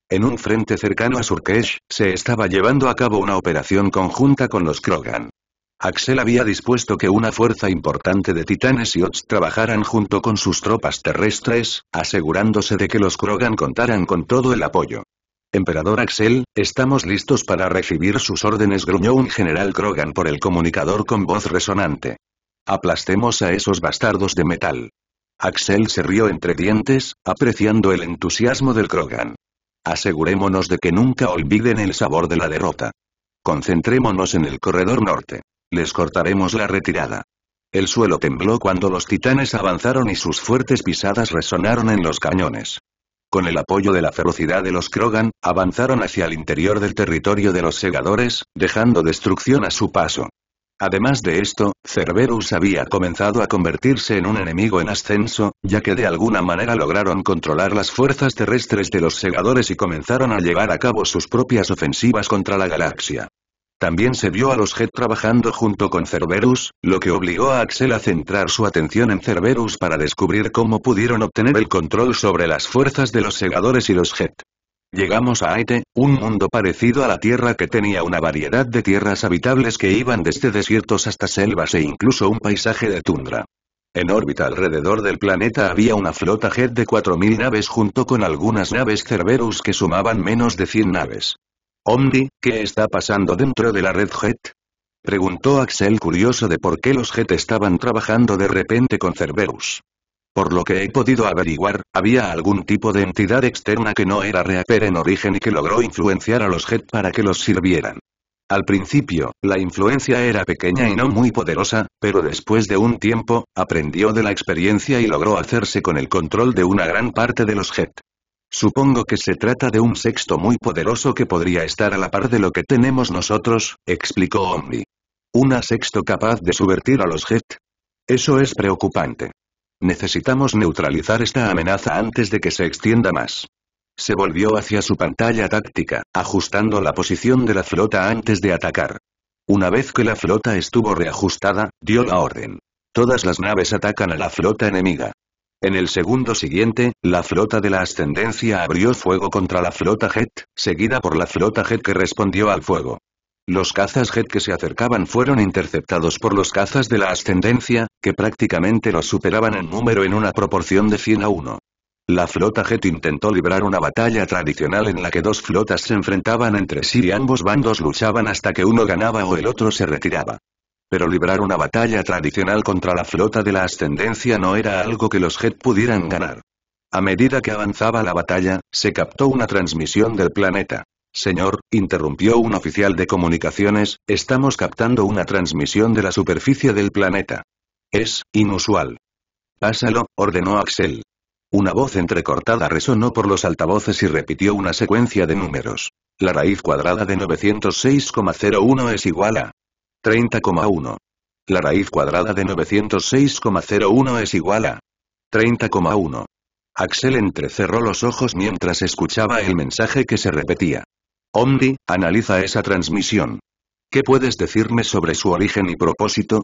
En un frente cercano a Surkesh, se estaba llevando a cabo una operación conjunta con los Krogan. Axel había dispuesto que una fuerza importante de titanes y Ots trabajaran junto con sus tropas terrestres, asegurándose de que los Krogan contaran con todo el apoyo. Emperador Axel, estamos listos para recibir sus órdenes gruñó un general Krogan por el comunicador con voz resonante. Aplastemos a esos bastardos de metal. Axel se rió entre dientes, apreciando el entusiasmo del Krogan. Asegurémonos de que nunca olviden el sabor de la derrota. Concentrémonos en el corredor norte. Les cortaremos la retirada. El suelo tembló cuando los titanes avanzaron y sus fuertes pisadas resonaron en los cañones. Con el apoyo de la ferocidad de los Krogan, avanzaron hacia el interior del territorio de los segadores, dejando destrucción a su paso. Además de esto, Cerberus había comenzado a convertirse en un enemigo en ascenso, ya que de alguna manera lograron controlar las fuerzas terrestres de los segadores y comenzaron a llevar a cabo sus propias ofensivas contra la galaxia. También se vio a los Jet trabajando junto con Cerberus, lo que obligó a Axel a centrar su atención en Cerberus para descubrir cómo pudieron obtener el control sobre las fuerzas de los segadores y los Jet. Llegamos a Aete, un mundo parecido a la Tierra que tenía una variedad de tierras habitables que iban desde desiertos hasta selvas e incluso un paisaje de tundra. En órbita alrededor del planeta había una flota Jet de 4.000 naves junto con algunas naves Cerberus que sumaban menos de 100 naves. Omni, ¿qué está pasando dentro de la red JET? Preguntó Axel curioso de por qué los JET estaban trabajando de repente con Cerberus. Por lo que he podido averiguar, había algún tipo de entidad externa que no era Reaper en origen y que logró influenciar a los JET para que los sirvieran. Al principio, la influencia era pequeña y no muy poderosa, pero después de un tiempo, aprendió de la experiencia y logró hacerse con el control de una gran parte de los JET. Supongo que se trata de un sexto muy poderoso que podría estar a la par de lo que tenemos nosotros, explicó Omni. Una sexto capaz de subvertir a los Jet. Eso es preocupante. Necesitamos neutralizar esta amenaza antes de que se extienda más. Se volvió hacia su pantalla táctica, ajustando la posición de la flota antes de atacar. Una vez que la flota estuvo reajustada, dio la orden. Todas las naves atacan a la flota enemiga. En el segundo siguiente, la flota de la Ascendencia abrió fuego contra la flota Jet, seguida por la flota Jet que respondió al fuego. Los cazas Jet que se acercaban fueron interceptados por los cazas de la Ascendencia, que prácticamente los superaban en número en una proporción de 100 a 1. La flota Jet intentó librar una batalla tradicional en la que dos flotas se enfrentaban entre sí y ambos bandos luchaban hasta que uno ganaba o el otro se retiraba. Pero librar una batalla tradicional contra la flota de la ascendencia no era algo que los Jet pudieran ganar. A medida que avanzaba la batalla, se captó una transmisión del planeta. Señor, interrumpió un oficial de comunicaciones, estamos captando una transmisión de la superficie del planeta. Es inusual. Pásalo, ordenó Axel. Una voz entrecortada resonó por los altavoces y repitió una secuencia de números. La raíz cuadrada de 906,01 es igual a 30,1. La raíz cuadrada de 906,01 es igual a 30,1. Axel entrecerró los ojos mientras escuchaba el mensaje que se repetía. Omni, analiza esa transmisión. ¿Qué puedes decirme sobre su origen y propósito?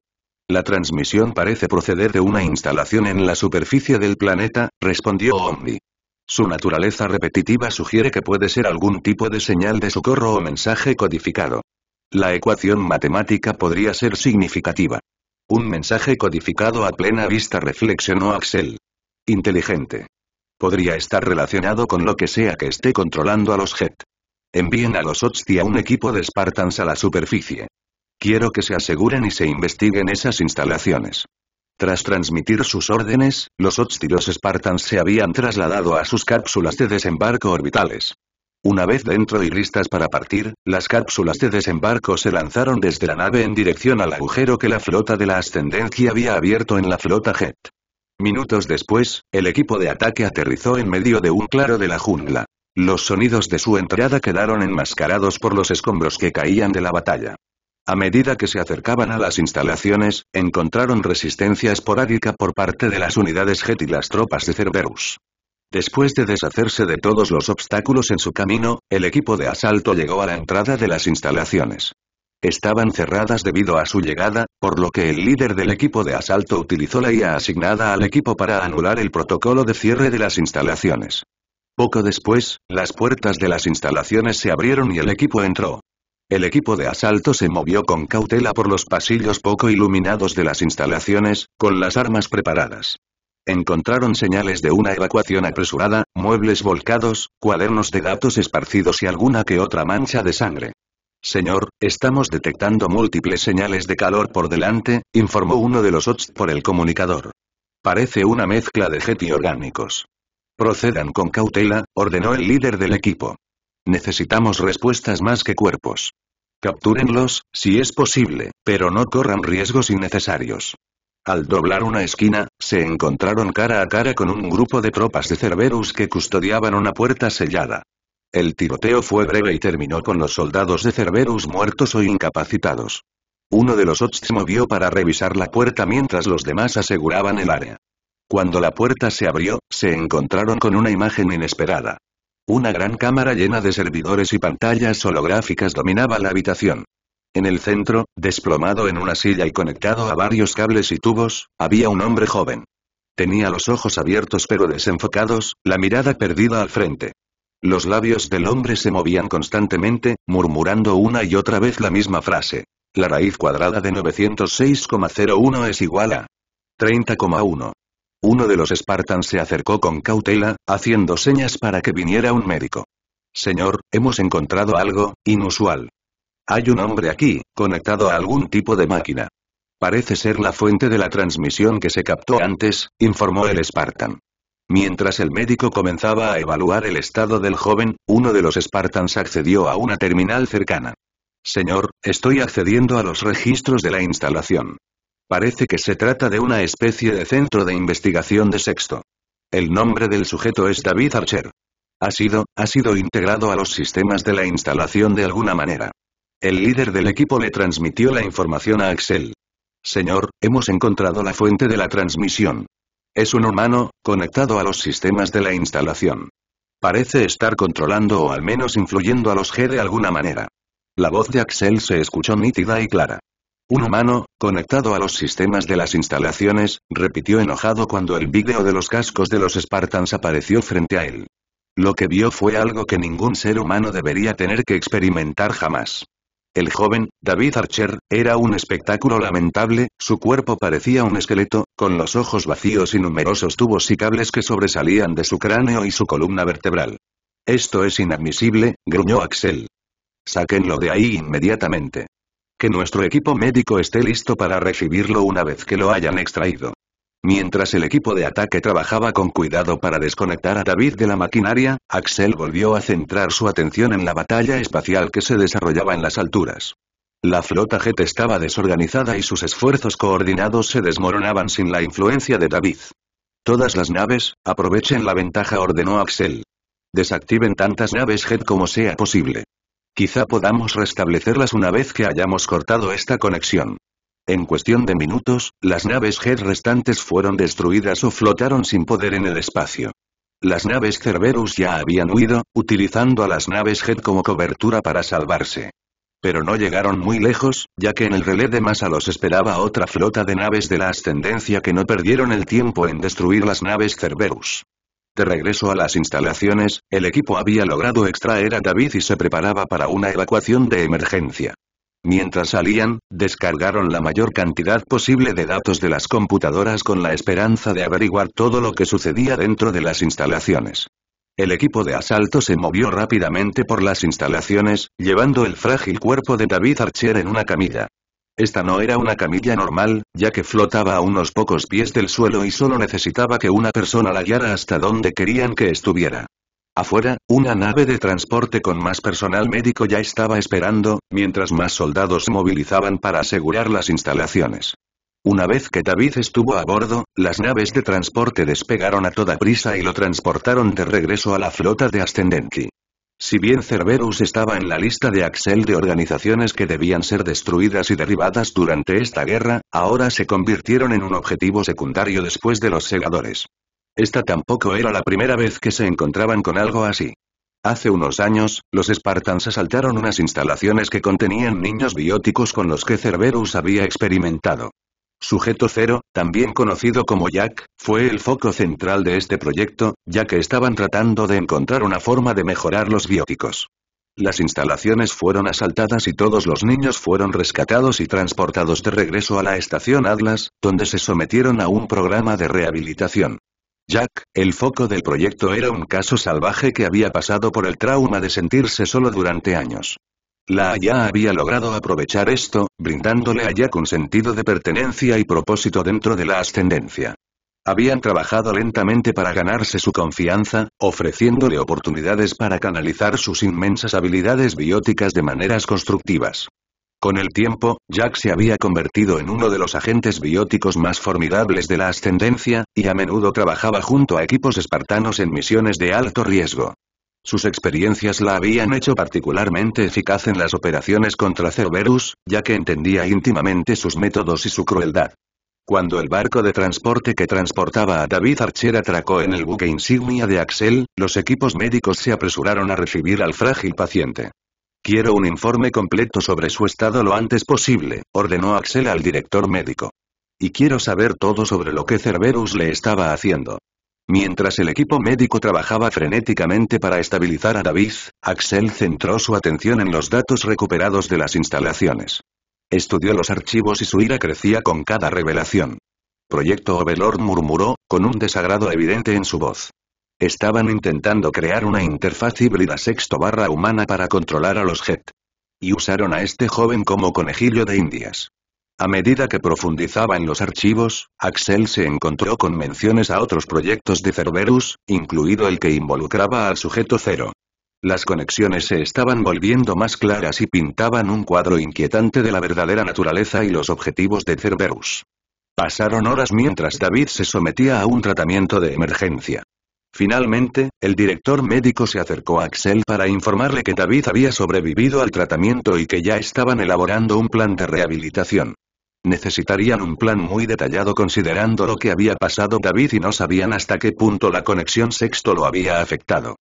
La transmisión parece proceder de una instalación en la superficie del planeta, respondió Omni. Su naturaleza repetitiva sugiere que puede ser algún tipo de señal de socorro o mensaje codificado la ecuación matemática podría ser significativa. Un mensaje codificado a plena vista reflexionó Axel. Inteligente. Podría estar relacionado con lo que sea que esté controlando a los JET. Envíen a los y a un equipo de Spartans a la superficie. Quiero que se aseguren y se investiguen esas instalaciones. Tras transmitir sus órdenes, los Ots y los Spartans se habían trasladado a sus cápsulas de desembarco orbitales. Una vez dentro y listas para partir, las cápsulas de desembarco se lanzaron desde la nave en dirección al agujero que la flota de la Ascendencia había abierto en la flota Jet. Minutos después, el equipo de ataque aterrizó en medio de un claro de la jungla. Los sonidos de su entrada quedaron enmascarados por los escombros que caían de la batalla. A medida que se acercaban a las instalaciones, encontraron resistencia esporádica por parte de las unidades JET y las tropas de Cerberus. Después de deshacerse de todos los obstáculos en su camino, el equipo de asalto llegó a la entrada de las instalaciones. Estaban cerradas debido a su llegada, por lo que el líder del equipo de asalto utilizó la IA asignada al equipo para anular el protocolo de cierre de las instalaciones. Poco después, las puertas de las instalaciones se abrieron y el equipo entró. El equipo de asalto se movió con cautela por los pasillos poco iluminados de las instalaciones, con las armas preparadas. Encontraron señales de una evacuación apresurada, muebles volcados, cuadernos de datos esparcidos y alguna que otra mancha de sangre. Señor, estamos detectando múltiples señales de calor por delante, informó uno de los OTS por el comunicador. Parece una mezcla de jet y orgánicos. Procedan con cautela, ordenó el líder del equipo. Necesitamos respuestas más que cuerpos. Captúrenlos, si es posible, pero no corran riesgos innecesarios. Al doblar una esquina, se encontraron cara a cara con un grupo de tropas de Cerberus que custodiaban una puerta sellada. El tiroteo fue breve y terminó con los soldados de Cerberus muertos o incapacitados. Uno de los Otts movió para revisar la puerta mientras los demás aseguraban el área. Cuando la puerta se abrió, se encontraron con una imagen inesperada. Una gran cámara llena de servidores y pantallas holográficas dominaba la habitación. En el centro, desplomado en una silla y conectado a varios cables y tubos, había un hombre joven. Tenía los ojos abiertos pero desenfocados, la mirada perdida al frente. Los labios del hombre se movían constantemente, murmurando una y otra vez la misma frase. La raíz cuadrada de 906,01 es igual a 30,1. Uno de los Spartans se acercó con cautela, haciendo señas para que viniera un médico. Señor, hemos encontrado algo inusual. Hay un hombre aquí, conectado a algún tipo de máquina. Parece ser la fuente de la transmisión que se captó antes, informó el Spartan. Mientras el médico comenzaba a evaluar el estado del joven, uno de los Spartans accedió a una terminal cercana. Señor, estoy accediendo a los registros de la instalación. Parece que se trata de una especie de centro de investigación de sexto. El nombre del sujeto es David Archer. Ha sido, ha sido integrado a los sistemas de la instalación de alguna manera. El líder del equipo le transmitió la información a Axel. Señor, hemos encontrado la fuente de la transmisión. Es un humano, conectado a los sistemas de la instalación. Parece estar controlando o al menos influyendo a los G de alguna manera. La voz de Axel se escuchó nítida y clara. Un humano, conectado a los sistemas de las instalaciones, repitió enojado cuando el vídeo de los cascos de los Spartans apareció frente a él. Lo que vio fue algo que ningún ser humano debería tener que experimentar jamás. El joven, David Archer, era un espectáculo lamentable, su cuerpo parecía un esqueleto, con los ojos vacíos y numerosos tubos y cables que sobresalían de su cráneo y su columna vertebral. Esto es inadmisible, gruñó Axel. Sáquenlo de ahí inmediatamente. Que nuestro equipo médico esté listo para recibirlo una vez que lo hayan extraído. Mientras el equipo de ataque trabajaba con cuidado para desconectar a David de la maquinaria, Axel volvió a centrar su atención en la batalla espacial que se desarrollaba en las alturas. La flota Jet estaba desorganizada y sus esfuerzos coordinados se desmoronaban sin la influencia de David. Todas las naves, aprovechen la ventaja ordenó Axel. Desactiven tantas naves Jet como sea posible. Quizá podamos restablecerlas una vez que hayamos cortado esta conexión. En cuestión de minutos, las naves Jet restantes fueron destruidas o flotaron sin poder en el espacio. Las naves Cerberus ya habían huido, utilizando a las naves Jet como cobertura para salvarse. Pero no llegaron muy lejos, ya que en el relé de masa los esperaba otra flota de naves de la ascendencia que no perdieron el tiempo en destruir las naves Cerberus. De regreso a las instalaciones, el equipo había logrado extraer a David y se preparaba para una evacuación de emergencia. Mientras salían, descargaron la mayor cantidad posible de datos de las computadoras con la esperanza de averiguar todo lo que sucedía dentro de las instalaciones. El equipo de asalto se movió rápidamente por las instalaciones, llevando el frágil cuerpo de David Archer en una camilla. Esta no era una camilla normal, ya que flotaba a unos pocos pies del suelo y solo necesitaba que una persona la guiara hasta donde querían que estuviera. Afuera, una nave de transporte con más personal médico ya estaba esperando, mientras más soldados se movilizaban para asegurar las instalaciones. Una vez que David estuvo a bordo, las naves de transporte despegaron a toda prisa y lo transportaron de regreso a la flota de Ascendenti. Si bien Cerberus estaba en la lista de Axel de organizaciones que debían ser destruidas y derribadas durante esta guerra, ahora se convirtieron en un objetivo secundario después de los segadores. Esta tampoco era la primera vez que se encontraban con algo así. Hace unos años, los Spartans asaltaron unas instalaciones que contenían niños bióticos con los que Cerberus había experimentado. Sujeto Cero, también conocido como Jack, fue el foco central de este proyecto, ya que estaban tratando de encontrar una forma de mejorar los bióticos. Las instalaciones fueron asaltadas y todos los niños fueron rescatados y transportados de regreso a la estación Atlas, donde se sometieron a un programa de rehabilitación. Jack, el foco del proyecto era un caso salvaje que había pasado por el trauma de sentirse solo durante años. La Aya había logrado aprovechar esto, brindándole a Jack un sentido de pertenencia y propósito dentro de la ascendencia. Habían trabajado lentamente para ganarse su confianza, ofreciéndole oportunidades para canalizar sus inmensas habilidades bióticas de maneras constructivas. Con el tiempo, Jack se había convertido en uno de los agentes bióticos más formidables de la ascendencia, y a menudo trabajaba junto a equipos espartanos en misiones de alto riesgo. Sus experiencias la habían hecho particularmente eficaz en las operaciones contra Cerberus, ya que entendía íntimamente sus métodos y su crueldad. Cuando el barco de transporte que transportaba a David Archer atracó en el buque insignia de Axel, los equipos médicos se apresuraron a recibir al frágil paciente. Quiero un informe completo sobre su estado lo antes posible, ordenó Axel al director médico. Y quiero saber todo sobre lo que Cerberus le estaba haciendo. Mientras el equipo médico trabajaba frenéticamente para estabilizar a David, Axel centró su atención en los datos recuperados de las instalaciones. Estudió los archivos y su ira crecía con cada revelación. Proyecto Overlord murmuró, con un desagrado evidente en su voz. Estaban intentando crear una interfaz híbrida sexto barra humana para controlar a los Jet. Y usaron a este joven como conejillo de indias. A medida que profundizaba en los archivos, Axel se encontró con menciones a otros proyectos de Cerberus, incluido el que involucraba al sujeto cero. Las conexiones se estaban volviendo más claras y pintaban un cuadro inquietante de la verdadera naturaleza y los objetivos de Cerberus. Pasaron horas mientras David se sometía a un tratamiento de emergencia. Finalmente, el director médico se acercó a Axel para informarle que David había sobrevivido al tratamiento y que ya estaban elaborando un plan de rehabilitación. Necesitarían un plan muy detallado considerando lo que había pasado David y no sabían hasta qué punto la conexión sexto lo había afectado.